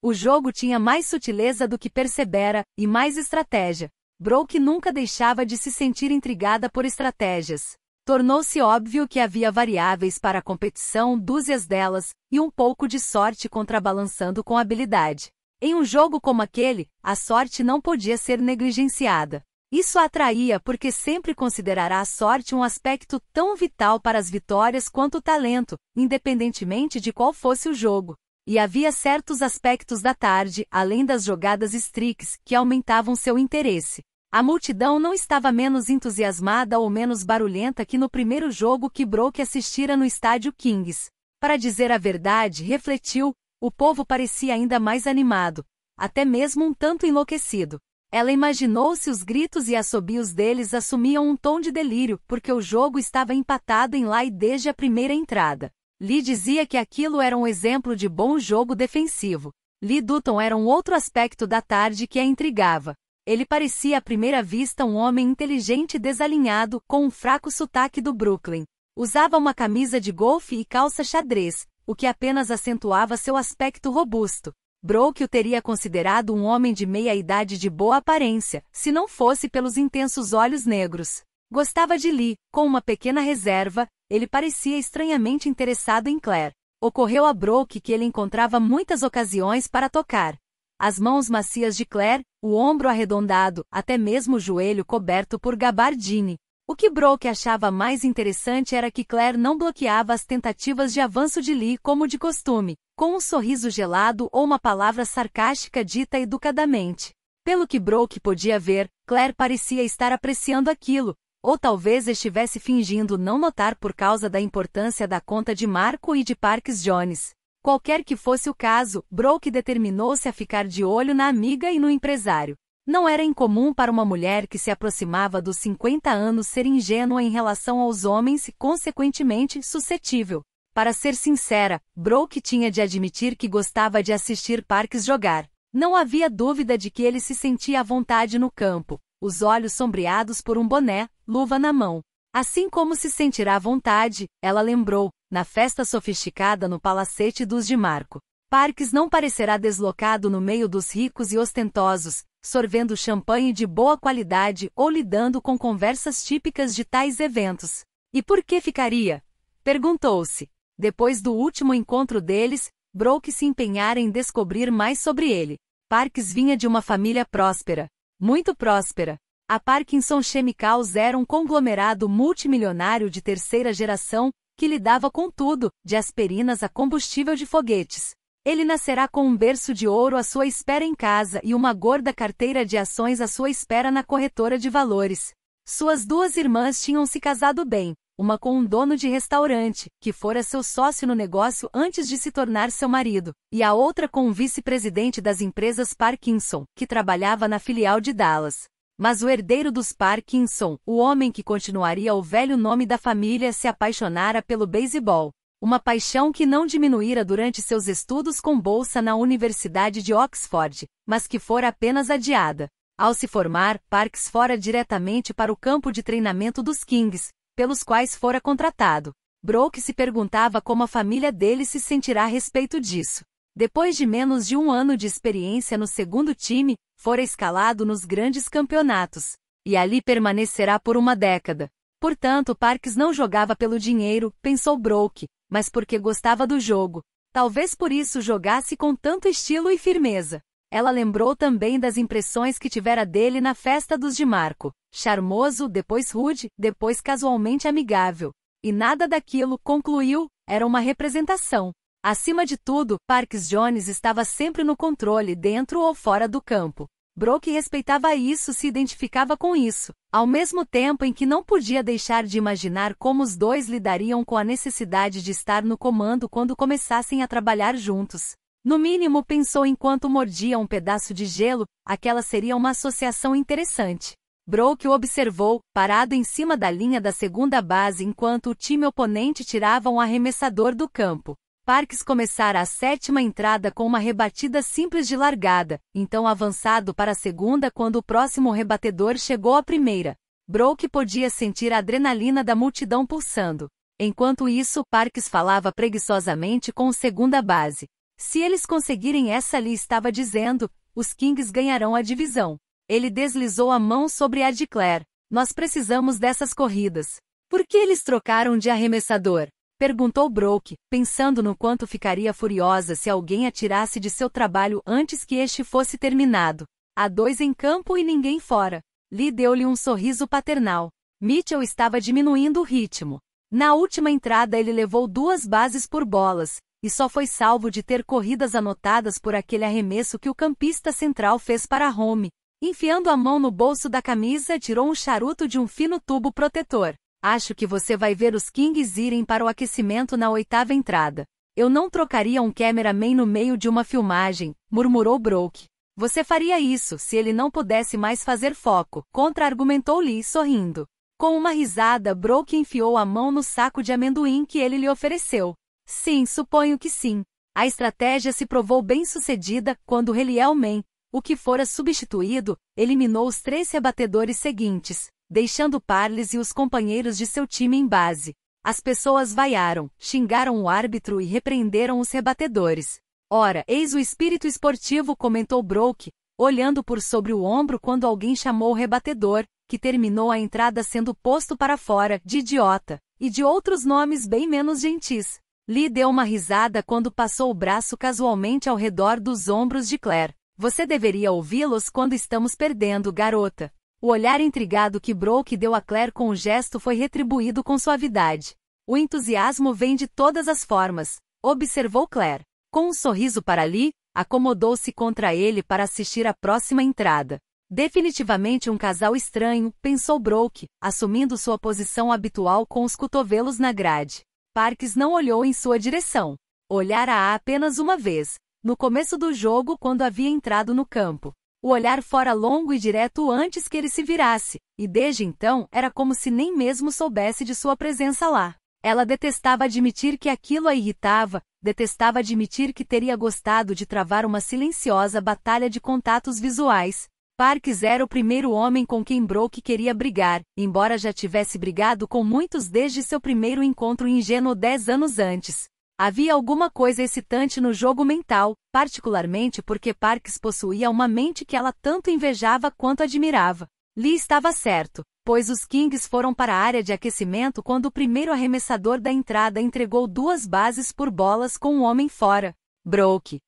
O jogo tinha mais sutileza do que percebera, e mais estratégia. Brooke nunca deixava de se sentir intrigada por estratégias. Tornou-se óbvio que havia variáveis para a competição, dúzias delas, e um pouco de sorte contrabalançando com habilidade. Em um jogo como aquele, a sorte não podia ser negligenciada. Isso a atraía porque sempre considerará a sorte um aspecto tão vital para as vitórias quanto o talento, independentemente de qual fosse o jogo. E havia certos aspectos da tarde, além das jogadas streaks, que aumentavam seu interesse. A multidão não estava menos entusiasmada ou menos barulhenta que no primeiro jogo que Broke assistira no estádio Kings. Para dizer a verdade, refletiu, o povo parecia ainda mais animado, até mesmo um tanto enlouquecido. Ela imaginou se os gritos e assobios deles assumiam um tom de delírio, porque o jogo estava empatado em lá e desde a primeira entrada. Lee dizia que aquilo era um exemplo de bom jogo defensivo. Lee Dutton era um outro aspecto da tarde que a intrigava. Ele parecia à primeira vista um homem inteligente e desalinhado, com um fraco sotaque do Brooklyn. Usava uma camisa de golfe e calça xadrez, o que apenas acentuava seu aspecto robusto. Broke o teria considerado um homem de meia idade de boa aparência, se não fosse pelos intensos olhos negros. Gostava de Lee, com uma pequena reserva, ele parecia estranhamente interessado em Claire. Ocorreu a Broke que ele encontrava muitas ocasiões para tocar. As mãos macias de Claire, o ombro arredondado, até mesmo o joelho coberto por gabardine, o que Broke achava mais interessante era que Claire não bloqueava as tentativas de avanço de Lee como de costume, com um sorriso gelado ou uma palavra sarcástica dita educadamente. Pelo que Broke podia ver, Claire parecia estar apreciando aquilo, ou talvez estivesse fingindo não notar por causa da importância da conta de Marco e de Parks Jones. Qualquer que fosse o caso, Broke determinou-se a ficar de olho na amiga e no empresário. Não era incomum para uma mulher que se aproximava dos 50 anos ser ingênua em relação aos homens e, consequentemente, suscetível. Para ser sincera, Brooke tinha de admitir que gostava de assistir Parques jogar. Não havia dúvida de que ele se sentia à vontade no campo, os olhos sombreados por um boné, luva na mão. Assim como se sentirá à vontade, ela lembrou, na festa sofisticada no palacete dos de Marco. Parques não parecerá deslocado no meio dos ricos e ostentosos, sorvendo champanhe de boa qualidade ou lidando com conversas típicas de tais eventos. E por que ficaria? Perguntou-se. Depois do último encontro deles, Broke se empenhara em descobrir mais sobre ele. Parks vinha de uma família próspera. Muito próspera. A Parkinson Chemicals era um conglomerado multimilionário de terceira geração, que lidava com tudo, de aspirinas a combustível de foguetes. Ele nascerá com um berço de ouro à sua espera em casa e uma gorda carteira de ações à sua espera na corretora de valores. Suas duas irmãs tinham se casado bem, uma com um dono de restaurante, que fora seu sócio no negócio antes de se tornar seu marido, e a outra com um vice-presidente das empresas Parkinson, que trabalhava na filial de Dallas. Mas o herdeiro dos Parkinson, o homem que continuaria o velho nome da família, se apaixonara pelo beisebol, uma paixão que não diminuíra durante seus estudos com bolsa na Universidade de Oxford, mas que fora apenas adiada. Ao se formar, Parks fora diretamente para o campo de treinamento dos Kings, pelos quais fora contratado. Broke se perguntava como a família dele se sentirá a respeito disso. Depois de menos de um ano de experiência no segundo time, fora escalado nos grandes campeonatos. E ali permanecerá por uma década. Portanto, Parks não jogava pelo dinheiro, pensou Broke, mas porque gostava do jogo. Talvez por isso jogasse com tanto estilo e firmeza. Ela lembrou também das impressões que tivera dele na festa dos de Marco. Charmoso, depois rude, depois casualmente amigável. E nada daquilo, concluiu, era uma representação. Acima de tudo, Parks Jones estava sempre no controle dentro ou fora do campo. Brooke respeitava isso e se identificava com isso, ao mesmo tempo em que não podia deixar de imaginar como os dois lidariam com a necessidade de estar no comando quando começassem a trabalhar juntos. No mínimo, pensou enquanto mordia um pedaço de gelo, aquela seria uma associação interessante. Brooke o observou, parado em cima da linha da segunda base enquanto o time oponente tirava um arremessador do campo. Parks começara a sétima entrada com uma rebatida simples de largada, então avançado para a segunda quando o próximo rebatedor chegou à primeira. Broke podia sentir a adrenalina da multidão pulsando. Enquanto isso, Parks falava preguiçosamente com o segunda base. Se eles conseguirem essa ali estava dizendo, os Kings ganharão a divisão. Ele deslizou a mão sobre a de Claire. Nós precisamos dessas corridas. Por que eles trocaram de arremessador? Perguntou Broke, pensando no quanto ficaria furiosa se alguém atirasse de seu trabalho antes que este fosse terminado. Há dois em campo e ninguém fora. Lee deu-lhe um sorriso paternal. Mitchell estava diminuindo o ritmo. Na última entrada ele levou duas bases por bolas, e só foi salvo de ter corridas anotadas por aquele arremesso que o campista central fez para Home. Enfiando a mão no bolso da camisa, tirou um charuto de um fino tubo protetor. Acho que você vai ver os Kings irem para o aquecimento na oitava entrada. Eu não trocaria um cameraman no meio de uma filmagem, murmurou Broke. Você faria isso se ele não pudesse mais fazer foco, contra-argumentou Lee, sorrindo. Com uma risada, Broke enfiou a mão no saco de amendoim que ele lhe ofereceu. Sim, suponho que sim. A estratégia se provou bem-sucedida quando Reliel Man, o que fora substituído, eliminou os três rebatedores seguintes, deixando Parles e os companheiros de seu time em base. As pessoas vaiaram, xingaram o árbitro e repreenderam os rebatedores. Ora, eis o espírito esportivo, comentou Broke, olhando por sobre o ombro quando alguém chamou o rebatedor, que terminou a entrada sendo posto para fora, de idiota, e de outros nomes bem menos gentis. Lee deu uma risada quando passou o braço casualmente ao redor dos ombros de Claire. Você deveria ouvi-los quando estamos perdendo, garota. O olhar intrigado que Broke deu a Claire com o gesto foi retribuído com suavidade. O entusiasmo vem de todas as formas, observou Claire. Com um sorriso para ali, acomodou-se contra ele para assistir à próxima entrada. Definitivamente um casal estranho, pensou Broke, assumindo sua posição habitual com os cotovelos na grade. Parks não olhou em sua direção. Olhara-a apenas uma vez, no começo do jogo quando havia entrado no campo. O olhar fora longo e direto antes que ele se virasse, e desde então era como se nem mesmo soubesse de sua presença lá. Ela detestava admitir que aquilo a irritava, detestava admitir que teria gostado de travar uma silenciosa batalha de contatos visuais. Parks era o primeiro homem com quem Brooke queria brigar, embora já tivesse brigado com muitos desde seu primeiro encontro ingênuo dez anos antes. Havia alguma coisa excitante no jogo mental, particularmente porque Parks possuía uma mente que ela tanto invejava quanto admirava. Lee estava certo, pois os Kings foram para a área de aquecimento quando o primeiro arremessador da entrada entregou duas bases por bolas com um homem fora. Broke.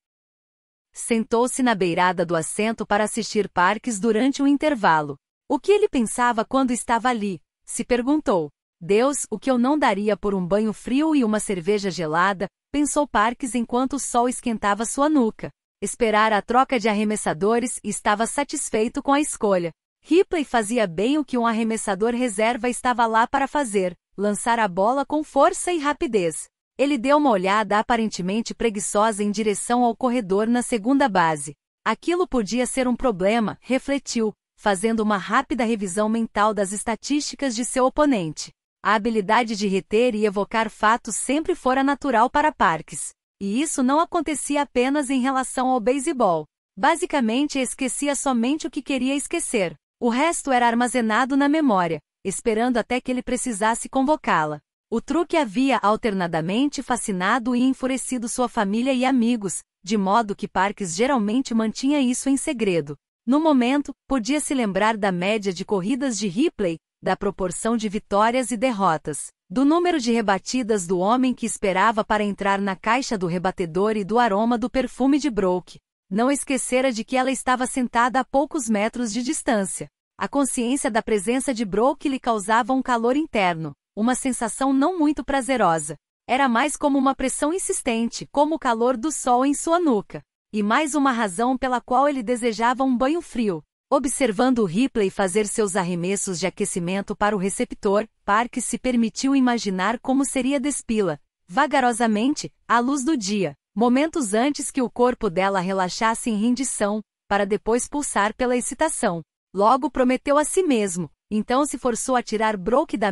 Sentou-se na beirada do assento para assistir Parks durante o um intervalo. O que ele pensava quando estava ali? Se perguntou. Deus, o que eu não daria por um banho frio e uma cerveja gelada, pensou Parques enquanto o sol esquentava sua nuca. Esperar a troca de arremessadores e estava satisfeito com a escolha. Ripley fazia bem o que um arremessador reserva estava lá para fazer, lançar a bola com força e rapidez. Ele deu uma olhada aparentemente preguiçosa em direção ao corredor na segunda base. Aquilo podia ser um problema, refletiu, fazendo uma rápida revisão mental das estatísticas de seu oponente. A habilidade de reter e evocar fatos sempre fora natural para Parks. E isso não acontecia apenas em relação ao beisebol. Basicamente esquecia somente o que queria esquecer. O resto era armazenado na memória, esperando até que ele precisasse convocá-la. O truque havia alternadamente fascinado e enfurecido sua família e amigos, de modo que Parks geralmente mantinha isso em segredo. No momento, podia se lembrar da média de corridas de Ripley, da proporção de vitórias e derrotas, do número de rebatidas do homem que esperava para entrar na caixa do rebatedor e do aroma do perfume de Broke. Não esquecera de que ela estava sentada a poucos metros de distância. A consciência da presença de Broke lhe causava um calor interno, uma sensação não muito prazerosa. Era mais como uma pressão insistente, como o calor do sol em sua nuca. E mais uma razão pela qual ele desejava um banho frio, Observando o Ripley fazer seus arremessos de aquecimento para o receptor, Park se permitiu imaginar como seria despila, vagarosamente, à luz do dia, momentos antes que o corpo dela relaxasse em rendição, para depois pulsar pela excitação. Logo prometeu a si mesmo, então se forçou a tirar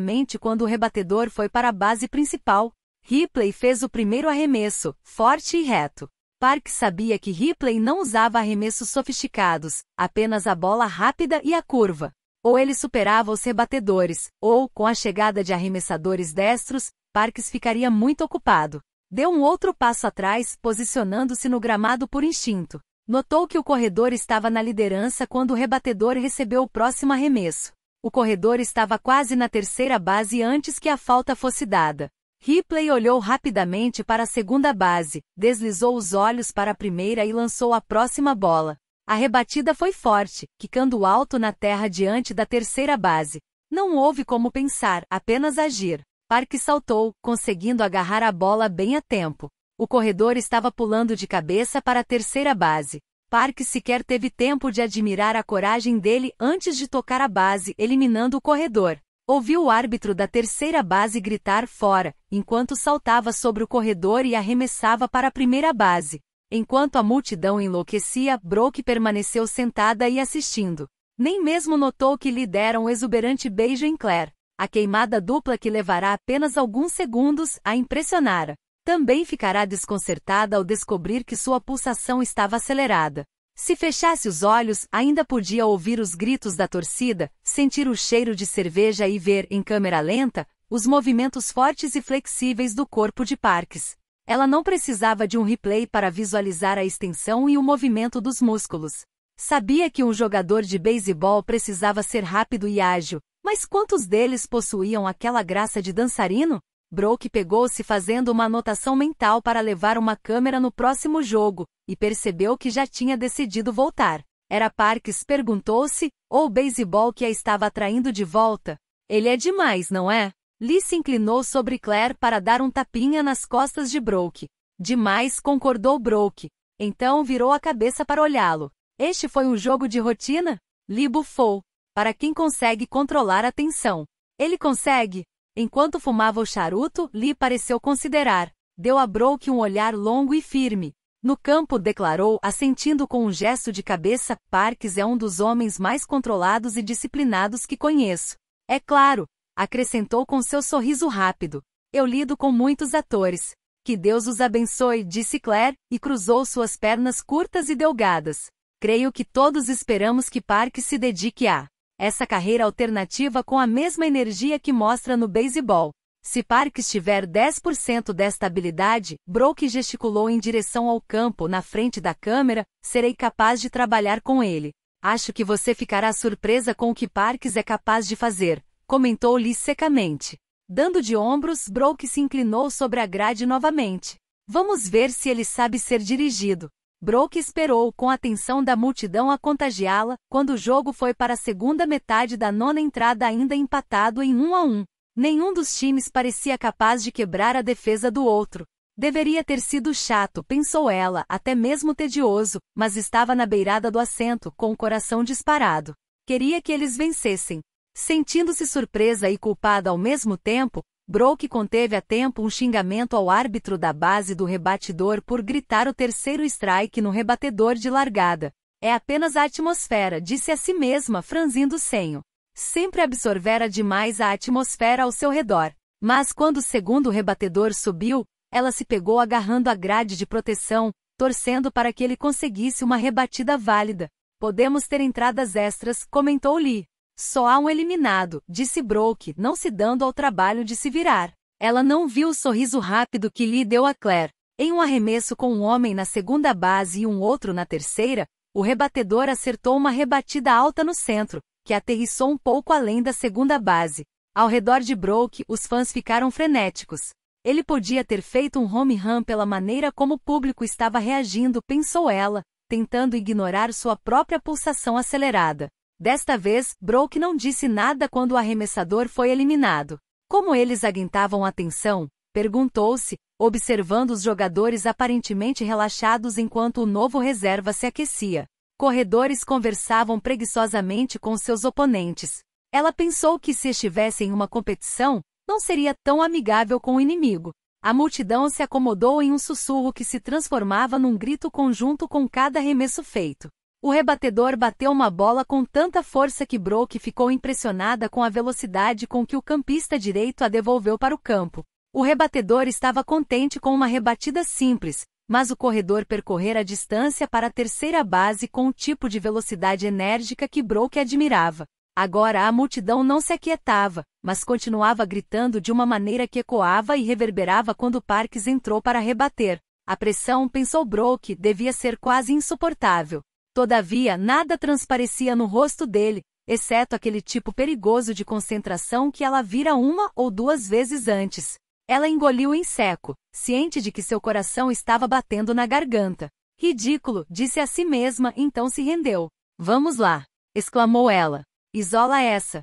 mente quando o rebatedor foi para a base principal. Ripley fez o primeiro arremesso, forte e reto. Park sabia que Ripley não usava arremessos sofisticados, apenas a bola rápida e a curva. Ou ele superava os rebatedores, ou, com a chegada de arremessadores destros, Parks ficaria muito ocupado. Deu um outro passo atrás, posicionando-se no gramado por instinto. Notou que o corredor estava na liderança quando o rebatedor recebeu o próximo arremesso. O corredor estava quase na terceira base antes que a falta fosse dada. Ripley olhou rapidamente para a segunda base, deslizou os olhos para a primeira e lançou a próxima bola. A rebatida foi forte, quicando alto na terra diante da terceira base. Não houve como pensar, apenas agir. Park saltou, conseguindo agarrar a bola bem a tempo. O corredor estava pulando de cabeça para a terceira base. Park sequer teve tempo de admirar a coragem dele antes de tocar a base, eliminando o corredor. Ouviu o árbitro da terceira base gritar fora, enquanto saltava sobre o corredor e arremessava para a primeira base. Enquanto a multidão enlouquecia, Brooke permaneceu sentada e assistindo. Nem mesmo notou que lhe deram um exuberante beijo em Claire. A queimada dupla que levará apenas alguns segundos a impressionara. Também ficará desconcertada ao descobrir que sua pulsação estava acelerada. Se fechasse os olhos, ainda podia ouvir os gritos da torcida, sentir o cheiro de cerveja e ver, em câmera lenta, os movimentos fortes e flexíveis do corpo de Parks. Ela não precisava de um replay para visualizar a extensão e o movimento dos músculos. Sabia que um jogador de beisebol precisava ser rápido e ágil, mas quantos deles possuíam aquela graça de dançarino? Brooke pegou-se fazendo uma anotação mental para levar uma câmera no próximo jogo, e percebeu que já tinha decidido voltar. Era Parks perguntou-se, ou oh, o beisebol que a estava atraindo de volta? Ele é demais, não é? Lee se inclinou sobre Claire para dar um tapinha nas costas de Brooke. Demais, concordou Brooke. Então virou a cabeça para olhá-lo. Este foi um jogo de rotina? Lee bufou. Para quem consegue controlar a tensão. Ele consegue? Enquanto fumava o charuto, Lee pareceu considerar. Deu a Broke um olhar longo e firme. No campo, declarou, assentindo com um gesto de cabeça, Parks é um dos homens mais controlados e disciplinados que conheço. É claro, acrescentou com seu sorriso rápido. Eu lido com muitos atores. Que Deus os abençoe, disse Claire, e cruzou suas pernas curtas e delgadas. Creio que todos esperamos que Parks se dedique a essa carreira alternativa com a mesma energia que mostra no beisebol. Se Parks tiver 10% desta habilidade, Broke gesticulou em direção ao campo na frente da câmera, serei capaz de trabalhar com ele. Acho que você ficará surpresa com o que Parks é capaz de fazer, comentou Lee secamente. Dando de ombros, Broke se inclinou sobre a grade novamente. Vamos ver se ele sabe ser dirigido. Brooke esperou com a atenção da multidão a contagiá-la, quando o jogo foi para a segunda metade da nona entrada ainda empatado em 1 a 1. Nenhum dos times parecia capaz de quebrar a defesa do outro. Deveria ter sido chato, pensou ela, até mesmo tedioso, mas estava na beirada do assento, com o coração disparado. Queria que eles vencessem. Sentindo-se surpresa e culpada ao mesmo tempo, Broke conteve a tempo um xingamento ao árbitro da base do rebatidor por gritar o terceiro strike no rebatedor de largada. É apenas a atmosfera, disse a si mesma, franzindo o senho. Sempre absorvera demais a atmosfera ao seu redor. Mas quando o segundo rebatedor subiu, ela se pegou agarrando a grade de proteção, torcendo para que ele conseguisse uma rebatida válida. Podemos ter entradas extras, comentou Lee. Só há um eliminado, disse Broke, não se dando ao trabalho de se virar. Ela não viu o sorriso rápido que lhe deu a Claire. Em um arremesso com um homem na segunda base e um outro na terceira, o rebatedor acertou uma rebatida alta no centro, que aterrissou um pouco além da segunda base. Ao redor de Broke, os fãs ficaram frenéticos. Ele podia ter feito um home run pela maneira como o público estava reagindo, pensou ela, tentando ignorar sua própria pulsação acelerada. Desta vez, Broke não disse nada quando o arremessador foi eliminado. Como eles aguentavam a tensão? Perguntou-se, observando os jogadores aparentemente relaxados enquanto o novo reserva se aquecia. Corredores conversavam preguiçosamente com seus oponentes. Ela pensou que se estivessem em uma competição, não seria tão amigável com o inimigo. A multidão se acomodou em um sussurro que se transformava num grito conjunto com cada arremesso feito. O rebatedor bateu uma bola com tanta força que Broke ficou impressionada com a velocidade com que o campista direito a devolveu para o campo. O rebatedor estava contente com uma rebatida simples, mas o corredor percorrer a distância para a terceira base com o tipo de velocidade enérgica que Broke admirava. Agora a multidão não se aquietava, mas continuava gritando de uma maneira que ecoava e reverberava quando Parks entrou para rebater. A pressão, pensou Broke, devia ser quase insuportável. Todavia, nada transparecia no rosto dele, exceto aquele tipo perigoso de concentração que ela vira uma ou duas vezes antes. Ela engoliu em seco, ciente de que seu coração estava batendo na garganta. Ridículo, disse a si mesma, então se rendeu. Vamos lá! exclamou ela. Isola essa!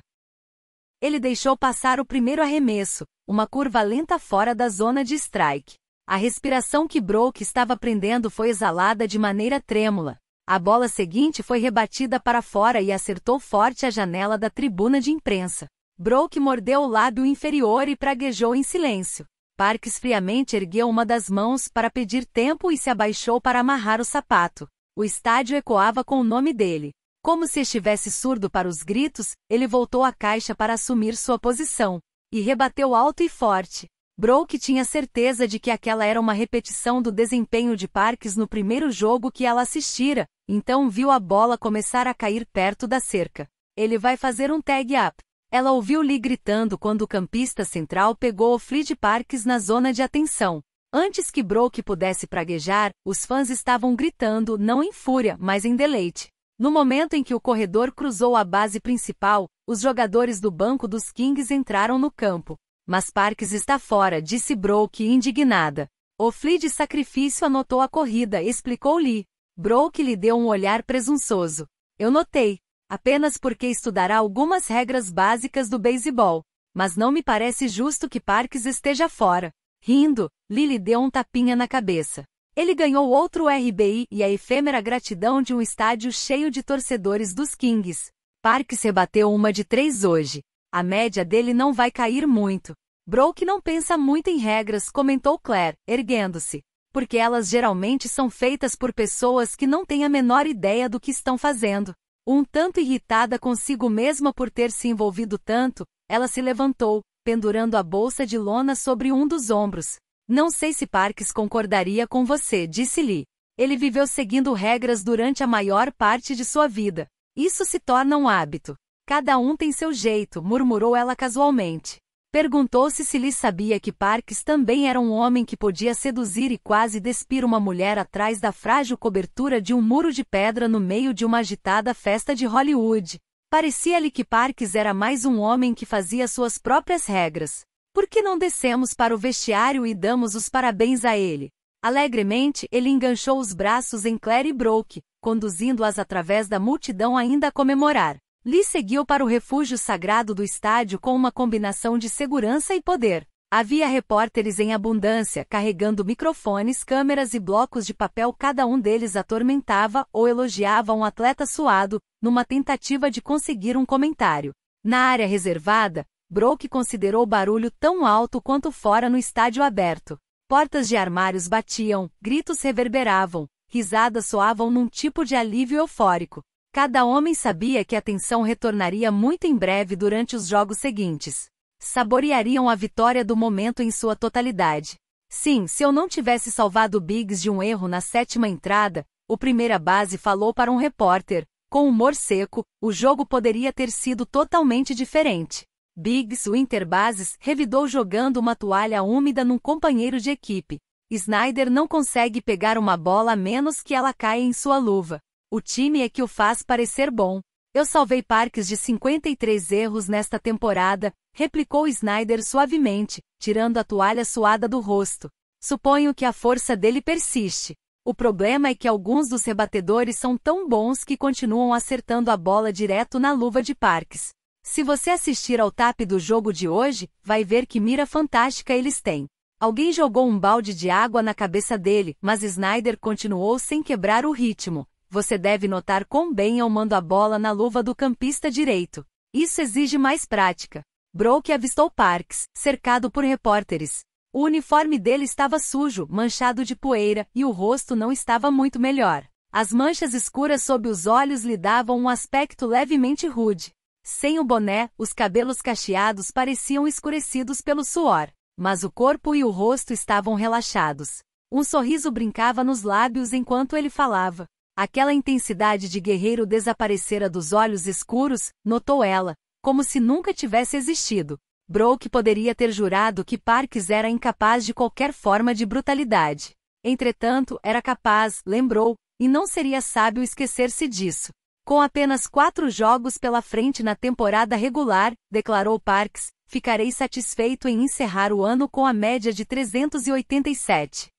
Ele deixou passar o primeiro arremesso, uma curva lenta fora da zona de strike. A respiração que estava prendendo foi exalada de maneira trêmula. A bola seguinte foi rebatida para fora e acertou forte a janela da tribuna de imprensa. Broke mordeu o lábio inferior e praguejou em silêncio. Parks friamente ergueu uma das mãos para pedir tempo e se abaixou para amarrar o sapato. O estádio ecoava com o nome dele. Como se estivesse surdo para os gritos, ele voltou à caixa para assumir sua posição. E rebateu alto e forte. Broke tinha certeza de que aquela era uma repetição do desempenho de Parks no primeiro jogo que ela assistira, então viu a bola começar a cair perto da cerca. Ele vai fazer um tag-up. Ela ouviu Lee gritando quando o campista central pegou o Flea de Parks na zona de atenção. Antes que Broke pudesse praguejar, os fãs estavam gritando não em fúria, mas em deleite. No momento em que o corredor cruzou a base principal, os jogadores do banco dos Kings entraram no campo. Mas Parks está fora, disse Brooke indignada. O Flea de sacrifício anotou a corrida, explicou Lee. Brooke lhe deu um olhar presunçoso. Eu notei. Apenas porque estudará algumas regras básicas do beisebol. Mas não me parece justo que Parks esteja fora. Rindo, Lee lhe deu um tapinha na cabeça. Ele ganhou outro RBI e a efêmera gratidão de um estádio cheio de torcedores dos Kings. Parks rebateu uma de três hoje. A média dele não vai cair muito. Broke não pensa muito em regras, comentou Claire, erguendo-se, porque elas geralmente são feitas por pessoas que não têm a menor ideia do que estão fazendo. Um tanto irritada consigo mesma por ter se envolvido tanto, ela se levantou, pendurando a bolsa de lona sobre um dos ombros. Não sei se Parks concordaria com você, disse-lhe. Ele viveu seguindo regras durante a maior parte de sua vida. Isso se torna um hábito. Cada um tem seu jeito, murmurou ela casualmente. Perguntou-se se lhe sabia que Parks também era um homem que podia seduzir e quase despir uma mulher atrás da frágil cobertura de um muro de pedra no meio de uma agitada festa de Hollywood. Parecia-lhe que Parks era mais um homem que fazia suas próprias regras. Por que não descemos para o vestiário e damos os parabéns a ele? Alegremente, ele enganchou os braços em Claire e Broke, conduzindo-as através da multidão ainda a comemorar. Lee seguiu para o refúgio sagrado do estádio com uma combinação de segurança e poder. Havia repórteres em abundância, carregando microfones, câmeras e blocos de papel. Cada um deles atormentava ou elogiava um atleta suado, numa tentativa de conseguir um comentário. Na área reservada, Broke considerou o barulho tão alto quanto fora no estádio aberto. Portas de armários batiam, gritos reverberavam, risadas soavam num tipo de alívio eufórico. Cada homem sabia que a tensão retornaria muito em breve durante os jogos seguintes. Saboreariam a vitória do momento em sua totalidade. Sim, se eu não tivesse salvado Biggs de um erro na sétima entrada, o primeira base falou para um repórter. Com humor seco, o jogo poderia ter sido totalmente diferente. Biggs, o Interbases, revidou jogando uma toalha úmida num companheiro de equipe. Snyder não consegue pegar uma bola a menos que ela caia em sua luva. O time é que o faz parecer bom. Eu salvei Parques de 53 erros nesta temporada, replicou Snyder suavemente, tirando a toalha suada do rosto. Suponho que a força dele persiste. O problema é que alguns dos rebatedores são tão bons que continuam acertando a bola direto na luva de Parques. Se você assistir ao tap do jogo de hoje, vai ver que mira fantástica eles têm. Alguém jogou um balde de água na cabeça dele, mas Snyder continuou sem quebrar o ritmo você deve notar quão bem eu mando a bola na luva do campista direito. Isso exige mais prática. Broke avistou Parks, cercado por repórteres. O uniforme dele estava sujo, manchado de poeira, e o rosto não estava muito melhor. As manchas escuras sob os olhos lhe davam um aspecto levemente rude. Sem o boné, os cabelos cacheados pareciam escurecidos pelo suor, mas o corpo e o rosto estavam relaxados. Um sorriso brincava nos lábios enquanto ele falava. Aquela intensidade de guerreiro desaparecera dos olhos escuros, notou ela, como se nunca tivesse existido. Broke poderia ter jurado que Parks era incapaz de qualquer forma de brutalidade. Entretanto, era capaz, lembrou, e não seria sábio esquecer-se disso. Com apenas quatro jogos pela frente na temporada regular, declarou Parks, ficarei satisfeito em encerrar o ano com a média de 387.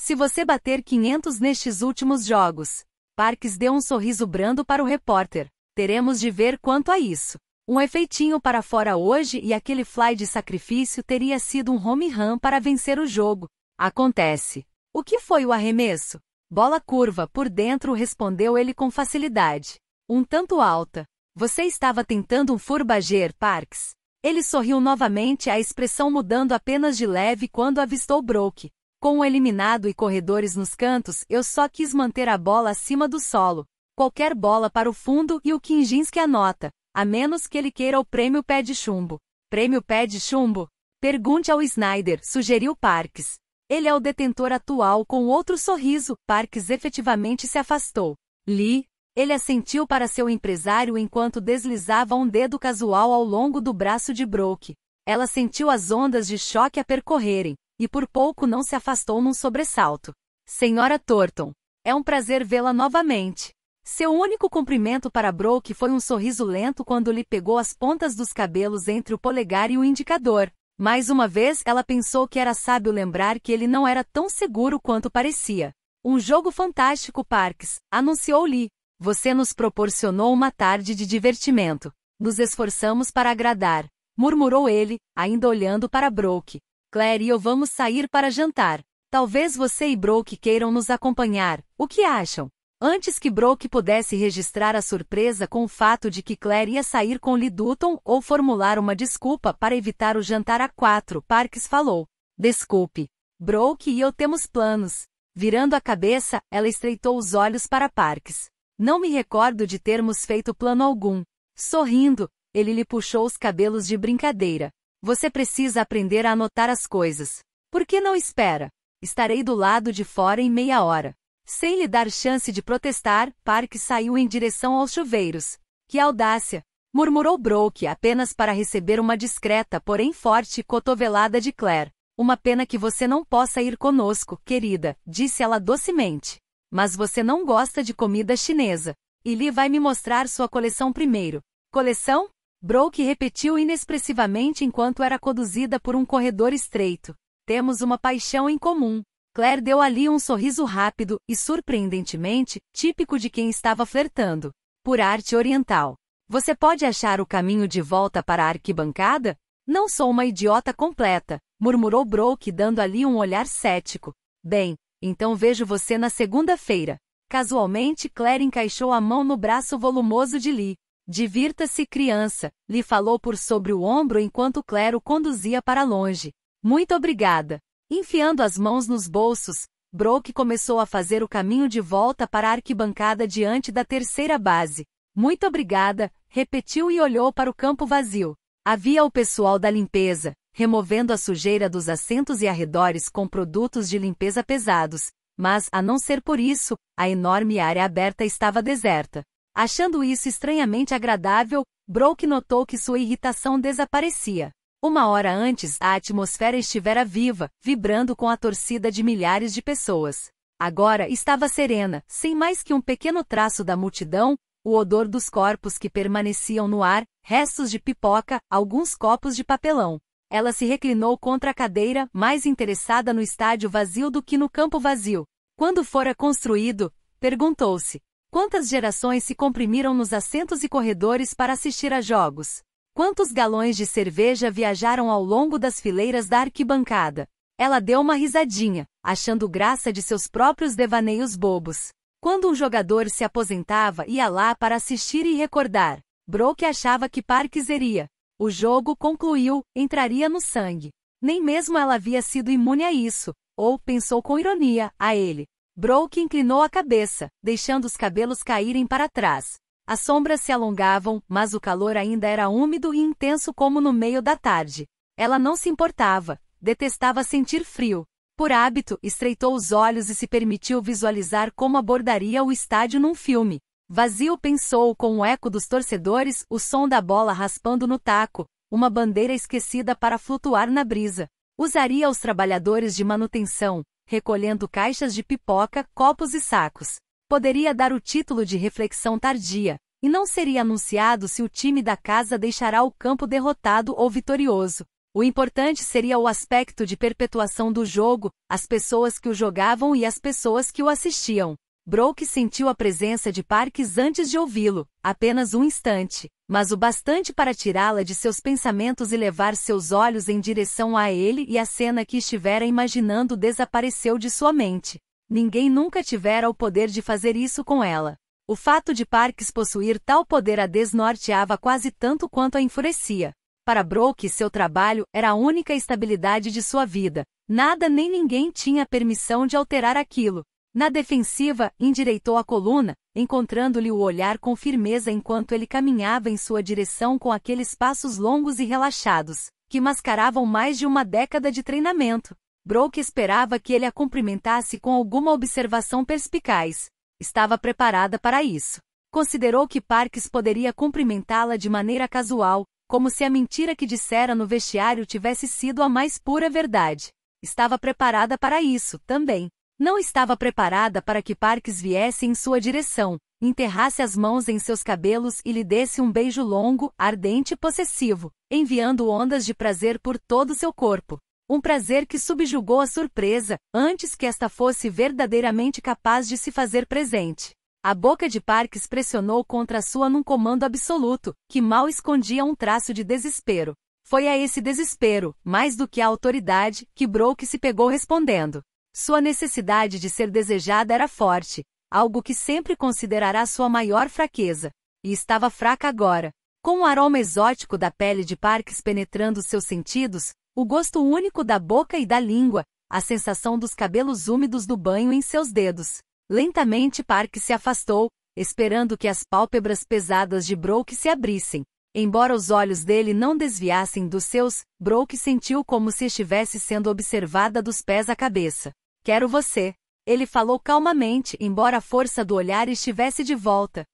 Se você bater 500 nestes últimos jogos, Parks deu um sorriso brando para o repórter. Teremos de ver quanto a isso. Um efeitinho para fora hoje e aquele fly de sacrifício teria sido um home run para vencer o jogo. Acontece. O que foi o arremesso? Bola curva por dentro, respondeu ele com facilidade. Um tanto alta. Você estava tentando um furbager, Parks. Ele sorriu novamente, a expressão mudando apenas de leve quando avistou Broke. Com o eliminado e corredores nos cantos, eu só quis manter a bola acima do solo. Qualquer bola para o fundo e o Kinjinski anota, a menos que ele queira o prêmio pé de chumbo. Prêmio pé de chumbo? Pergunte ao Snyder, sugeriu Parks. Ele é o detentor atual com outro sorriso, Parks efetivamente se afastou. Li, ele assentiu para seu empresário enquanto deslizava um dedo casual ao longo do braço de Broke. Ela sentiu as ondas de choque a percorrerem, e por pouco não se afastou num sobressalto. Senhora Thornton, é um prazer vê-la novamente. Seu único cumprimento para Brooke foi um sorriso lento quando lhe pegou as pontas dos cabelos entre o polegar e o indicador. Mais uma vez, ela pensou que era sábio lembrar que ele não era tão seguro quanto parecia. Um jogo fantástico, Parks, anunciou Lee. Você nos proporcionou uma tarde de divertimento. Nos esforçamos para agradar, murmurou ele, ainda olhando para Brooke. Claire e eu vamos sair para jantar. Talvez você e Brooke queiram nos acompanhar. O que acham? Antes que Brooke pudesse registrar a surpresa com o fato de que Claire ia sair com Lidutton ou formular uma desculpa para evitar o jantar a quatro, Parks falou. Desculpe. Brooke e eu temos planos. Virando a cabeça, ela estreitou os olhos para Parks. Não me recordo de termos feito plano algum. Sorrindo, ele lhe puxou os cabelos de brincadeira. Você precisa aprender a anotar as coisas. Por que não espera? Estarei do lado de fora em meia hora. Sem lhe dar chance de protestar, Park saiu em direção aos chuveiros. Que audácia! murmurou Broke apenas para receber uma discreta, porém forte, cotovelada de Claire. Uma pena que você não possa ir conosco, querida, disse ela docemente. Mas você não gosta de comida chinesa. E Lee vai me mostrar sua coleção primeiro. Coleção? Broke repetiu inexpressivamente enquanto era conduzida por um corredor estreito. Temos uma paixão em comum. Claire deu ali um sorriso rápido e, surpreendentemente, típico de quem estava flertando. Por arte oriental. Você pode achar o caminho de volta para a arquibancada? Não sou uma idiota completa, murmurou Broke, dando ali um olhar cético. Bem, então vejo você na segunda-feira. Casualmente, Claire encaixou a mão no braço volumoso de Lee. Divirta-se, criança, lhe falou por sobre o ombro enquanto o conduzia para longe. Muito obrigada. Enfiando as mãos nos bolsos, Broke começou a fazer o caminho de volta para a arquibancada diante da terceira base. Muito obrigada, repetiu e olhou para o campo vazio. Havia o pessoal da limpeza, removendo a sujeira dos assentos e arredores com produtos de limpeza pesados, mas, a não ser por isso, a enorme área aberta estava deserta. Achando isso estranhamente agradável, Broke notou que sua irritação desaparecia. Uma hora antes, a atmosfera estivera viva, vibrando com a torcida de milhares de pessoas. Agora estava serena, sem mais que um pequeno traço da multidão, o odor dos corpos que permaneciam no ar, restos de pipoca, alguns copos de papelão. Ela se reclinou contra a cadeira, mais interessada no estádio vazio do que no campo vazio. Quando fora construído, perguntou-se: Quantas gerações se comprimiram nos assentos e corredores para assistir a jogos? Quantos galões de cerveja viajaram ao longo das fileiras da arquibancada? Ela deu uma risadinha, achando graça de seus próprios devaneios bobos. Quando um jogador se aposentava, ia lá para assistir e recordar. Broke achava que Parques iria. O jogo concluiu, entraria no sangue. Nem mesmo ela havia sido imune a isso, ou pensou com ironia a ele. Broke inclinou a cabeça, deixando os cabelos caírem para trás. As sombras se alongavam, mas o calor ainda era úmido e intenso como no meio da tarde. Ela não se importava, detestava sentir frio. Por hábito, estreitou os olhos e se permitiu visualizar como abordaria o estádio num filme. Vazio pensou com o eco dos torcedores, o som da bola raspando no taco, uma bandeira esquecida para flutuar na brisa. Usaria os trabalhadores de manutenção, recolhendo caixas de pipoca, copos e sacos. Poderia dar o título de reflexão tardia, e não seria anunciado se o time da casa deixará o campo derrotado ou vitorioso. O importante seria o aspecto de perpetuação do jogo, as pessoas que o jogavam e as pessoas que o assistiam. Broke sentiu a presença de Parks antes de ouvi-lo, apenas um instante, mas o bastante para tirá-la de seus pensamentos e levar seus olhos em direção a ele e a cena que estivera imaginando desapareceu de sua mente. Ninguém nunca tivera o poder de fazer isso com ela. O fato de Parks possuir tal poder a desnorteava quase tanto quanto a enfurecia. Para Broke, seu trabalho era a única estabilidade de sua vida. Nada nem ninguém tinha permissão de alterar aquilo na defensiva, endireitou a coluna, encontrando-lhe o olhar com firmeza enquanto ele caminhava em sua direção com aqueles passos longos e relaxados, que mascaravam mais de uma década de treinamento. Broke esperava que ele a cumprimentasse com alguma observação perspicaz. Estava preparada para isso. Considerou que Parks poderia cumprimentá-la de maneira casual, como se a mentira que dissera no vestiário tivesse sido a mais pura verdade. Estava preparada para isso, também. Não estava preparada para que Parks viesse em sua direção, enterrasse as mãos em seus cabelos e lhe desse um beijo longo, ardente e possessivo, enviando ondas de prazer por todo seu corpo. Um prazer que subjugou a surpresa, antes que esta fosse verdadeiramente capaz de se fazer presente. A boca de Parks pressionou contra a sua num comando absoluto, que mal escondia um traço de desespero. Foi a esse desespero, mais do que a autoridade, que Broke se pegou respondendo. Sua necessidade de ser desejada era forte, algo que sempre considerará sua maior fraqueza, e estava fraca agora. Com o aroma exótico da pele de Parks penetrando seus sentidos, o gosto único da boca e da língua, a sensação dos cabelos úmidos do banho em seus dedos. Lentamente Park se afastou, esperando que as pálpebras pesadas de Broke se abrissem, Embora os olhos dele não desviassem dos seus, Brooke sentiu como se estivesse sendo observada dos pés à cabeça. Quero você. Ele falou calmamente, embora a força do olhar estivesse de volta.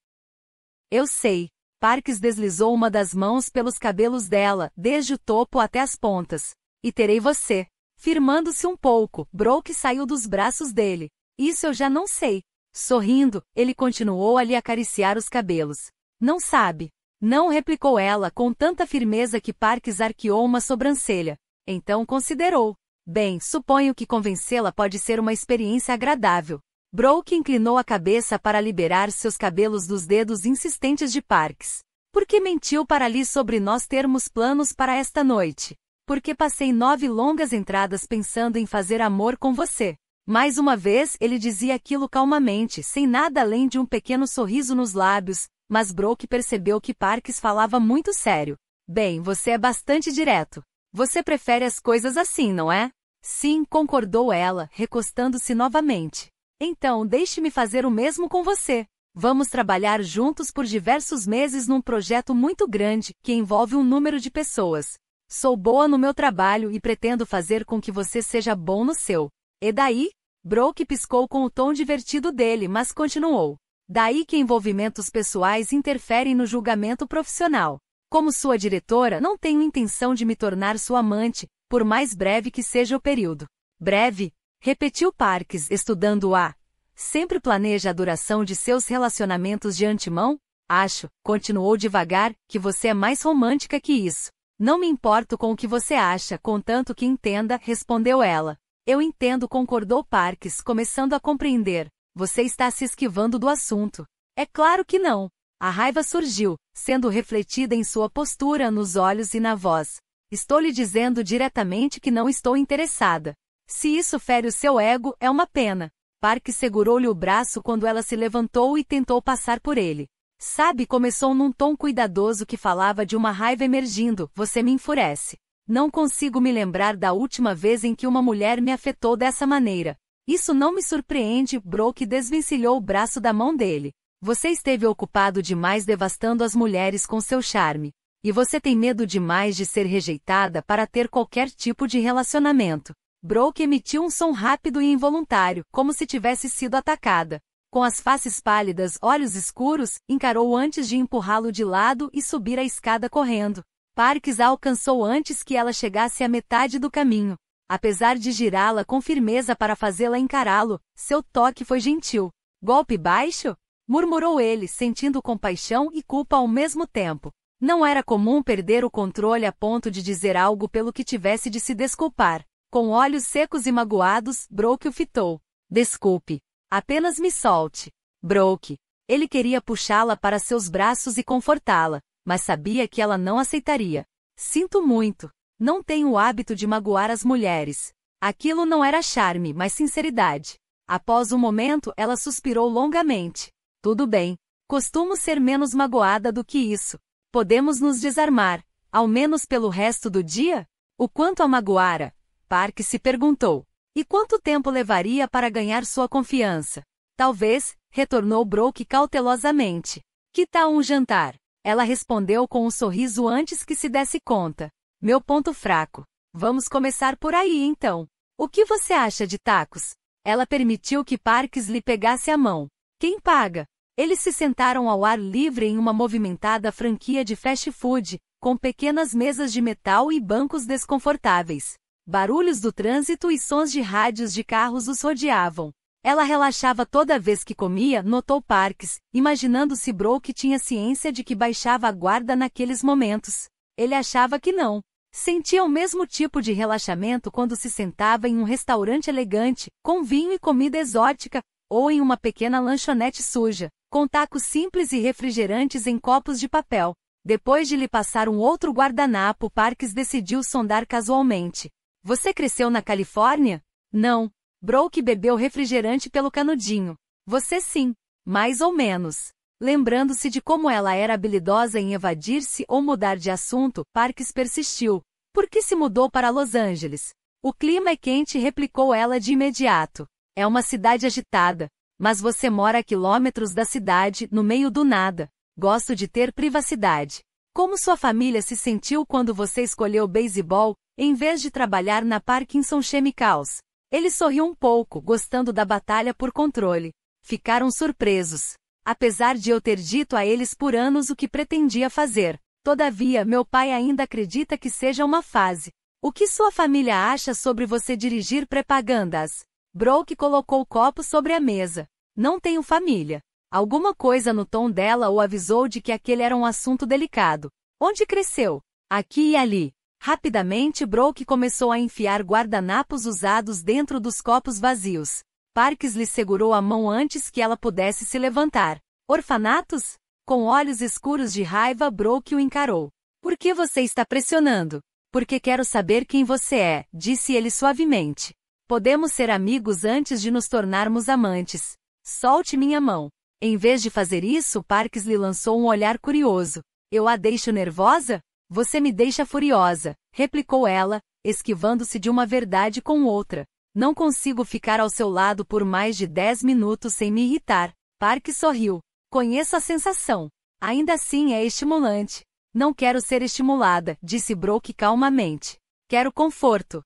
Eu sei. Parks deslizou uma das mãos pelos cabelos dela, desde o topo até as pontas. E terei você. Firmando-se um pouco, Brooke saiu dos braços dele. Isso eu já não sei. Sorrindo, ele continuou a lhe acariciar os cabelos. Não sabe. Não replicou ela com tanta firmeza que Parks arqueou uma sobrancelha. Então considerou. Bem, suponho que convencê-la pode ser uma experiência agradável. Brooke inclinou a cabeça para liberar seus cabelos dos dedos insistentes de Parks. Por que mentiu para Lee sobre nós termos planos para esta noite? Porque passei nove longas entradas pensando em fazer amor com você. Mais uma vez, ele dizia aquilo calmamente, sem nada além de um pequeno sorriso nos lábios, mas Brooke percebeu que Parks falava muito sério. Bem, você é bastante direto. Você prefere as coisas assim, não é? Sim, concordou ela, recostando-se novamente. Então, deixe-me fazer o mesmo com você. Vamos trabalhar juntos por diversos meses num projeto muito grande que envolve um número de pessoas. Sou boa no meu trabalho e pretendo fazer com que você seja bom no seu. E daí? Broke piscou com o tom divertido dele, mas continuou. Daí que envolvimentos pessoais interferem no julgamento profissional. Como sua diretora, não tenho intenção de me tornar sua amante, por mais breve que seja o período. Breve? Repetiu Parks, estudando a. Sempre planeja a duração de seus relacionamentos de antemão? Acho, continuou devagar, que você é mais romântica que isso. Não me importo com o que você acha, contanto que entenda, respondeu ela. Eu entendo, concordou Parks, começando a compreender. Você está se esquivando do assunto. É claro que não. A raiva surgiu, sendo refletida em sua postura, nos olhos e na voz. Estou lhe dizendo diretamente que não estou interessada. Se isso fere o seu ego, é uma pena. Park segurou-lhe o braço quando ela se levantou e tentou passar por ele. Sabe, começou num tom cuidadoso que falava de uma raiva emergindo, você me enfurece. Não consigo me lembrar da última vez em que uma mulher me afetou dessa maneira. Isso não me surpreende, Broke desvencilhou o braço da mão dele. Você esteve ocupado demais devastando as mulheres com seu charme. E você tem medo demais de ser rejeitada para ter qualquer tipo de relacionamento. Broke emitiu um som rápido e involuntário, como se tivesse sido atacada. Com as faces pálidas, olhos escuros, encarou antes de empurrá-lo de lado e subir a escada correndo. Parks a alcançou antes que ela chegasse à metade do caminho. Apesar de girá-la com firmeza para fazê-la encará-lo, seu toque foi gentil. Golpe baixo? murmurou ele, sentindo compaixão e culpa ao mesmo tempo. Não era comum perder o controle a ponto de dizer algo pelo que tivesse de se desculpar. Com olhos secos e magoados, Broke o fitou. Desculpe. Apenas me solte. Broke. Ele queria puxá-la para seus braços e confortá-la, mas sabia que ela não aceitaria. Sinto muito, não tenho o hábito de magoar as mulheres. Aquilo não era charme, mas sinceridade. Após um momento, ela suspirou longamente. Tudo bem. Costumo ser menos magoada do que isso. Podemos nos desarmar, ao menos pelo resto do dia? O quanto a magoara? Park se perguntou. E quanto tempo levaria para ganhar sua confiança? Talvez, retornou Broke cautelosamente. Que tal um jantar? Ela respondeu com um sorriso antes que se desse conta. Meu ponto fraco. Vamos começar por aí então. O que você acha de tacos? Ela permitiu que Parks lhe pegasse a mão. Quem paga? Eles se sentaram ao ar livre em uma movimentada franquia de fast food, com pequenas mesas de metal e bancos desconfortáveis. Barulhos do trânsito e sons de rádios de carros os rodeavam. Ela relaxava toda vez que comia, notou Parks, imaginando se Broke tinha ciência de que baixava a guarda naqueles momentos. Ele achava que não. Sentia o mesmo tipo de relaxamento quando se sentava em um restaurante elegante, com vinho e comida exótica, ou em uma pequena lanchonete suja, com tacos simples e refrigerantes em copos de papel. Depois de lhe passar um outro guardanapo, Parks decidiu sondar casualmente. Você cresceu na Califórnia? Não. Broke bebeu refrigerante pelo canudinho. Você sim. Mais ou menos. Lembrando-se de como ela era habilidosa em evadir-se ou mudar de assunto, Parks persistiu. Por que se mudou para Los Angeles? O clima é quente, replicou ela de imediato. É uma cidade agitada. Mas você mora a quilômetros da cidade, no meio do nada. Gosto de ter privacidade. Como sua família se sentiu quando você escolheu beisebol, em vez de trabalhar na Parkinson Chemicals? Ele sorriu um pouco, gostando da batalha por controle. Ficaram surpresos apesar de eu ter dito a eles por anos o que pretendia fazer. Todavia, meu pai ainda acredita que seja uma fase. O que sua família acha sobre você dirigir propagandas? Broke colocou o copo sobre a mesa. Não tenho família. Alguma coisa no tom dela o avisou de que aquele era um assunto delicado. Onde cresceu? Aqui e ali. Rapidamente, Broke começou a enfiar guardanapos usados dentro dos copos vazios. Parks lhe segurou a mão antes que ela pudesse se levantar. Orfanatos? Com olhos escuros de raiva, Broke o encarou. Por que você está pressionando? Porque quero saber quem você é, disse ele suavemente. Podemos ser amigos antes de nos tornarmos amantes. Solte minha mão. Em vez de fazer isso, Parks lhe lançou um olhar curioso. Eu a deixo nervosa? Você me deixa furiosa, replicou ela, esquivando-se de uma verdade com outra. Não consigo ficar ao seu lado por mais de 10 minutos sem me irritar. Park sorriu. Conheço a sensação. Ainda assim é estimulante. Não quero ser estimulada, disse Brooke calmamente. Quero conforto.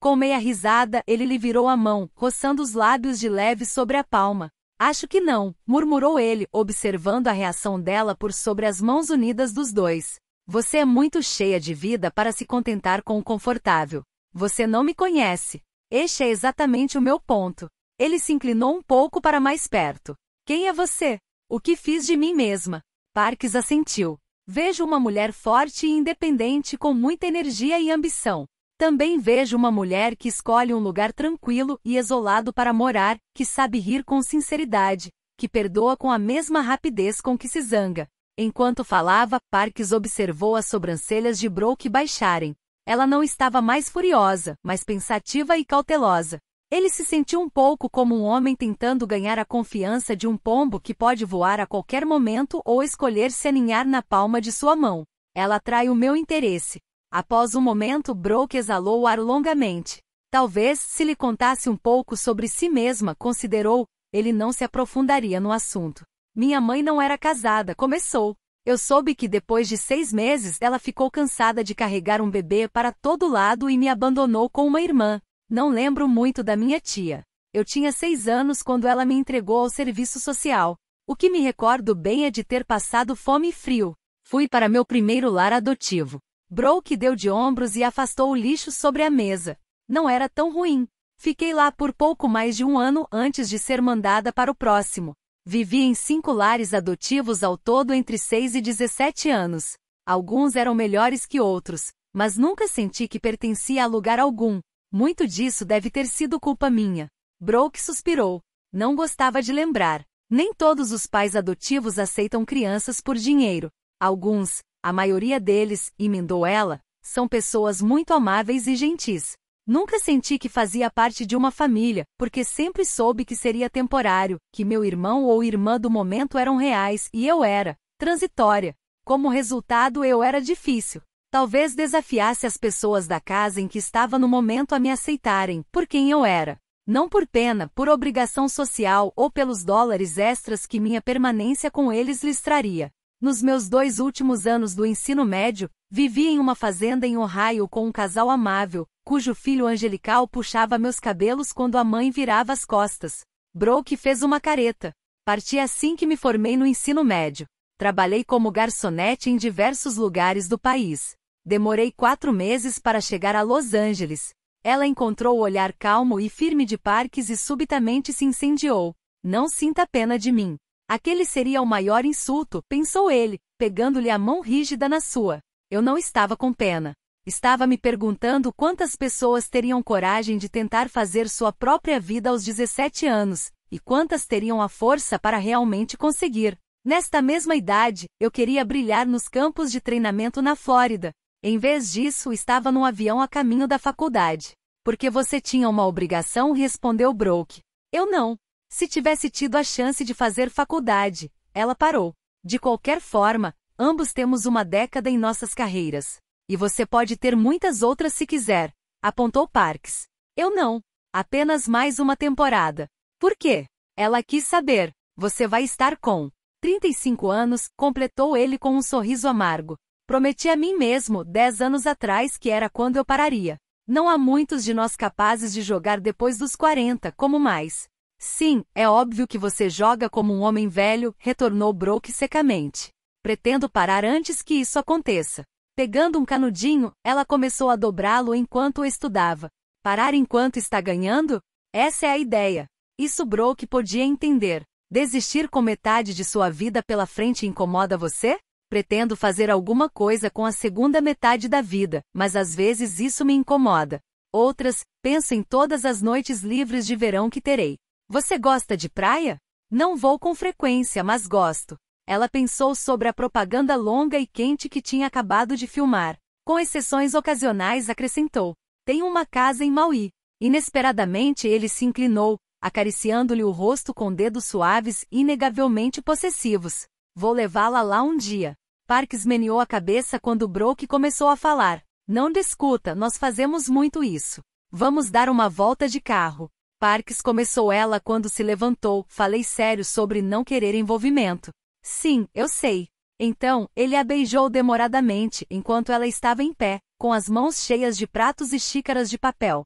Com meia risada, ele lhe virou a mão, roçando os lábios de leve sobre a palma. Acho que não, murmurou ele, observando a reação dela por sobre as mãos unidas dos dois. Você é muito cheia de vida para se contentar com o confortável. Você não me conhece. Este é exatamente o meu ponto. Ele se inclinou um pouco para mais perto. Quem é você? O que fiz de mim mesma? Parks assentiu. Vejo uma mulher forte e independente com muita energia e ambição. Também vejo uma mulher que escolhe um lugar tranquilo e isolado para morar, que sabe rir com sinceridade, que perdoa com a mesma rapidez com que se zanga. Enquanto falava, Parks observou as sobrancelhas de Brooke baixarem. Ela não estava mais furiosa, mas pensativa e cautelosa. Ele se sentiu um pouco como um homem tentando ganhar a confiança de um pombo que pode voar a qualquer momento ou escolher se aninhar na palma de sua mão. Ela atrai o meu interesse. Após um momento, Brooke exalou o ar longamente. Talvez, se lhe contasse um pouco sobre si mesma, considerou, ele não se aprofundaria no assunto. Minha mãe não era casada, começou. Eu soube que depois de seis meses ela ficou cansada de carregar um bebê para todo lado e me abandonou com uma irmã. Não lembro muito da minha tia. Eu tinha seis anos quando ela me entregou ao serviço social. O que me recordo bem é de ter passado fome e frio. Fui para meu primeiro lar adotivo. Broke deu de ombros e afastou o lixo sobre a mesa. Não era tão ruim. Fiquei lá por pouco mais de um ano antes de ser mandada para o próximo. Vivia em cinco lares adotivos ao todo entre 6 e 17 anos. Alguns eram melhores que outros, mas nunca senti que pertencia a lugar algum. Muito disso deve ter sido culpa minha. Broke suspirou. Não gostava de lembrar. Nem todos os pais adotivos aceitam crianças por dinheiro. Alguns, a maioria deles, emendou ela, são pessoas muito amáveis e gentis. Nunca senti que fazia parte de uma família, porque sempre soube que seria temporário, que meu irmão ou irmã do momento eram reais e eu era transitória. Como resultado, eu era difícil. Talvez desafiasse as pessoas da casa em que estava no momento a me aceitarem por quem eu era. Não por pena, por obrigação social ou pelos dólares extras que minha permanência com eles lhes traria. Nos meus dois últimos anos do ensino médio, vivi em uma fazenda em Ohio com um casal amável, cujo filho angelical puxava meus cabelos quando a mãe virava as costas. Broke fez uma careta. Parti assim que me formei no ensino médio. Trabalhei como garçonete em diversos lugares do país. Demorei quatro meses para chegar a Los Angeles. Ela encontrou o olhar calmo e firme de Parques e subitamente se incendiou. Não sinta pena de mim. Aquele seria o maior insulto, pensou ele, pegando-lhe a mão rígida na sua. Eu não estava com pena. Estava me perguntando quantas pessoas teriam coragem de tentar fazer sua própria vida aos 17 anos, e quantas teriam a força para realmente conseguir. Nesta mesma idade, eu queria brilhar nos campos de treinamento na Flórida. Em vez disso, estava num avião a caminho da faculdade. Porque você tinha uma obrigação, respondeu Broke. Eu não. Se tivesse tido a chance de fazer faculdade, ela parou. De qualquer forma, ambos temos uma década em nossas carreiras. E você pode ter muitas outras se quiser, apontou Parks. Eu não. Apenas mais uma temporada. Por quê? Ela quis saber. Você vai estar com 35 anos, completou ele com um sorriso amargo. Prometi a mim mesmo, 10 anos atrás, que era quando eu pararia. Não há muitos de nós capazes de jogar depois dos 40, como mais. Sim, é óbvio que você joga como um homem velho, retornou Broke secamente. Pretendo parar antes que isso aconteça. Pegando um canudinho, ela começou a dobrá-lo enquanto o estudava. Parar enquanto está ganhando? Essa é a ideia. Isso Broke podia entender. Desistir com metade de sua vida pela frente incomoda você? Pretendo fazer alguma coisa com a segunda metade da vida, mas às vezes isso me incomoda. Outras, penso em todas as noites livres de verão que terei. Você gosta de praia? Não vou com frequência, mas gosto. Ela pensou sobre a propaganda longa e quente que tinha acabado de filmar. Com exceções ocasionais, acrescentou: Tem uma casa em Maui. Inesperadamente ele se inclinou, acariciando-lhe o rosto com dedos suaves inegavelmente possessivos. Vou levá-la lá um dia. Parks meneou a cabeça quando Broke começou a falar. Não discuta, nós fazemos muito isso. Vamos dar uma volta de carro. Parques começou ela quando se levantou, falei sério sobre não querer envolvimento. Sim, eu sei. Então, ele a beijou demoradamente, enquanto ela estava em pé, com as mãos cheias de pratos e xícaras de papel.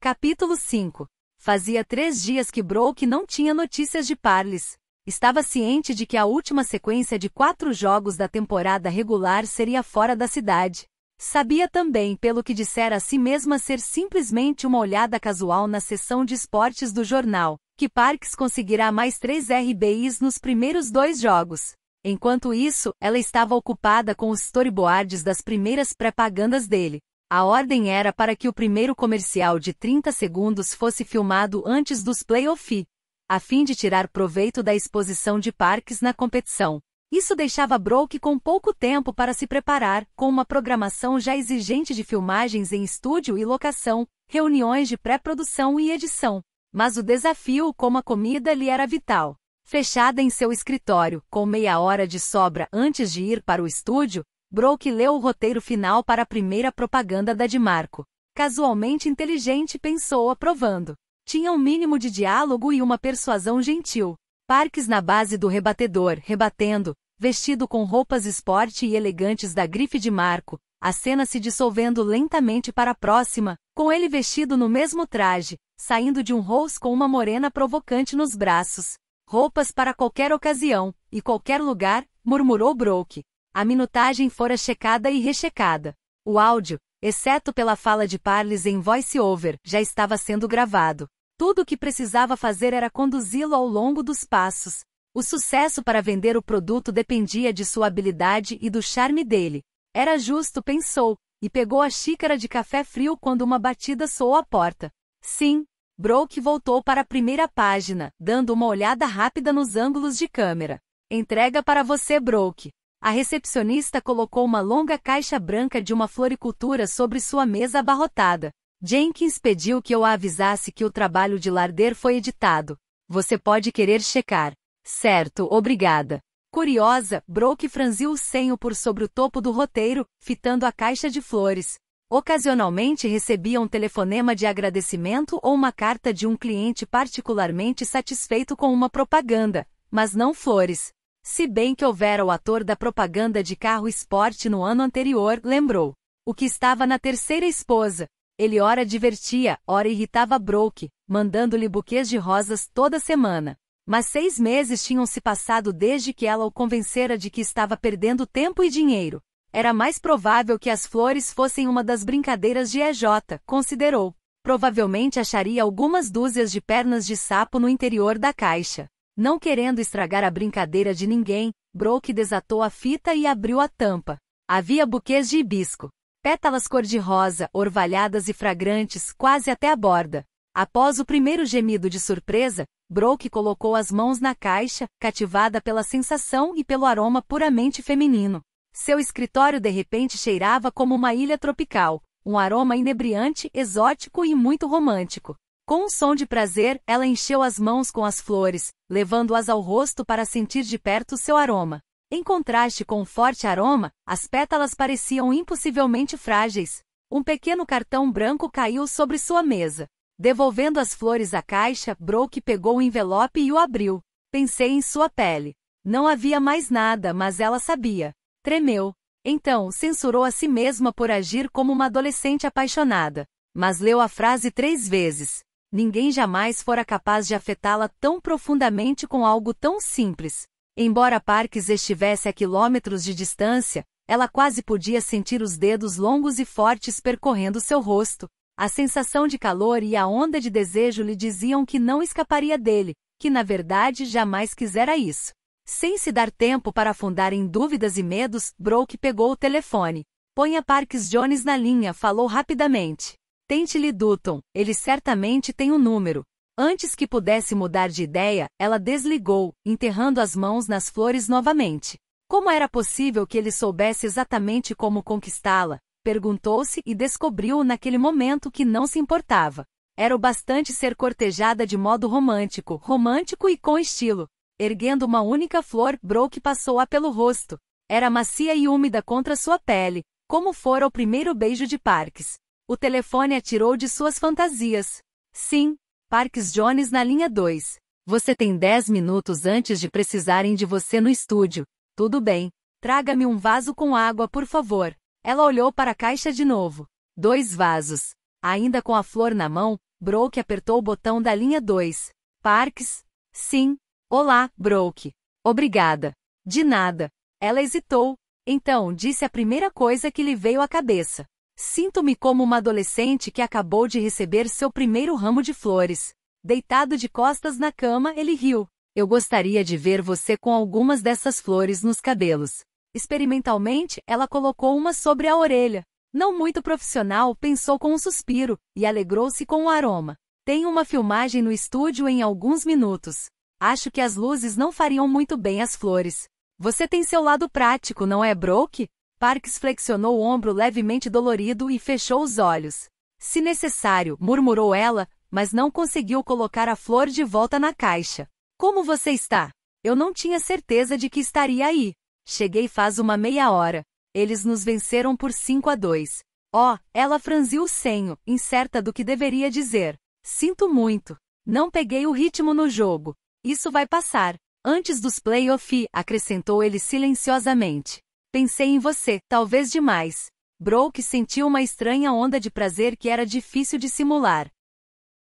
Capítulo 5 Fazia três dias que Broke não tinha notícias de Parles. Estava ciente de que a última sequência de quatro jogos da temporada regular seria fora da cidade. Sabia também pelo que dissera a si mesma ser simplesmente uma olhada casual na seção de esportes do jornal, que Parks conseguirá mais três RBIs nos primeiros dois jogos. Enquanto isso, ela estava ocupada com os storyboards das primeiras propagandas dele. A ordem era para que o primeiro comercial de 30 segundos fosse filmado antes dos playoffs, a fim de tirar proveito da exposição de Parks na competição. Isso deixava Broke com pouco tempo para se preparar, com uma programação já exigente de filmagens em estúdio e locação, reuniões de pré-produção e edição. Mas o desafio como a comida lhe era vital. Fechada em seu escritório, com meia hora de sobra antes de ir para o estúdio, Broke leu o roteiro final para a primeira propaganda da Dimarco. Casualmente inteligente, pensou aprovando. Tinha um mínimo de diálogo e uma persuasão gentil. Parques na base do rebatedor, rebatendo, vestido com roupas esporte e elegantes da grife de marco, a cena se dissolvendo lentamente para a próxima, com ele vestido no mesmo traje, saindo de um rose com uma morena provocante nos braços. Roupas para qualquer ocasião, e qualquer lugar, murmurou Broke. A minutagem fora checada e rechecada. O áudio, exceto pela fala de Parles em voice-over, já estava sendo gravado. Tudo o que precisava fazer era conduzi-lo ao longo dos passos, o sucesso para vender o produto dependia de sua habilidade e do charme dele. Era justo, pensou, e pegou a xícara de café frio quando uma batida soou à porta. Sim, Broke voltou para a primeira página, dando uma olhada rápida nos ângulos de câmera. Entrega para você, Broke. A recepcionista colocou uma longa caixa branca de uma floricultura sobre sua mesa abarrotada. Jenkins pediu que eu a avisasse que o trabalho de Larder foi editado. Você pode querer checar. Certo, obrigada. Curiosa, Broke franziu o senho por sobre o topo do roteiro, fitando a caixa de flores. Ocasionalmente recebia um telefonema de agradecimento ou uma carta de um cliente particularmente satisfeito com uma propaganda, mas não flores. Se bem que houvera o ator da propaganda de carro esporte no ano anterior, lembrou. O que estava na terceira esposa. Ele ora divertia, ora irritava Broke, mandando-lhe buquês de rosas toda semana. Mas seis meses tinham se passado desde que ela o convencera de que estava perdendo tempo e dinheiro. Era mais provável que as flores fossem uma das brincadeiras de EJ, considerou. Provavelmente acharia algumas dúzias de pernas de sapo no interior da caixa. Não querendo estragar a brincadeira de ninguém, Broke desatou a fita e abriu a tampa. Havia buquês de hibisco. Pétalas cor-de-rosa, orvalhadas e fragrantes, quase até a borda. Após o primeiro gemido de surpresa, Brooke colocou as mãos na caixa, cativada pela sensação e pelo aroma puramente feminino. Seu escritório de repente cheirava como uma ilha tropical, um aroma inebriante, exótico e muito romântico. Com um som de prazer, ela encheu as mãos com as flores, levando-as ao rosto para sentir de perto seu aroma. Em contraste com o forte aroma, as pétalas pareciam impossivelmente frágeis. Um pequeno cartão branco caiu sobre sua mesa. Devolvendo as flores à caixa, Brooke pegou o envelope e o abriu. Pensei em sua pele. Não havia mais nada, mas ela sabia. Tremeu. Então, censurou a si mesma por agir como uma adolescente apaixonada. Mas leu a frase três vezes. Ninguém jamais fora capaz de afetá-la tão profundamente com algo tão simples. Embora Parkes estivesse a quilômetros de distância, ela quase podia sentir os dedos longos e fortes percorrendo seu rosto. A sensação de calor e a onda de desejo lhe diziam que não escaparia dele, que na verdade jamais quisera isso. Sem se dar tempo para afundar em dúvidas e medos, Broke pegou o telefone. Ponha Parks Jones na linha, falou rapidamente. Tente-lhe Dutton, ele certamente tem um número. Antes que pudesse mudar de ideia, ela desligou, enterrando as mãos nas flores novamente. Como era possível que ele soubesse exatamente como conquistá-la? Perguntou-se e descobriu naquele momento que não se importava. Era o bastante ser cortejada de modo romântico, romântico e com estilo. Erguendo uma única flor, Brooke passou-a pelo rosto. Era macia e úmida contra sua pele, como fora o primeiro beijo de Parks. O telefone atirou de suas fantasias. Sim, Parks Jones na linha 2. Você tem 10 minutos antes de precisarem de você no estúdio. Tudo bem. Traga-me um vaso com água, por favor. Ela olhou para a caixa de novo. Dois vasos. Ainda com a flor na mão, Broke apertou o botão da linha 2. Parks? Sim. Olá, Broke. Obrigada. De nada. Ela hesitou. Então disse a primeira coisa que lhe veio à cabeça. Sinto-me como uma adolescente que acabou de receber seu primeiro ramo de flores. Deitado de costas na cama, ele riu. Eu gostaria de ver você com algumas dessas flores nos cabelos. Experimentalmente, ela colocou uma sobre a orelha. Não muito profissional, pensou com um suspiro, e alegrou-se com o aroma. Tem uma filmagem no estúdio em alguns minutos. Acho que as luzes não fariam muito bem as flores. Você tem seu lado prático, não é, Brooke? Parks flexionou o ombro levemente dolorido e fechou os olhos. Se necessário, murmurou ela, mas não conseguiu colocar a flor de volta na caixa. Como você está? Eu não tinha certeza de que estaria aí. Cheguei faz uma meia hora. Eles nos venceram por 5 a 2. Oh, ela franziu o senho, incerta do que deveria dizer. Sinto muito. Não peguei o ritmo no jogo. Isso vai passar. Antes dos playoffs, acrescentou ele silenciosamente. Pensei em você, talvez demais. Broke sentiu uma estranha onda de prazer que era difícil de simular.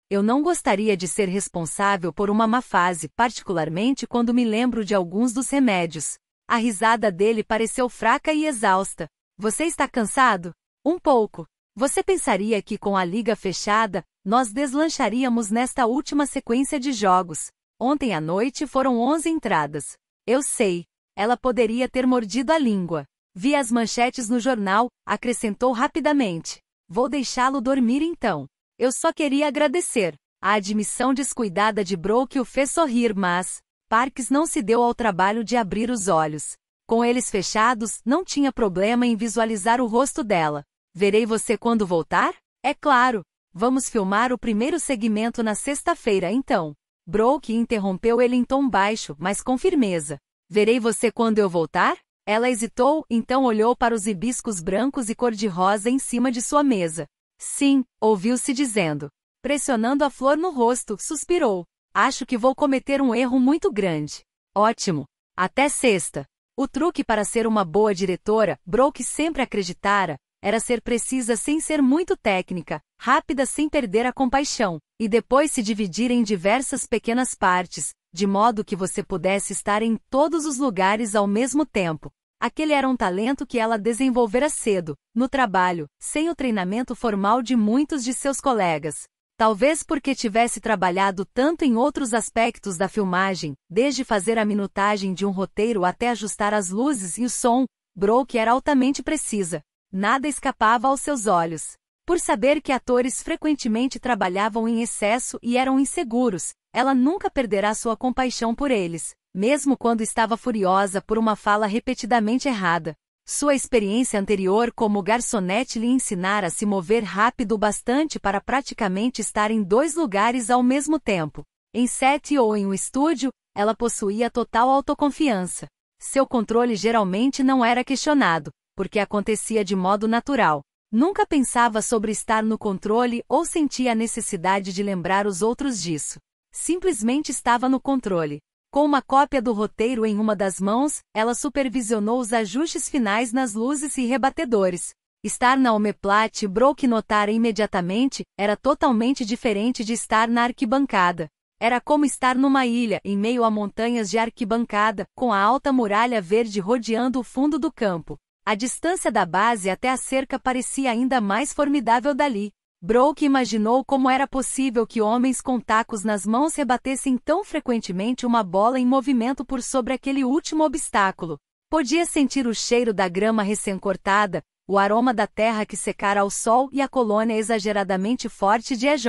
Eu não gostaria de ser responsável por uma má fase, particularmente quando me lembro de alguns dos remédios. A risada dele pareceu fraca e exausta. Você está cansado? Um pouco. Você pensaria que com a liga fechada, nós deslancharíamos nesta última sequência de jogos. Ontem à noite foram 11 entradas. Eu sei. Ela poderia ter mordido a língua. Vi as manchetes no jornal, acrescentou rapidamente. Vou deixá-lo dormir então. Eu só queria agradecer. A admissão descuidada de Broke o fez sorrir, mas Parks não se deu ao trabalho de abrir os olhos. Com eles fechados, não tinha problema em visualizar o rosto dela. Verei você quando voltar? É claro. Vamos filmar o primeiro segmento na sexta-feira, então. Broke interrompeu ele em tom baixo, mas com firmeza. Verei você quando eu voltar? Ela hesitou, então olhou para os hibiscos brancos e cor-de-rosa em cima de sua mesa. Sim, ouviu-se dizendo. Pressionando a flor no rosto, suspirou. Acho que vou cometer um erro muito grande. Ótimo. Até sexta. O truque para ser uma boa diretora, Brooke sempre acreditara, era ser precisa sem ser muito técnica, rápida sem perder a compaixão, e depois se dividir em diversas pequenas partes, de modo que você pudesse estar em todos os lugares ao mesmo tempo. Aquele era um talento que ela desenvolvera cedo, no trabalho, sem o treinamento formal de muitos de seus colegas. Talvez porque tivesse trabalhado tanto em outros aspectos da filmagem, desde fazer a minutagem de um roteiro até ajustar as luzes e o som, Broke era altamente precisa. Nada escapava aos seus olhos. Por saber que atores frequentemente trabalhavam em excesso e eram inseguros, ela nunca perderá sua compaixão por eles, mesmo quando estava furiosa por uma fala repetidamente errada. Sua experiência anterior como garçonete lhe ensinara a se mover rápido o bastante para praticamente estar em dois lugares ao mesmo tempo. Em sete ou em um estúdio, ela possuía total autoconfiança. Seu controle geralmente não era questionado, porque acontecia de modo natural. Nunca pensava sobre estar no controle ou sentia a necessidade de lembrar os outros disso. Simplesmente estava no controle. Com uma cópia do roteiro em uma das mãos, ela supervisionou os ajustes finais nas luzes e rebatedores. Estar na Omeplat Broke notara imediatamente, era totalmente diferente de estar na arquibancada. Era como estar numa ilha, em meio a montanhas de arquibancada, com a alta muralha verde rodeando o fundo do campo. A distância da base até a cerca parecia ainda mais formidável dali. Broke imaginou como era possível que homens com tacos nas mãos rebatessem tão frequentemente uma bola em movimento por sobre aquele último obstáculo. Podia sentir o cheiro da grama recém-cortada, o aroma da terra que secara ao sol e a colônia exageradamente forte de EJ.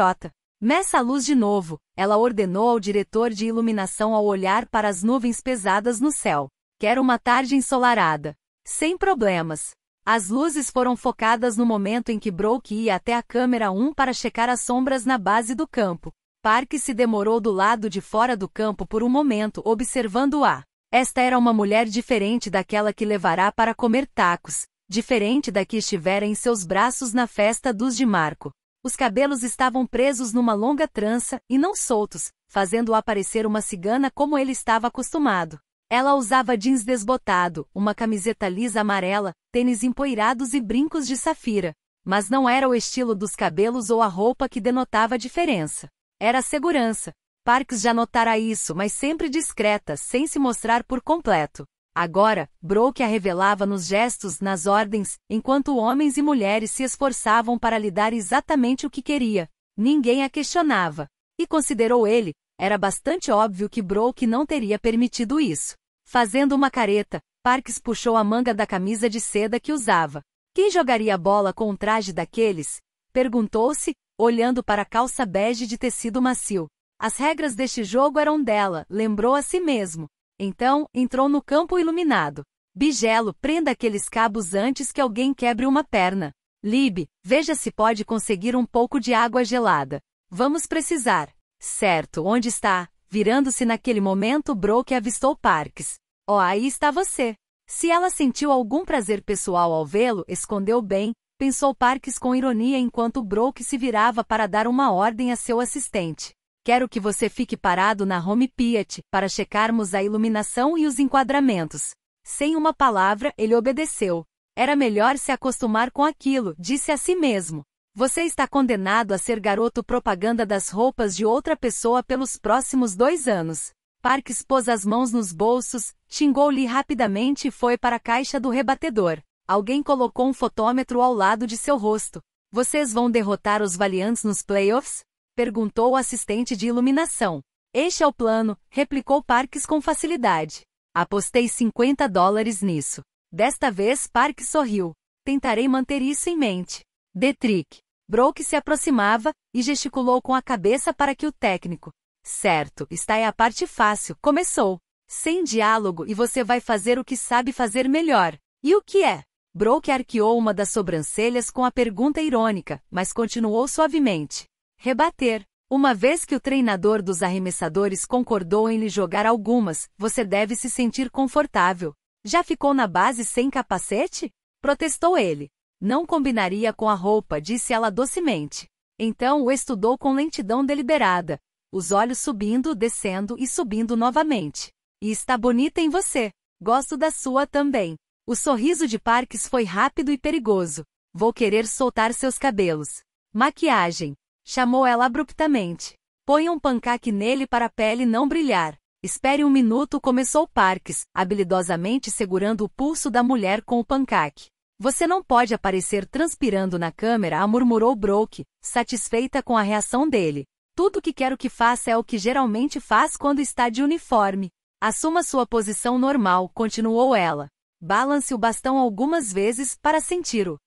Meça a luz de novo, ela ordenou ao diretor de iluminação ao olhar para as nuvens pesadas no céu. Quero uma tarde ensolarada. Sem problemas. As luzes foram focadas no momento em que Broke ia até a câmera 1 para checar as sombras na base do campo. Park se demorou do lado de fora do campo por um momento observando-a. Esta era uma mulher diferente daquela que levará para comer tacos, diferente da que estivera em seus braços na festa dos de Marco. Os cabelos estavam presos numa longa trança, e não soltos, fazendo-a parecer uma cigana como ele estava acostumado. Ela usava jeans desbotado, uma camiseta lisa amarela, tênis empoeirados e brincos de safira. Mas não era o estilo dos cabelos ou a roupa que denotava a diferença. Era a segurança. Parks já notara isso, mas sempre discreta, sem se mostrar por completo. Agora, Brooke a revelava nos gestos, nas ordens, enquanto homens e mulheres se esforçavam para lhe dar exatamente o que queria. Ninguém a questionava. E considerou ele, era bastante óbvio que Broke não teria permitido isso. Fazendo uma careta, Parks puxou a manga da camisa de seda que usava. Quem jogaria bola com um traje daqueles? Perguntou-se, olhando para a calça bege de tecido macio. As regras deste jogo eram dela, lembrou a si mesmo. Então, entrou no campo iluminado. Bigelo, prenda aqueles cabos antes que alguém quebre uma perna. Lib, veja se pode conseguir um pouco de água gelada. Vamos precisar. Certo, onde está? Virando-se naquele momento, Broke avistou Parks. Oh, aí está você. Se ela sentiu algum prazer pessoal ao vê-lo, escondeu bem, pensou Parks com ironia enquanto Broke se virava para dar uma ordem a seu assistente. Quero que você fique parado na Home Piat, para checarmos a iluminação e os enquadramentos. Sem uma palavra, ele obedeceu. Era melhor se acostumar com aquilo, disse a si mesmo. Você está condenado a ser garoto propaganda das roupas de outra pessoa pelos próximos dois anos. Parks pôs as mãos nos bolsos, xingou-lhe rapidamente e foi para a caixa do rebatedor. Alguém colocou um fotômetro ao lado de seu rosto. Vocês vão derrotar os Valiants nos playoffs? Perguntou o assistente de iluminação. Este é o plano, replicou Parks com facilidade. Apostei 50 dólares nisso. Desta vez Parks sorriu. Tentarei manter isso em mente. Detrick, Broke se aproximava e gesticulou com a cabeça para que o técnico. Certo, está é a parte fácil, começou. Sem diálogo e você vai fazer o que sabe fazer melhor. E o que é? Broke arqueou uma das sobrancelhas com a pergunta irônica, mas continuou suavemente. Rebater. Uma vez que o treinador dos arremessadores concordou em lhe jogar algumas, você deve se sentir confortável. Já ficou na base sem capacete? Protestou ele. Não combinaria com a roupa, disse ela docemente. Então o estudou com lentidão deliberada, os olhos subindo, descendo e subindo novamente. E está bonita em você. Gosto da sua também. O sorriso de Parques foi rápido e perigoso. Vou querer soltar seus cabelos. Maquiagem. Chamou ela abruptamente. Põe um pancaque nele para a pele não brilhar. Espere um minuto, começou Parques, habilidosamente segurando o pulso da mulher com o pancaque. Você não pode aparecer transpirando na câmera, murmurou Broke, satisfeita com a reação dele. Tudo o que quero que faça é o que geralmente faz quando está de uniforme. Assuma sua posição normal, continuou ela. Balance o bastão algumas vezes para sentir o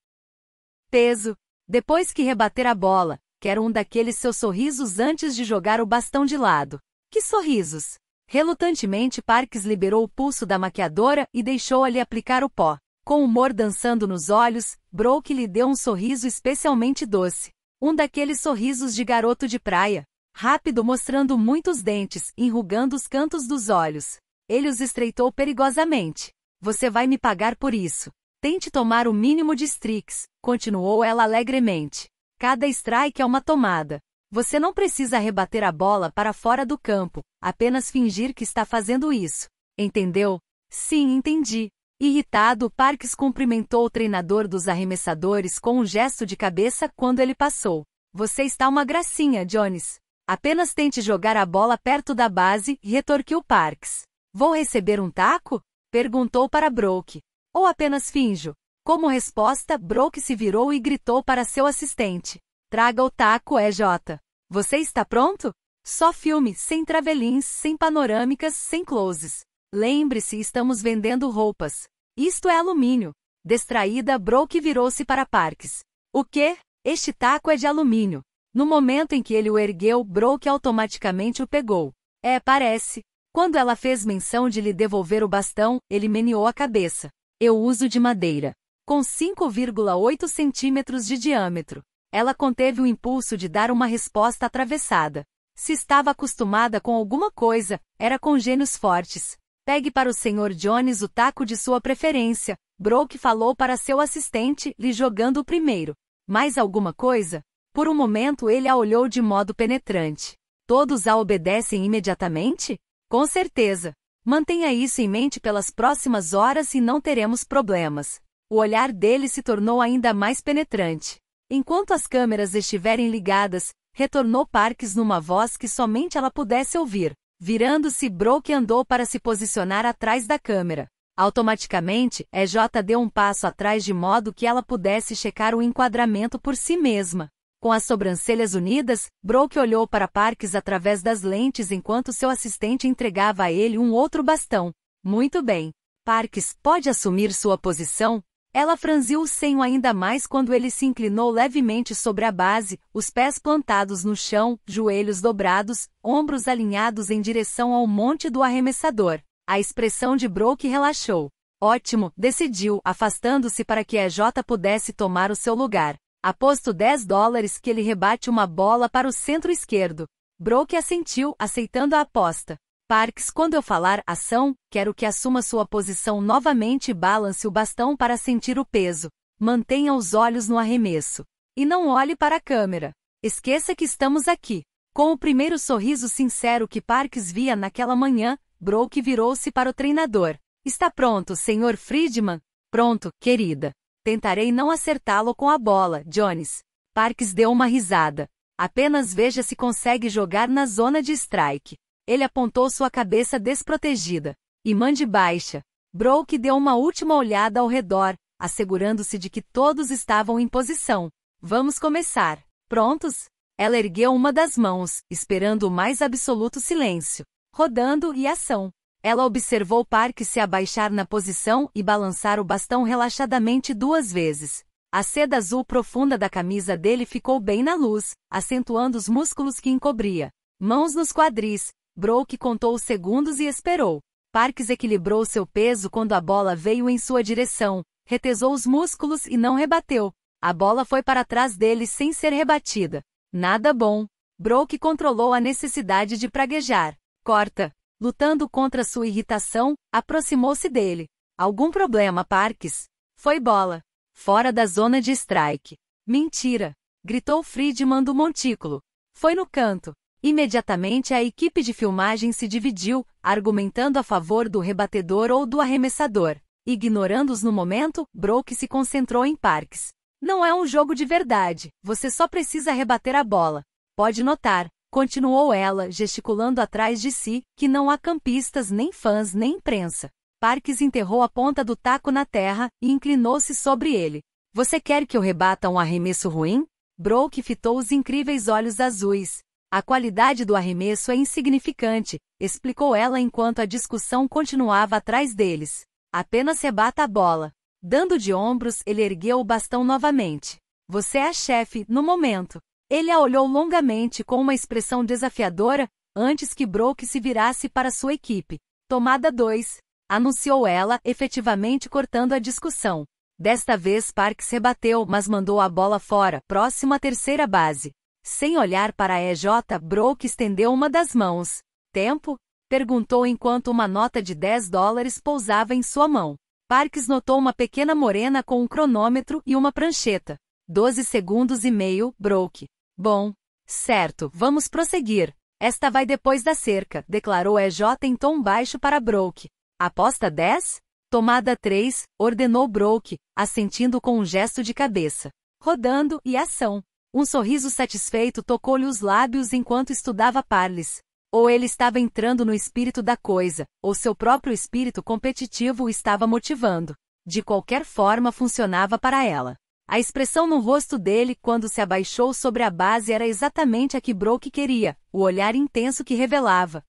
peso. Depois que rebater a bola, quero um daqueles seus sorrisos antes de jogar o bastão de lado. Que sorrisos! Relutantemente, Parks liberou o pulso da maquiadora e deixou-a lhe aplicar o pó. Com humor dançando nos olhos, Broke lhe deu um sorriso especialmente doce. Um daqueles sorrisos de garoto de praia. Rápido mostrando muitos dentes, enrugando os cantos dos olhos. Ele os estreitou perigosamente. Você vai me pagar por isso. Tente tomar o mínimo de strikes, continuou ela alegremente. Cada strike é uma tomada. Você não precisa rebater a bola para fora do campo, apenas fingir que está fazendo isso. Entendeu? Sim, entendi, Irritado, Parks cumprimentou o treinador dos arremessadores com um gesto de cabeça quando ele passou. Você está uma gracinha, Jones. Apenas tente jogar a bola perto da base, retorquiu Parks. Vou receber um taco? Perguntou para Broke. Ou apenas finjo? Como resposta, Broke se virou e gritou para seu assistente. Traga o taco, EJ. Você está pronto? Só filme, sem travelins, sem panorâmicas, sem closes. Lembre-se, estamos vendendo roupas. Isto é alumínio. Distraída, Broke virou-se para Parks. O quê? Este taco é de alumínio. No momento em que ele o ergueu, Broke automaticamente o pegou. É, parece. Quando ela fez menção de lhe devolver o bastão, ele meneou a cabeça. Eu uso de madeira. Com 5,8 centímetros de diâmetro. Ela conteve o impulso de dar uma resposta atravessada. Se estava acostumada com alguma coisa, era com gênios fortes. Pegue para o Sr. Jones o taco de sua preferência, Broke falou para seu assistente, lhe jogando o primeiro. Mais alguma coisa? Por um momento ele a olhou de modo penetrante. Todos a obedecem imediatamente? Com certeza. Mantenha isso em mente pelas próximas horas e não teremos problemas. O olhar dele se tornou ainda mais penetrante. Enquanto as câmeras estiverem ligadas, retornou Parks numa voz que somente ela pudesse ouvir. Virando-se, Broke andou para se posicionar atrás da câmera. Automaticamente, EJ deu um passo atrás de modo que ela pudesse checar o enquadramento por si mesma. Com as sobrancelhas unidas, Broke olhou para Parks através das lentes enquanto seu assistente entregava a ele um outro bastão. Muito bem. Parks pode assumir sua posição, ela franziu o senho ainda mais quando ele se inclinou levemente sobre a base, os pés plantados no chão, joelhos dobrados, ombros alinhados em direção ao monte do arremessador. A expressão de Broke relaxou. Ótimo, decidiu, afastando-se para que EJ pudesse tomar o seu lugar. Aposto 10 dólares que ele rebate uma bola para o centro esquerdo. Broke assentiu, aceitando a aposta. Parks, quando eu falar ação, quero que assuma sua posição novamente e balance o bastão para sentir o peso. Mantenha os olhos no arremesso. E não olhe para a câmera. Esqueça que estamos aqui. Com o primeiro sorriso sincero que Parks via naquela manhã, Broke virou-se para o treinador. Está pronto, Sr. Friedman? Pronto, querida. Tentarei não acertá-lo com a bola, Jones. Parks deu uma risada. Apenas veja se consegue jogar na zona de strike. Ele apontou sua cabeça desprotegida. e mande baixa. Broke deu uma última olhada ao redor, assegurando-se de que todos estavam em posição. Vamos começar. Prontos? Ela ergueu uma das mãos, esperando o mais absoluto silêncio. Rodando e ação. Ela observou Park se abaixar na posição e balançar o bastão relaxadamente duas vezes. A seda azul profunda da camisa dele ficou bem na luz, acentuando os músculos que encobria. Mãos nos quadris, Broke contou os segundos e esperou. Parques equilibrou seu peso quando a bola veio em sua direção, retesou os músculos e não rebateu. A bola foi para trás dele sem ser rebatida. Nada bom. Broke controlou a necessidade de praguejar. Corta. Lutando contra sua irritação, aproximou-se dele. Algum problema, Parques? Foi bola. Fora da zona de strike. Mentira. Gritou Friedman do montículo. Foi no canto. Imediatamente a equipe de filmagem se dividiu, argumentando a favor do rebatedor ou do arremessador. Ignorando-os no momento, Broke se concentrou em Parks. Não é um jogo de verdade, você só precisa rebater a bola. Pode notar, continuou ela, gesticulando atrás de si, que não há campistas nem fãs nem imprensa. Parks enterrou a ponta do taco na terra e inclinou-se sobre ele. Você quer que eu rebata um arremesso ruim? Broke fitou os incríveis olhos azuis, a qualidade do arremesso é insignificante, explicou ela enquanto a discussão continuava atrás deles. Apenas rebata a bola. Dando de ombros, ele ergueu o bastão novamente. Você é a chefe, no momento. Ele a olhou longamente com uma expressão desafiadora, antes que Broke se virasse para sua equipe. Tomada 2, anunciou ela, efetivamente cortando a discussão. Desta vez Parks rebateu, mas mandou a bola fora, próximo à terceira base. Sem olhar para EJ, Broke estendeu uma das mãos. Tempo? Perguntou enquanto uma nota de 10 dólares pousava em sua mão. Parks notou uma pequena morena com um cronômetro e uma prancheta. 12 segundos e meio, Broke. Bom. Certo, vamos prosseguir. Esta vai depois da cerca, declarou EJ em tom baixo para Broke. Aposta 10? Tomada 3, ordenou Broke, assentindo com um gesto de cabeça. Rodando e ação. Um sorriso satisfeito tocou-lhe os lábios enquanto estudava Parles. Ou ele estava entrando no espírito da coisa, ou seu próprio espírito competitivo o estava motivando. De qualquer forma, funcionava para ela. A expressão no rosto dele, quando se abaixou sobre a base, era exatamente a que Broke queria, o olhar intenso que revelava.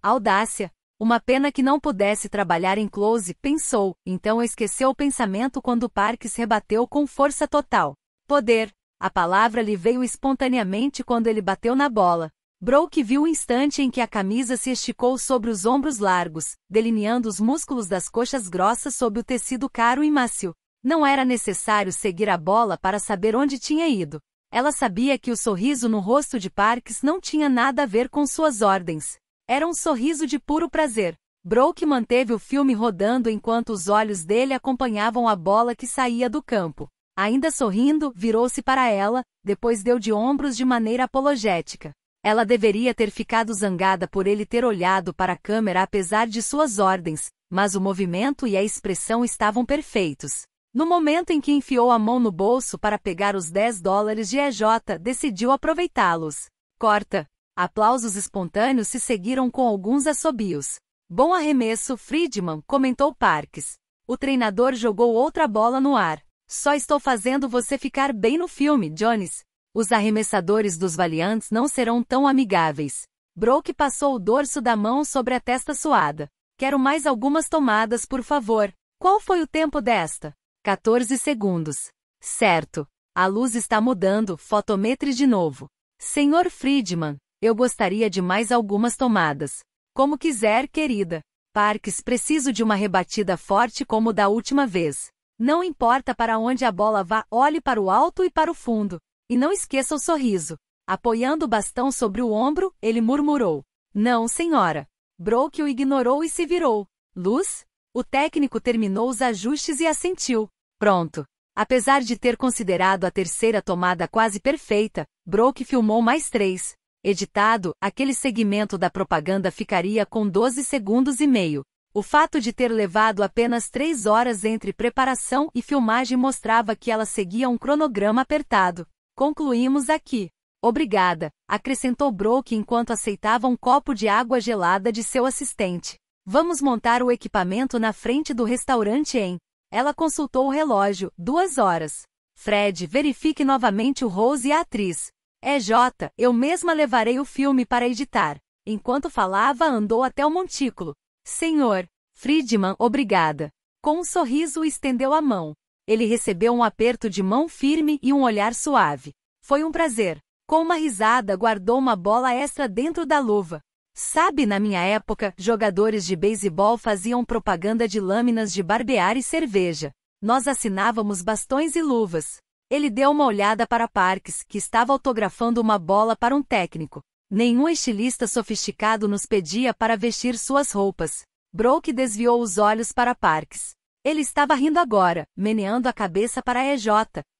Audácia. Uma pena que não pudesse trabalhar em close, pensou, então esqueceu o pensamento quando Parks rebateu com força total. Poder. A palavra lhe veio espontaneamente quando ele bateu na bola. Broke viu o instante em que a camisa se esticou sobre os ombros largos, delineando os músculos das coxas grossas sob o tecido caro e macio. Não era necessário seguir a bola para saber onde tinha ido. Ela sabia que o sorriso no rosto de Parks não tinha nada a ver com suas ordens. Era um sorriso de puro prazer. Broke manteve o filme rodando enquanto os olhos dele acompanhavam a bola que saía do campo. Ainda sorrindo, virou-se para ela, depois deu de ombros de maneira apologética. Ela deveria ter ficado zangada por ele ter olhado para a câmera apesar de suas ordens, mas o movimento e a expressão estavam perfeitos. No momento em que enfiou a mão no bolso para pegar os 10 dólares de EJ, decidiu aproveitá-los. Corta. Aplausos espontâneos se seguiram com alguns assobios. Bom arremesso, Friedman, comentou Parks. O treinador jogou outra bola no ar. Só estou fazendo você ficar bem no filme, Jones. Os arremessadores dos Valiantes não serão tão amigáveis. Broke passou o dorso da mão sobre a testa suada. Quero mais algumas tomadas, por favor. Qual foi o tempo desta? 14 segundos. Certo. A luz está mudando, fotometre de novo. Senhor Friedman, eu gostaria de mais algumas tomadas. Como quiser, querida. Parks, preciso de uma rebatida forte como da última vez. Não importa para onde a bola vá, olhe para o alto e para o fundo. E não esqueça o sorriso. Apoiando o bastão sobre o ombro, ele murmurou: Não, senhora. Broke o ignorou e se virou. Luz? O técnico terminou os ajustes e assentiu. Pronto. Apesar de ter considerado a terceira tomada quase perfeita, Broke filmou mais três. Editado, aquele segmento da propaganda ficaria com 12 segundos e meio. O fato de ter levado apenas três horas entre preparação e filmagem mostrava que ela seguia um cronograma apertado. Concluímos aqui. Obrigada, acrescentou Broke enquanto aceitava um copo de água gelada de seu assistente. Vamos montar o equipamento na frente do restaurante em. Ela consultou o relógio, duas horas. Fred, verifique novamente o Rose e a atriz. É Jota, eu mesma levarei o filme para editar. Enquanto falava, andou até o montículo, Senhor, Friedman, obrigada. Com um sorriso estendeu a mão. Ele recebeu um aperto de mão firme e um olhar suave. Foi um prazer. Com uma risada, guardou uma bola extra dentro da luva. Sabe, na minha época, jogadores de beisebol faziam propaganda de lâminas de barbear e cerveja. Nós assinávamos bastões e luvas. Ele deu uma olhada para Parks, que estava autografando uma bola para um técnico. Nenhum estilista sofisticado nos pedia para vestir suas roupas. Broke desviou os olhos para Parks. Ele estava rindo agora, meneando a cabeça para EJ,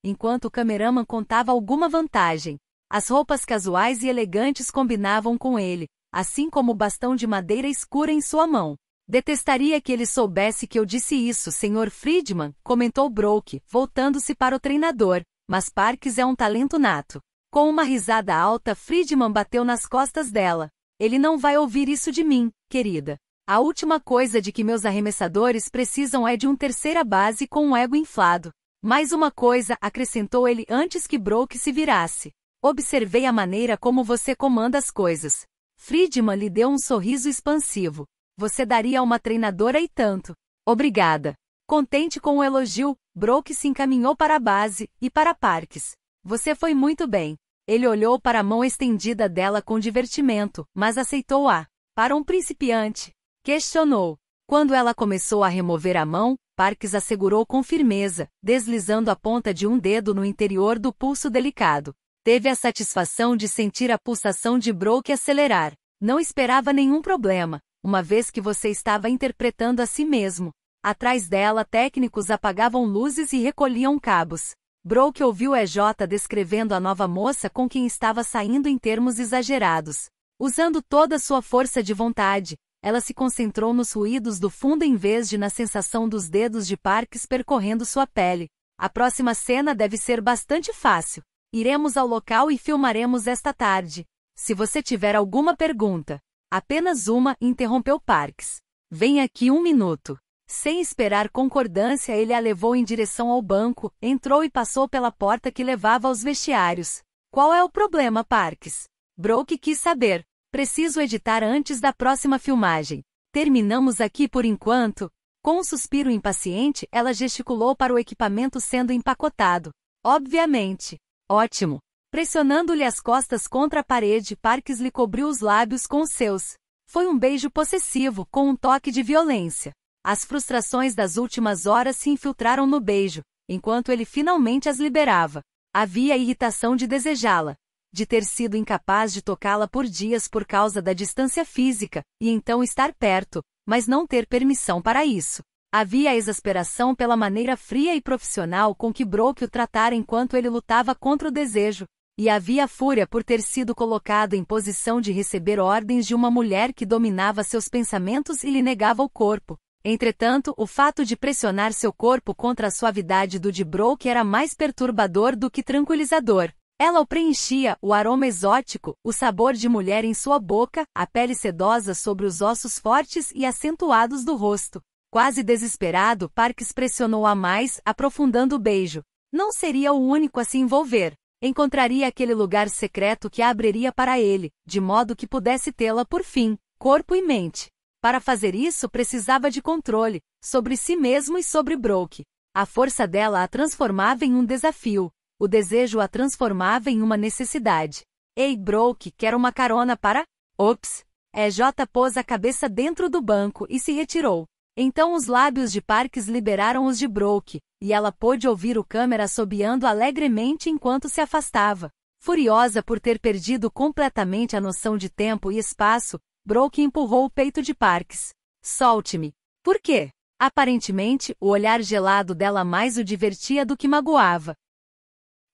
enquanto o cameraman contava alguma vantagem. As roupas casuais e elegantes combinavam com ele, assim como o bastão de madeira escura em sua mão. Detestaria que ele soubesse que eu disse isso, Sr. Friedman, comentou Broke, voltando-se para o treinador, mas Parks é um talento nato. Com uma risada alta, Friedman bateu nas costas dela. Ele não vai ouvir isso de mim, querida. A última coisa de que meus arremessadores precisam é de um terceira base com um ego inflado. Mais uma coisa, acrescentou ele antes que Broke se virasse. Observei a maneira como você comanda as coisas. Friedman lhe deu um sorriso expansivo. Você daria a uma treinadora e tanto. Obrigada. Contente com o elogio, Broke se encaminhou para a base e para Parks. Você foi muito bem. Ele olhou para a mão estendida dela com divertimento, mas aceitou-a. Para um principiante, questionou. Quando ela começou a remover a mão, Parks assegurou com firmeza, deslizando a ponta de um dedo no interior do pulso delicado. Teve a satisfação de sentir a pulsação de Broke acelerar. Não esperava nenhum problema, uma vez que você estava interpretando a si mesmo. Atrás dela, técnicos apagavam luzes e recolhiam cabos. Broke ouviu EJ descrevendo a nova moça com quem estava saindo em termos exagerados. Usando toda sua força de vontade, ela se concentrou nos ruídos do fundo em vez de na sensação dos dedos de Parks percorrendo sua pele. A próxima cena deve ser bastante fácil. Iremos ao local e filmaremos esta tarde. Se você tiver alguma pergunta, apenas uma, interrompeu Parks. Vem aqui um minuto. Sem esperar concordância, ele a levou em direção ao banco, entrou e passou pela porta que levava aos vestiários. Qual é o problema, Parks? Broke quis saber. Preciso editar antes da próxima filmagem. Terminamos aqui por enquanto. Com um suspiro impaciente, ela gesticulou para o equipamento sendo empacotado. Obviamente. Ótimo. Pressionando-lhe as costas contra a parede, Parks lhe cobriu os lábios com os seus. Foi um beijo possessivo, com um toque de violência. As frustrações das últimas horas se infiltraram no beijo, enquanto ele finalmente as liberava. Havia a irritação de desejá-la, de ter sido incapaz de tocá-la por dias por causa da distância física, e então estar perto, mas não ter permissão para isso. Havia a exasperação pela maneira fria e profissional com que Broke o tratara enquanto ele lutava contra o desejo, e havia a fúria por ter sido colocado em posição de receber ordens de uma mulher que dominava seus pensamentos e lhe negava o corpo, Entretanto, o fato de pressionar seu corpo contra a suavidade do de Broke era mais perturbador do que tranquilizador. Ela o preenchia, o aroma exótico, o sabor de mulher em sua boca, a pele sedosa sobre os ossos fortes e acentuados do rosto. Quase desesperado, Parks pressionou a mais, aprofundando o beijo. Não seria o único a se envolver. Encontraria aquele lugar secreto que a abriria para ele, de modo que pudesse tê-la por fim, corpo e mente. Para fazer isso, precisava de controle sobre si mesmo e sobre Broke. A força dela a transformava em um desafio, o desejo a transformava em uma necessidade. Ei, Broke, quer uma carona para? Ops! EJ é, pôs a cabeça dentro do banco e se retirou. Então os lábios de Parks liberaram os de Broke, e ela pôde ouvir o câmera assobiando alegremente enquanto se afastava. Furiosa por ter perdido completamente a noção de tempo e espaço, Broke empurrou o peito de Parks. Solte-me. Por quê? Aparentemente, o olhar gelado dela mais o divertia do que magoava.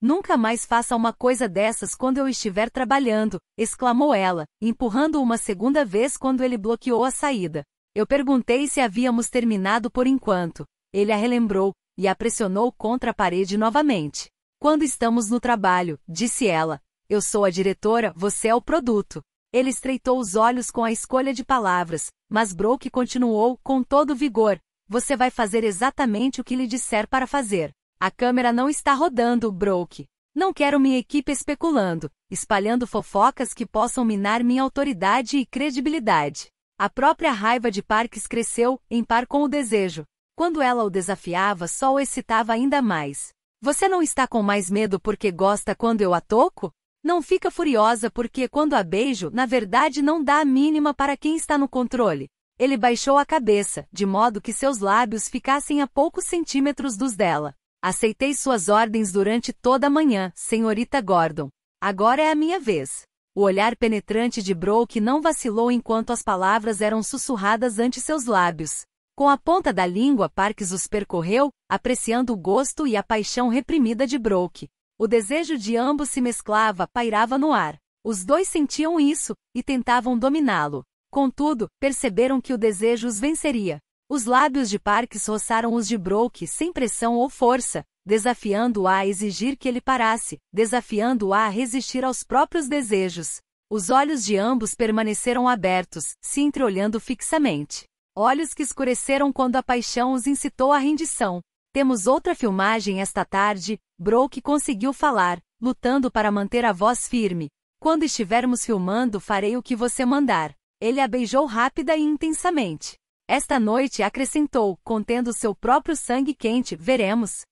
Nunca mais faça uma coisa dessas quando eu estiver trabalhando, exclamou ela, empurrando uma segunda vez quando ele bloqueou a saída. Eu perguntei se havíamos terminado por enquanto. Ele a relembrou e a pressionou contra a parede novamente. Quando estamos no trabalho, disse ela, eu sou a diretora, você é o produto. Ele estreitou os olhos com a escolha de palavras, mas Broke continuou com todo vigor. Você vai fazer exatamente o que lhe disser para fazer. A câmera não está rodando, Broke. Não quero minha equipe especulando, espalhando fofocas que possam minar minha autoridade e credibilidade. A própria raiva de Parks cresceu, em par com o desejo. Quando ela o desafiava, só o excitava ainda mais. Você não está com mais medo porque gosta quando eu a toco? Não fica furiosa porque quando a beijo, na verdade não dá a mínima para quem está no controle. Ele baixou a cabeça, de modo que seus lábios ficassem a poucos centímetros dos dela. Aceitei suas ordens durante toda a manhã, senhorita Gordon. Agora é a minha vez. O olhar penetrante de Broke não vacilou enquanto as palavras eram sussurradas ante seus lábios. Com a ponta da língua, Parks os percorreu, apreciando o gosto e a paixão reprimida de Broke. O desejo de ambos se mesclava, pairava no ar. Os dois sentiam isso e tentavam dominá-lo. Contudo, perceberam que o desejo os venceria. Os lábios de Parks roçaram os de Broke sem pressão ou força, desafiando-a a exigir que ele parasse, desafiando-a a resistir aos próprios desejos. Os olhos de ambos permaneceram abertos, se entreolhando fixamente. Olhos que escureceram quando a paixão os incitou à rendição. Temos outra filmagem esta tarde, Broke conseguiu falar, lutando para manter a voz firme. Quando estivermos filmando farei o que você mandar. Ele a beijou rápida e intensamente. Esta noite acrescentou, contendo seu próprio sangue quente, veremos.